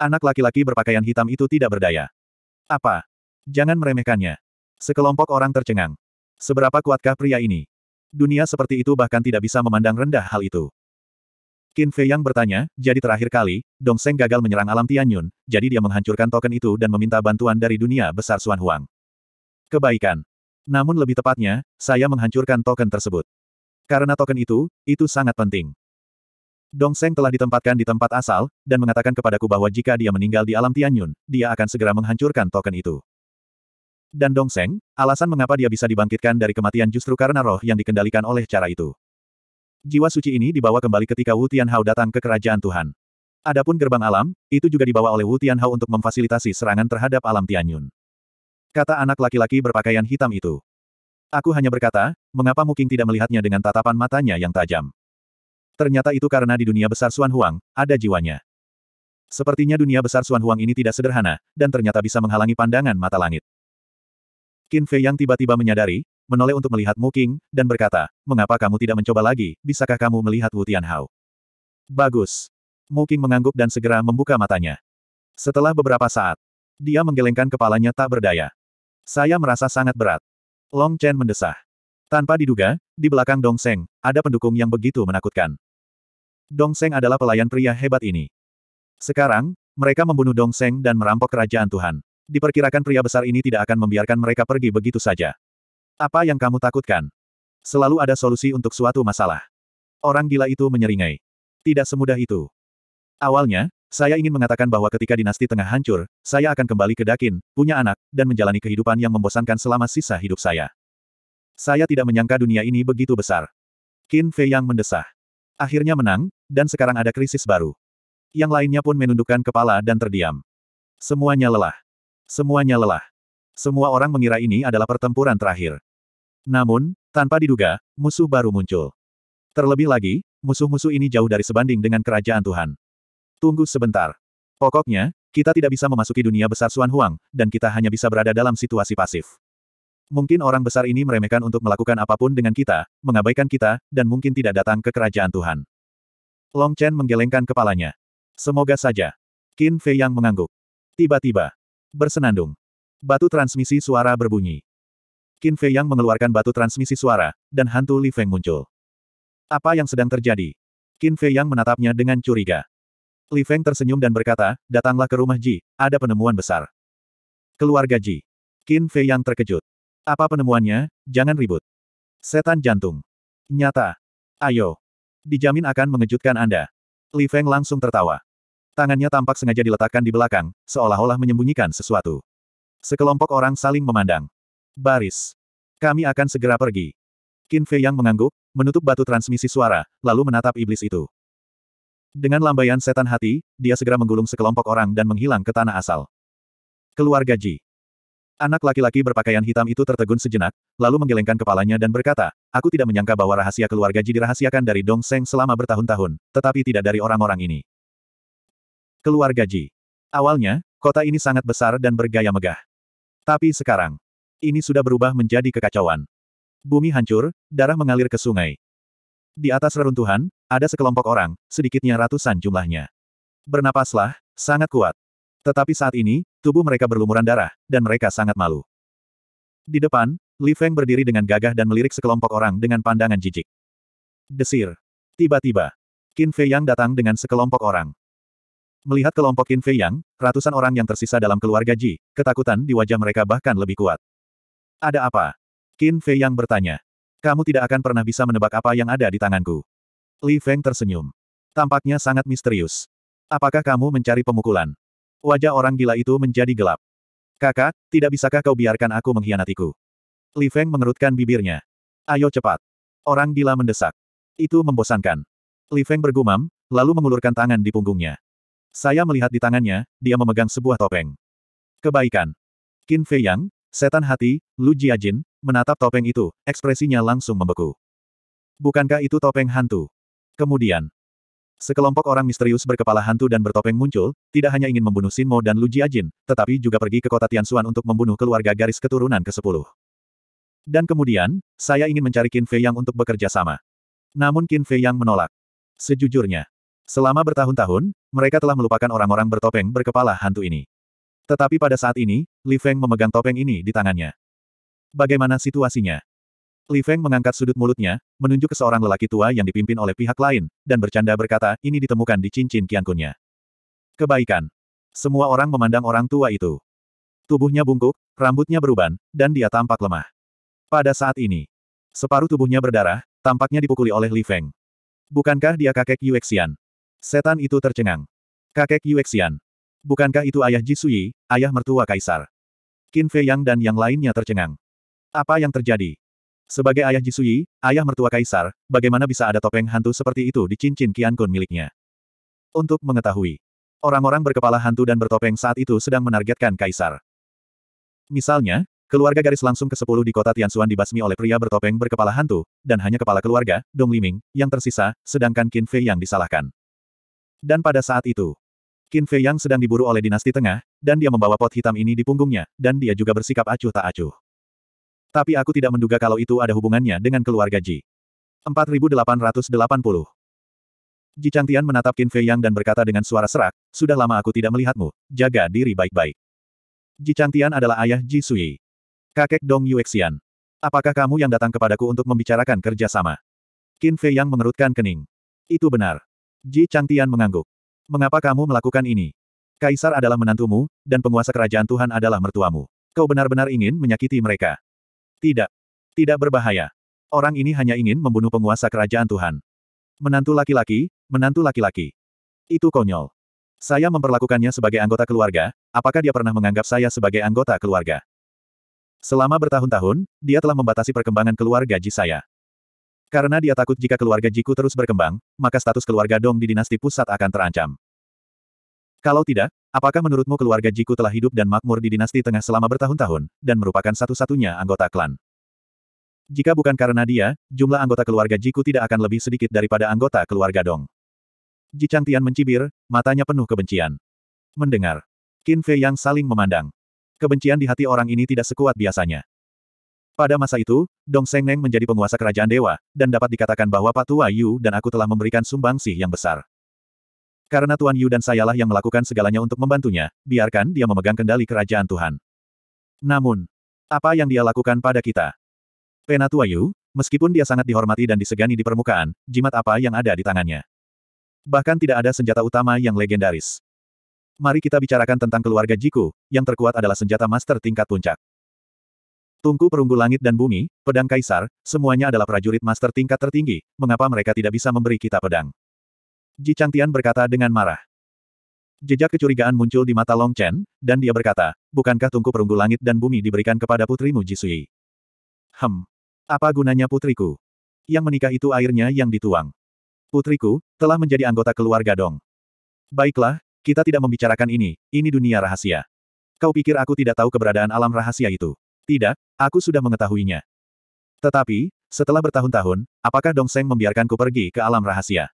Anak laki-laki berpakaian hitam itu tidak berdaya. Apa? Jangan meremehkannya. Sekelompok orang tercengang. Seberapa kuatkah pria ini? Dunia seperti itu bahkan tidak bisa memandang rendah hal itu. Qin Fei yang bertanya, jadi terakhir kali, Dong Seng gagal menyerang alam Tianyun, jadi dia menghancurkan token itu dan meminta bantuan dari dunia besar Xuan Huang. Kebaikan. Namun lebih tepatnya, saya menghancurkan token tersebut. Karena token itu, itu sangat penting. Dong Seng telah ditempatkan di tempat asal, dan mengatakan kepadaku bahwa jika dia meninggal di alam Tianyun, dia akan segera menghancurkan token itu. Dan Dong Seng, alasan mengapa dia bisa dibangkitkan dari kematian justru karena roh yang dikendalikan oleh cara itu. Jiwa suci ini dibawa kembali ketika Wu Tianhao datang ke kerajaan Tuhan. Adapun gerbang alam, itu juga dibawa oleh Wu Tianhao untuk memfasilitasi serangan terhadap alam Tianyun. Kata anak laki-laki berpakaian hitam itu. Aku hanya berkata, mengapa Muking tidak melihatnya dengan tatapan matanya yang tajam. Ternyata itu karena di dunia besar Xuan Huang, ada jiwanya. Sepertinya dunia besar Xuan Huang ini tidak sederhana, dan ternyata bisa menghalangi pandangan mata langit. Qin Fei yang tiba-tiba menyadari, menoleh untuk melihat Mu King, dan berkata, mengapa kamu tidak mencoba lagi, bisakah kamu melihat Wu Tianhao? Bagus. Mu King mengangguk dan segera membuka matanya. Setelah beberapa saat, dia menggelengkan kepalanya tak berdaya. Saya merasa sangat berat. Long Chen mendesah. Tanpa diduga, di belakang Dong Seng, ada pendukung yang begitu menakutkan. Dong Seng adalah pelayan pria hebat ini. Sekarang, mereka membunuh Dong Seng dan merampok kerajaan Tuhan. Diperkirakan pria besar ini tidak akan membiarkan mereka pergi begitu saja. Apa yang kamu takutkan? Selalu ada solusi untuk suatu masalah. Orang gila itu menyeringai. Tidak semudah itu. Awalnya, saya ingin mengatakan bahwa ketika dinasti tengah hancur, saya akan kembali ke Dakin, punya anak, dan menjalani kehidupan yang membosankan selama sisa hidup saya. Saya tidak menyangka dunia ini begitu besar. Qin Fei yang mendesah. Akhirnya menang, dan sekarang ada krisis baru. Yang lainnya pun menundukkan kepala dan terdiam. Semuanya lelah. Semuanya lelah. Semua orang mengira ini adalah pertempuran terakhir. Namun, tanpa diduga, musuh baru muncul. Terlebih lagi, musuh-musuh ini jauh dari sebanding dengan kerajaan Tuhan. Tunggu sebentar. Pokoknya, kita tidak bisa memasuki dunia besar Suan Huang, dan kita hanya bisa berada dalam situasi pasif. Mungkin orang besar ini meremehkan untuk melakukan apapun dengan kita, mengabaikan kita, dan mungkin tidak datang ke kerajaan Tuhan. Long Chen menggelengkan kepalanya. Semoga saja. Qin Fei yang mengangguk. Tiba-tiba, Bersenandung. Batu transmisi suara berbunyi. Qin Fei Yang mengeluarkan batu transmisi suara, dan hantu Li Feng muncul. Apa yang sedang terjadi? Qin Fei Yang menatapnya dengan curiga. Li Feng tersenyum dan berkata, datanglah ke rumah Ji, ada penemuan besar. Keluarga Ji. Qin Fei Yang terkejut. Apa penemuannya? Jangan ribut. Setan jantung. Nyata. Ayo. Dijamin akan mengejutkan Anda. Li Feng langsung tertawa. Tangannya tampak sengaja diletakkan di belakang, seolah-olah menyembunyikan sesuatu. Sekelompok orang saling memandang. Baris. Kami akan segera pergi. Qin Fei yang mengangguk, menutup batu transmisi suara, lalu menatap iblis itu. Dengan lambaian setan hati, dia segera menggulung sekelompok orang dan menghilang ke tanah asal. Keluarga Ji. Anak laki-laki berpakaian hitam itu tertegun sejenak, lalu menggelengkan kepalanya dan berkata, Aku tidak menyangka bahwa rahasia keluarga Ji dirahasiakan dari Dong Seng selama bertahun-tahun, tetapi tidak dari orang-orang ini keluarga Ji. Awalnya, kota ini sangat besar dan bergaya megah. Tapi sekarang, ini sudah berubah menjadi kekacauan. Bumi hancur, darah mengalir ke sungai. Di atas reruntuhan, ada sekelompok orang, sedikitnya ratusan jumlahnya. Bernapaslah, sangat kuat. Tetapi saat ini, tubuh mereka berlumuran darah, dan mereka sangat malu. Di depan, Li Feng berdiri dengan gagah dan melirik sekelompok orang dengan pandangan jijik. Desir. Tiba-tiba, Qin Fei Yang datang dengan sekelompok orang. Melihat kelompok Qin Fei Yang, ratusan orang yang tersisa dalam keluarga Ji, ketakutan di wajah mereka bahkan lebih kuat. Ada apa? Qin Fei Yang bertanya. Kamu tidak akan pernah bisa menebak apa yang ada di tanganku. Li Feng tersenyum. Tampaknya sangat misterius. Apakah kamu mencari pemukulan? Wajah orang gila itu menjadi gelap. Kakak, tidak bisakah kau biarkan aku mengkhianatiku? Li Feng mengerutkan bibirnya. Ayo cepat. Orang gila mendesak. Itu membosankan. Li Feng bergumam, lalu mengulurkan tangan di punggungnya. Saya melihat di tangannya, dia memegang sebuah topeng. Kebaikan. Qin Fei Yang, setan hati, Lu Jin, menatap topeng itu, ekspresinya langsung membeku. Bukankah itu topeng hantu? Kemudian, sekelompok orang misterius berkepala hantu dan bertopeng muncul, tidak hanya ingin membunuh Sinmo dan Lu Jin, tetapi juga pergi ke kota Tianxuan untuk membunuh keluarga garis keturunan ke-10. Dan kemudian, saya ingin mencari Qin Fei Yang untuk bekerja sama. Namun Qin Fei Yang menolak. Sejujurnya, Selama bertahun-tahun, mereka telah melupakan orang-orang bertopeng berkepala hantu ini. Tetapi pada saat ini, Li Feng memegang topeng ini di tangannya. Bagaimana situasinya? Li Feng mengangkat sudut mulutnya, menunjuk ke seorang lelaki tua yang dipimpin oleh pihak lain, dan bercanda berkata, ini ditemukan di cincin kiankunnya. Kebaikan. Semua orang memandang orang tua itu. Tubuhnya bungkuk, rambutnya beruban, dan dia tampak lemah. Pada saat ini, separuh tubuhnya berdarah, tampaknya dipukuli oleh Li Feng. Bukankah dia kakek Yuexian? Setan itu tercengang. Kakek Yuexian. Bukankah itu ayah Jisui, ayah mertua kaisar? Qin Fei Yang dan yang lainnya tercengang. Apa yang terjadi? Sebagai ayah Jisui, ayah mertua kaisar, bagaimana bisa ada topeng hantu seperti itu di cincin Kun miliknya? Untuk mengetahui, orang-orang berkepala hantu dan bertopeng saat itu sedang menargetkan kaisar. Misalnya, keluarga garis langsung ke-10 di kota Tianxuan dibasmi oleh pria bertopeng berkepala hantu, dan hanya kepala keluarga, Dong Liming, yang tersisa, sedangkan Qin Fei yang disalahkan. Dan pada saat itu, Qin Fei Yang sedang diburu oleh dinasti tengah, dan dia membawa pot hitam ini di punggungnya, dan dia juga bersikap acuh tak acuh. Tapi aku tidak menduga kalau itu ada hubungannya dengan keluarga Ji. 4880 Ji Changtian menatap Qin Fei Yang dan berkata dengan suara serak, Sudah lama aku tidak melihatmu, jaga diri baik-baik. Ji Changtian adalah ayah Ji Sui. Kakek Dong Yuexian. Apakah kamu yang datang kepadaku untuk membicarakan kerjasama? Qin Fei Yang mengerutkan kening. Itu benar. Ji Changtian mengangguk. Mengapa kamu melakukan ini? Kaisar adalah menantumu, dan penguasa kerajaan Tuhan adalah mertuamu. Kau benar-benar ingin menyakiti mereka. Tidak. Tidak berbahaya. Orang ini hanya ingin membunuh penguasa kerajaan Tuhan. Menantu laki-laki, menantu laki-laki. Itu konyol. Saya memperlakukannya sebagai anggota keluarga, apakah dia pernah menganggap saya sebagai anggota keluarga? Selama bertahun-tahun, dia telah membatasi perkembangan keluarga Ji saya. Karena dia takut jika keluarga Jiku terus berkembang, maka status keluarga Dong di dinasti pusat akan terancam. Kalau tidak, apakah menurutmu keluarga Jiku telah hidup dan makmur di dinasti tengah selama bertahun-tahun, dan merupakan satu-satunya anggota klan? Jika bukan karena dia, jumlah anggota keluarga Jiku tidak akan lebih sedikit daripada anggota keluarga Dong. Ji Changtian mencibir, matanya penuh kebencian. Mendengar. Qin Fei yang saling memandang. Kebencian di hati orang ini tidak sekuat biasanya. Pada masa itu, Dong Seng Neng menjadi penguasa kerajaan dewa, dan dapat dikatakan bahwa Patua Yu dan aku telah memberikan sih yang besar. Karena Tuan Yu dan sayalah yang melakukan segalanya untuk membantunya, biarkan dia memegang kendali kerajaan Tuhan. Namun, apa yang dia lakukan pada kita? Penatua Yu, meskipun dia sangat dihormati dan disegani di permukaan, jimat apa yang ada di tangannya. Bahkan tidak ada senjata utama yang legendaris. Mari kita bicarakan tentang keluarga Jiku, yang terkuat adalah senjata master tingkat puncak. Tungku perunggu langit dan bumi, pedang kaisar, semuanya adalah prajurit master tingkat tertinggi, mengapa mereka tidak bisa memberi kita pedang? Ji Changtian berkata dengan marah. Jejak kecurigaan muncul di mata Long Chen, dan dia berkata, bukankah tungku perunggu langit dan bumi diberikan kepada putrimu Ji Jisui? Hem. Apa gunanya putriku? Yang menikah itu airnya yang dituang. Putriku, telah menjadi anggota keluarga Dong. Baiklah, kita tidak membicarakan ini, ini dunia rahasia. Kau pikir aku tidak tahu keberadaan alam rahasia itu? Tidak, aku sudah mengetahuinya. Tetapi, setelah bertahun-tahun, apakah Dong Seng membiarkanku pergi ke alam rahasia?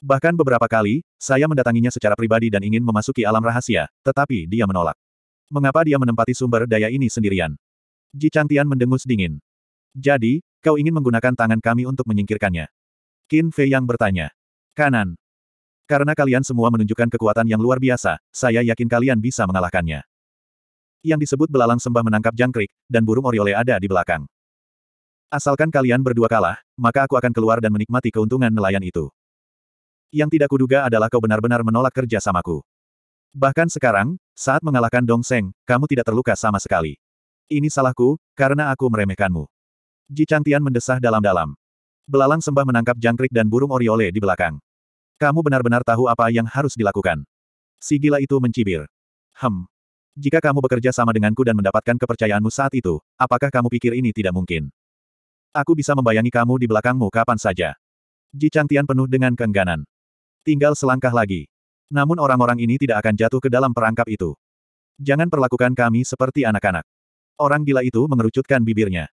Bahkan beberapa kali, saya mendatanginya secara pribadi dan ingin memasuki alam rahasia, tetapi dia menolak. Mengapa dia menempati sumber daya ini sendirian? Ji Changtian mendengus dingin. Jadi, kau ingin menggunakan tangan kami untuk menyingkirkannya? Qin Fei yang bertanya. Kanan. Karena kalian semua menunjukkan kekuatan yang luar biasa, saya yakin kalian bisa mengalahkannya yang disebut belalang sembah menangkap jangkrik, dan burung oriole ada di belakang. Asalkan kalian berdua kalah, maka aku akan keluar dan menikmati keuntungan nelayan itu. Yang tidak kuduga adalah kau benar-benar menolak kerja samaku. Bahkan sekarang, saat mengalahkan Dong Seng, kamu tidak terluka sama sekali. Ini salahku, karena aku meremehkanmu. Ji Changtian mendesah dalam-dalam. Belalang sembah menangkap jangkrik dan burung oriole di belakang. Kamu benar-benar tahu apa yang harus dilakukan. Si gila itu mencibir. Hem, jika kamu bekerja sama denganku dan mendapatkan kepercayaanmu saat itu, apakah kamu pikir ini tidak mungkin? Aku bisa membayangi kamu di belakangmu kapan saja. Ji Changtian penuh dengan keengganan. Tinggal selangkah lagi. Namun orang-orang ini tidak akan jatuh ke dalam perangkap itu. Jangan perlakukan kami seperti anak-anak. Orang gila itu mengerucutkan bibirnya.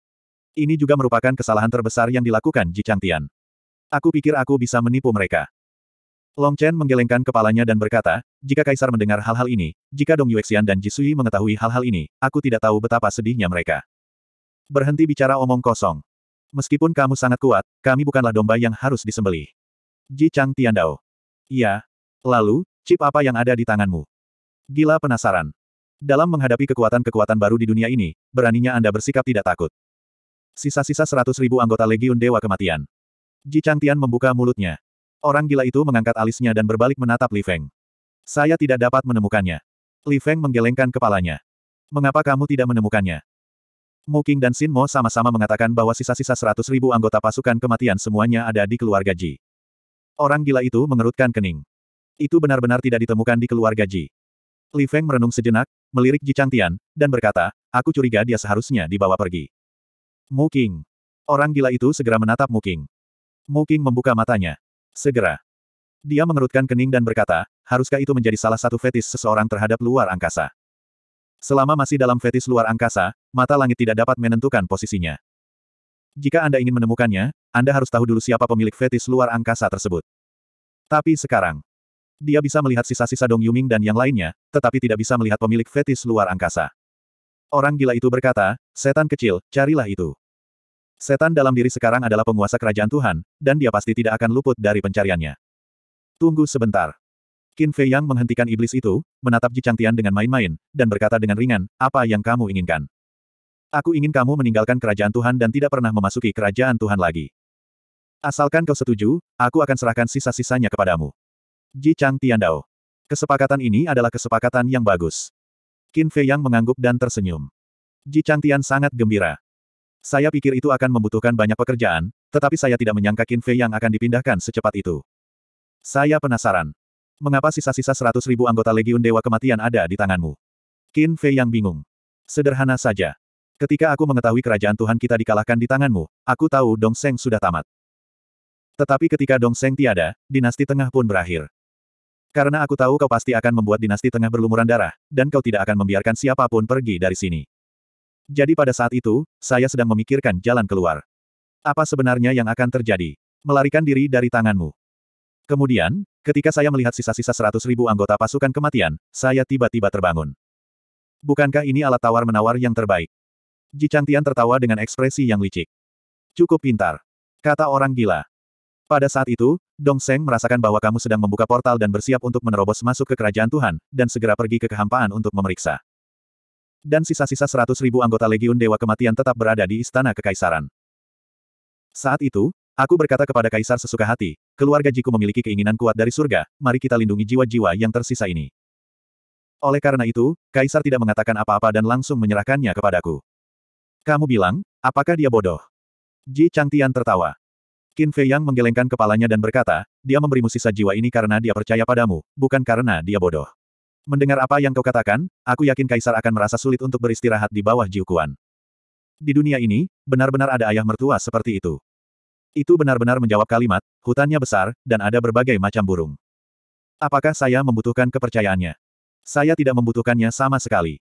Ini juga merupakan kesalahan terbesar yang dilakukan Ji Changtian. Aku pikir aku bisa menipu mereka. Long Chen menggelengkan kepalanya dan berkata, jika Kaisar mendengar hal-hal ini, jika Dong Yuexian dan Ji Sui mengetahui hal-hal ini, aku tidak tahu betapa sedihnya mereka. Berhenti bicara omong kosong. Meskipun kamu sangat kuat, kami bukanlah domba yang harus disembelih. Ji Chang Tian Dao, Iya. Lalu, chip apa yang ada di tanganmu? Gila penasaran. Dalam menghadapi kekuatan-kekuatan baru di dunia ini, beraninya Anda bersikap tidak takut. Sisa-sisa seratus ribu anggota Legiun Dewa Kematian. Ji Chang Tian membuka mulutnya. Orang gila itu mengangkat alisnya dan berbalik menatap Li Feng. Saya tidak dapat menemukannya. Li Feng menggelengkan kepalanya. Mengapa kamu tidak menemukannya? Mu Muking dan Xin Mo sama-sama mengatakan bahwa sisa-sisa seratus ribu anggota pasukan kematian semuanya ada di keluarga Ji. Orang gila itu mengerutkan kening. Itu benar-benar tidak ditemukan di keluarga Ji. Li Feng merenung sejenak, melirik Ji Changtian, dan berkata, aku curiga dia seharusnya dibawa pergi. Mu Muking. Orang gila itu segera menatap Mu Mu Muking membuka matanya. Segera. Dia mengerutkan kening dan berkata, haruskah itu menjadi salah satu fetis seseorang terhadap luar angkasa? Selama masih dalam fetis luar angkasa, mata langit tidak dapat menentukan posisinya. Jika Anda ingin menemukannya, Anda harus tahu dulu siapa pemilik fetis luar angkasa tersebut. Tapi sekarang, dia bisa melihat sisa-sisa Dong Yuming dan yang lainnya, tetapi tidak bisa melihat pemilik fetis luar angkasa. Orang gila itu berkata, setan kecil, carilah itu. Setan dalam diri sekarang adalah penguasa kerajaan Tuhan, dan dia pasti tidak akan luput dari pencariannya. Tunggu sebentar. Qin Fei Yang menghentikan iblis itu, menatap Ji Changtian dengan main-main, dan berkata dengan ringan, apa yang kamu inginkan? Aku ingin kamu meninggalkan kerajaan Tuhan dan tidak pernah memasuki kerajaan Tuhan lagi. Asalkan kau setuju, aku akan serahkan sisa-sisanya kepadamu. Ji Chang Tian Dao, Kesepakatan ini adalah kesepakatan yang bagus. Qin Fei Yang mengangguk dan tersenyum. Ji Chang Tian sangat gembira. Saya pikir itu akan membutuhkan banyak pekerjaan, tetapi saya tidak menyangka Qin Fei yang akan dipindahkan secepat itu. Saya penasaran. Mengapa sisa-sisa seratus ribu anggota Legiun Dewa Kematian ada di tanganmu? Qin Fei yang bingung. Sederhana saja. Ketika aku mengetahui kerajaan Tuhan kita dikalahkan di tanganmu, aku tahu Dong Seng sudah tamat. Tetapi ketika Dong Seng tiada, dinasti tengah pun berakhir. Karena aku tahu kau pasti akan membuat dinasti tengah berlumuran darah, dan kau tidak akan membiarkan siapapun pergi dari sini. Jadi pada saat itu, saya sedang memikirkan jalan keluar. Apa sebenarnya yang akan terjadi? Melarikan diri dari tanganmu. Kemudian, ketika saya melihat sisa-sisa seratus -sisa ribu anggota pasukan kematian, saya tiba-tiba terbangun. Bukankah ini alat tawar-menawar yang terbaik? Ji Changtian tertawa dengan ekspresi yang licik. Cukup pintar. Kata orang gila. Pada saat itu, Dong Seng merasakan bahwa kamu sedang membuka portal dan bersiap untuk menerobos masuk ke kerajaan Tuhan, dan segera pergi ke kehampaan untuk memeriksa. Dan sisa-sisa seratus ribu anggota Legiun Dewa Kematian tetap berada di Istana Kekaisaran. Saat itu, aku berkata kepada Kaisar sesuka hati, keluarga Jiku memiliki keinginan kuat dari surga, mari kita lindungi jiwa-jiwa yang tersisa ini. Oleh karena itu, Kaisar tidak mengatakan apa-apa dan langsung menyerahkannya kepadaku. Kamu bilang, apakah dia bodoh? Ji Changtian tertawa. Qin Fei Yang menggelengkan kepalanya dan berkata, dia memberimu sisa jiwa ini karena dia percaya padamu, bukan karena dia bodoh. Mendengar apa yang kau katakan, aku yakin Kaisar akan merasa sulit untuk beristirahat di bawah jiukuan. Di dunia ini, benar-benar ada ayah mertua seperti itu. Itu benar-benar menjawab kalimat, hutannya besar, dan ada berbagai macam burung. Apakah saya membutuhkan kepercayaannya? Saya tidak membutuhkannya sama sekali.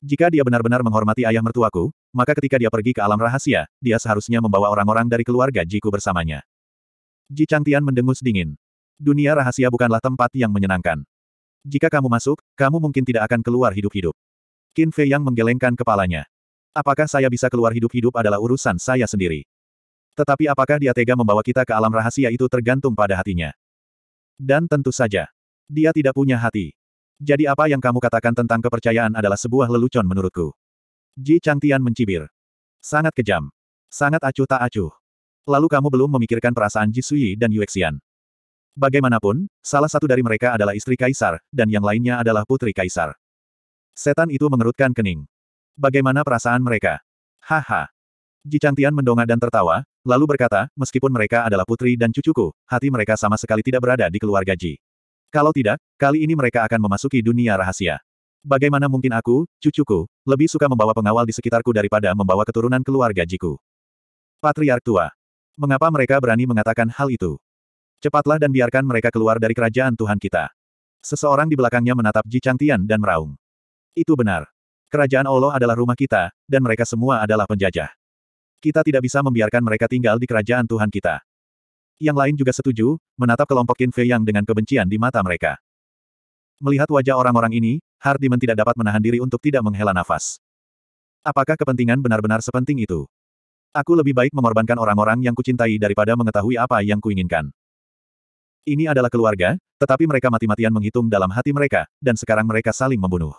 Jika dia benar-benar menghormati ayah mertuaku, maka ketika dia pergi ke alam rahasia, dia seharusnya membawa orang-orang dari keluarga Jiku bersamanya. Ji Changtian mendengus dingin. Dunia rahasia bukanlah tempat yang menyenangkan. Jika kamu masuk, kamu mungkin tidak akan keluar hidup-hidup. Qin Fei yang menggelengkan kepalanya. Apakah saya bisa keluar hidup-hidup adalah urusan saya sendiri. Tetapi apakah dia tega membawa kita ke alam rahasia itu tergantung pada hatinya. Dan tentu saja, dia tidak punya hati. Jadi apa yang kamu katakan tentang kepercayaan adalah sebuah lelucon menurutku. Ji Changtian mencibir. Sangat kejam. Sangat acuh tak acuh. Lalu kamu belum memikirkan perasaan Ji Sui dan Yuexian. Bagaimanapun, salah satu dari mereka adalah istri kaisar, dan yang lainnya adalah putri kaisar. Setan itu mengerutkan kening. Bagaimana perasaan mereka? Haha. Jicantian mendongak dan tertawa, lalu berkata, meskipun mereka adalah putri dan cucuku, hati mereka sama sekali tidak berada di keluarga Ji. Kalau tidak, kali ini mereka akan memasuki dunia rahasia. Bagaimana mungkin aku, cucuku, lebih suka membawa pengawal di sekitarku daripada membawa keturunan keluarga Jiku? Patriark tua. Mengapa mereka berani mengatakan hal itu? Cepatlah dan biarkan mereka keluar dari kerajaan Tuhan kita. Seseorang di belakangnya menatap Ji Changtian dan meraung. Itu benar. Kerajaan Allah adalah rumah kita, dan mereka semua adalah penjajah. Kita tidak bisa membiarkan mereka tinggal di kerajaan Tuhan kita. Yang lain juga setuju, menatap kelompok Qin Fei Yang dengan kebencian di mata mereka. Melihat wajah orang-orang ini, Har Demon tidak dapat menahan diri untuk tidak menghela nafas. Apakah kepentingan benar-benar sepenting itu? Aku lebih baik mengorbankan orang-orang yang kucintai daripada mengetahui apa yang kuinginkan. Ini adalah keluarga, tetapi mereka mati-matian menghitung dalam hati mereka, dan sekarang mereka saling membunuh.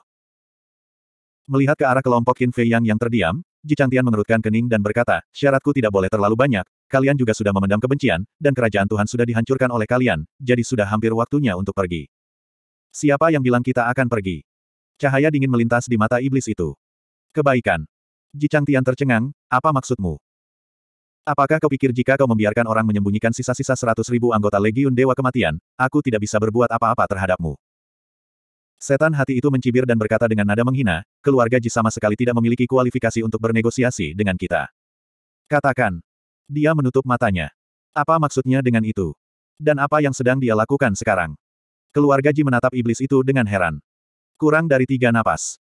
Melihat ke arah kelompok Qin Fei Yang yang terdiam, Tian mengerutkan kening dan berkata, syaratku tidak boleh terlalu banyak, kalian juga sudah memendam kebencian, dan kerajaan Tuhan sudah dihancurkan oleh kalian, jadi sudah hampir waktunya untuk pergi. Siapa yang bilang kita akan pergi? Cahaya dingin melintas di mata iblis itu. Kebaikan. Ji Tian tercengang, apa maksudmu? Apakah kau pikir jika kau membiarkan orang menyembunyikan sisa-sisa seratus ribu anggota Legiun Dewa Kematian, aku tidak bisa berbuat apa-apa terhadapmu? Setan hati itu mencibir dan berkata dengan nada menghina, keluarga Ji sama sekali tidak memiliki kualifikasi untuk bernegosiasi dengan kita. Katakan. Dia menutup matanya. Apa maksudnya dengan itu? Dan apa yang sedang dia lakukan sekarang? Keluarga Ji menatap iblis itu dengan heran. Kurang dari tiga napas.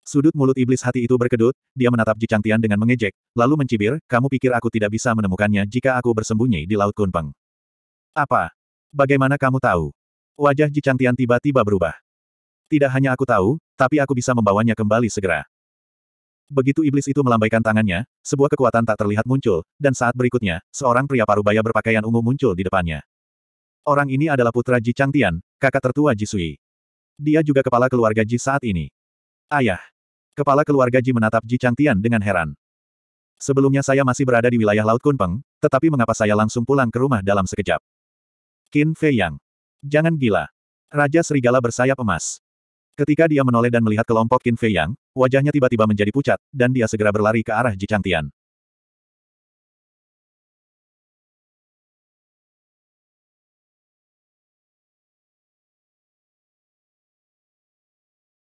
Sudut mulut iblis hati itu berkedut, dia menatap Jicantian dengan mengejek, lalu mencibir, kamu pikir aku tidak bisa menemukannya jika aku bersembunyi di Laut Kunpeng. Apa? Bagaimana kamu tahu? Wajah Jicantian tiba-tiba berubah. Tidak hanya aku tahu, tapi aku bisa membawanya kembali segera. Begitu iblis itu melambaikan tangannya, sebuah kekuatan tak terlihat muncul, dan saat berikutnya, seorang pria parubaya berpakaian ungu muncul di depannya. Orang ini adalah putra Ji Changtian, kakak tertua Ji Sui. Dia juga kepala keluarga Ji saat ini. Ayah. Kepala keluarga Ji menatap Ji Changtian dengan heran. Sebelumnya saya masih berada di wilayah Laut Kunpeng, tetapi mengapa saya langsung pulang ke rumah dalam sekejap? Qin Fei Yang. Jangan gila. Raja Serigala bersayap emas. Ketika dia menoleh dan melihat kelompok Qin Fei Yang, wajahnya tiba-tiba menjadi pucat, dan dia segera berlari ke arah Ji Changtian.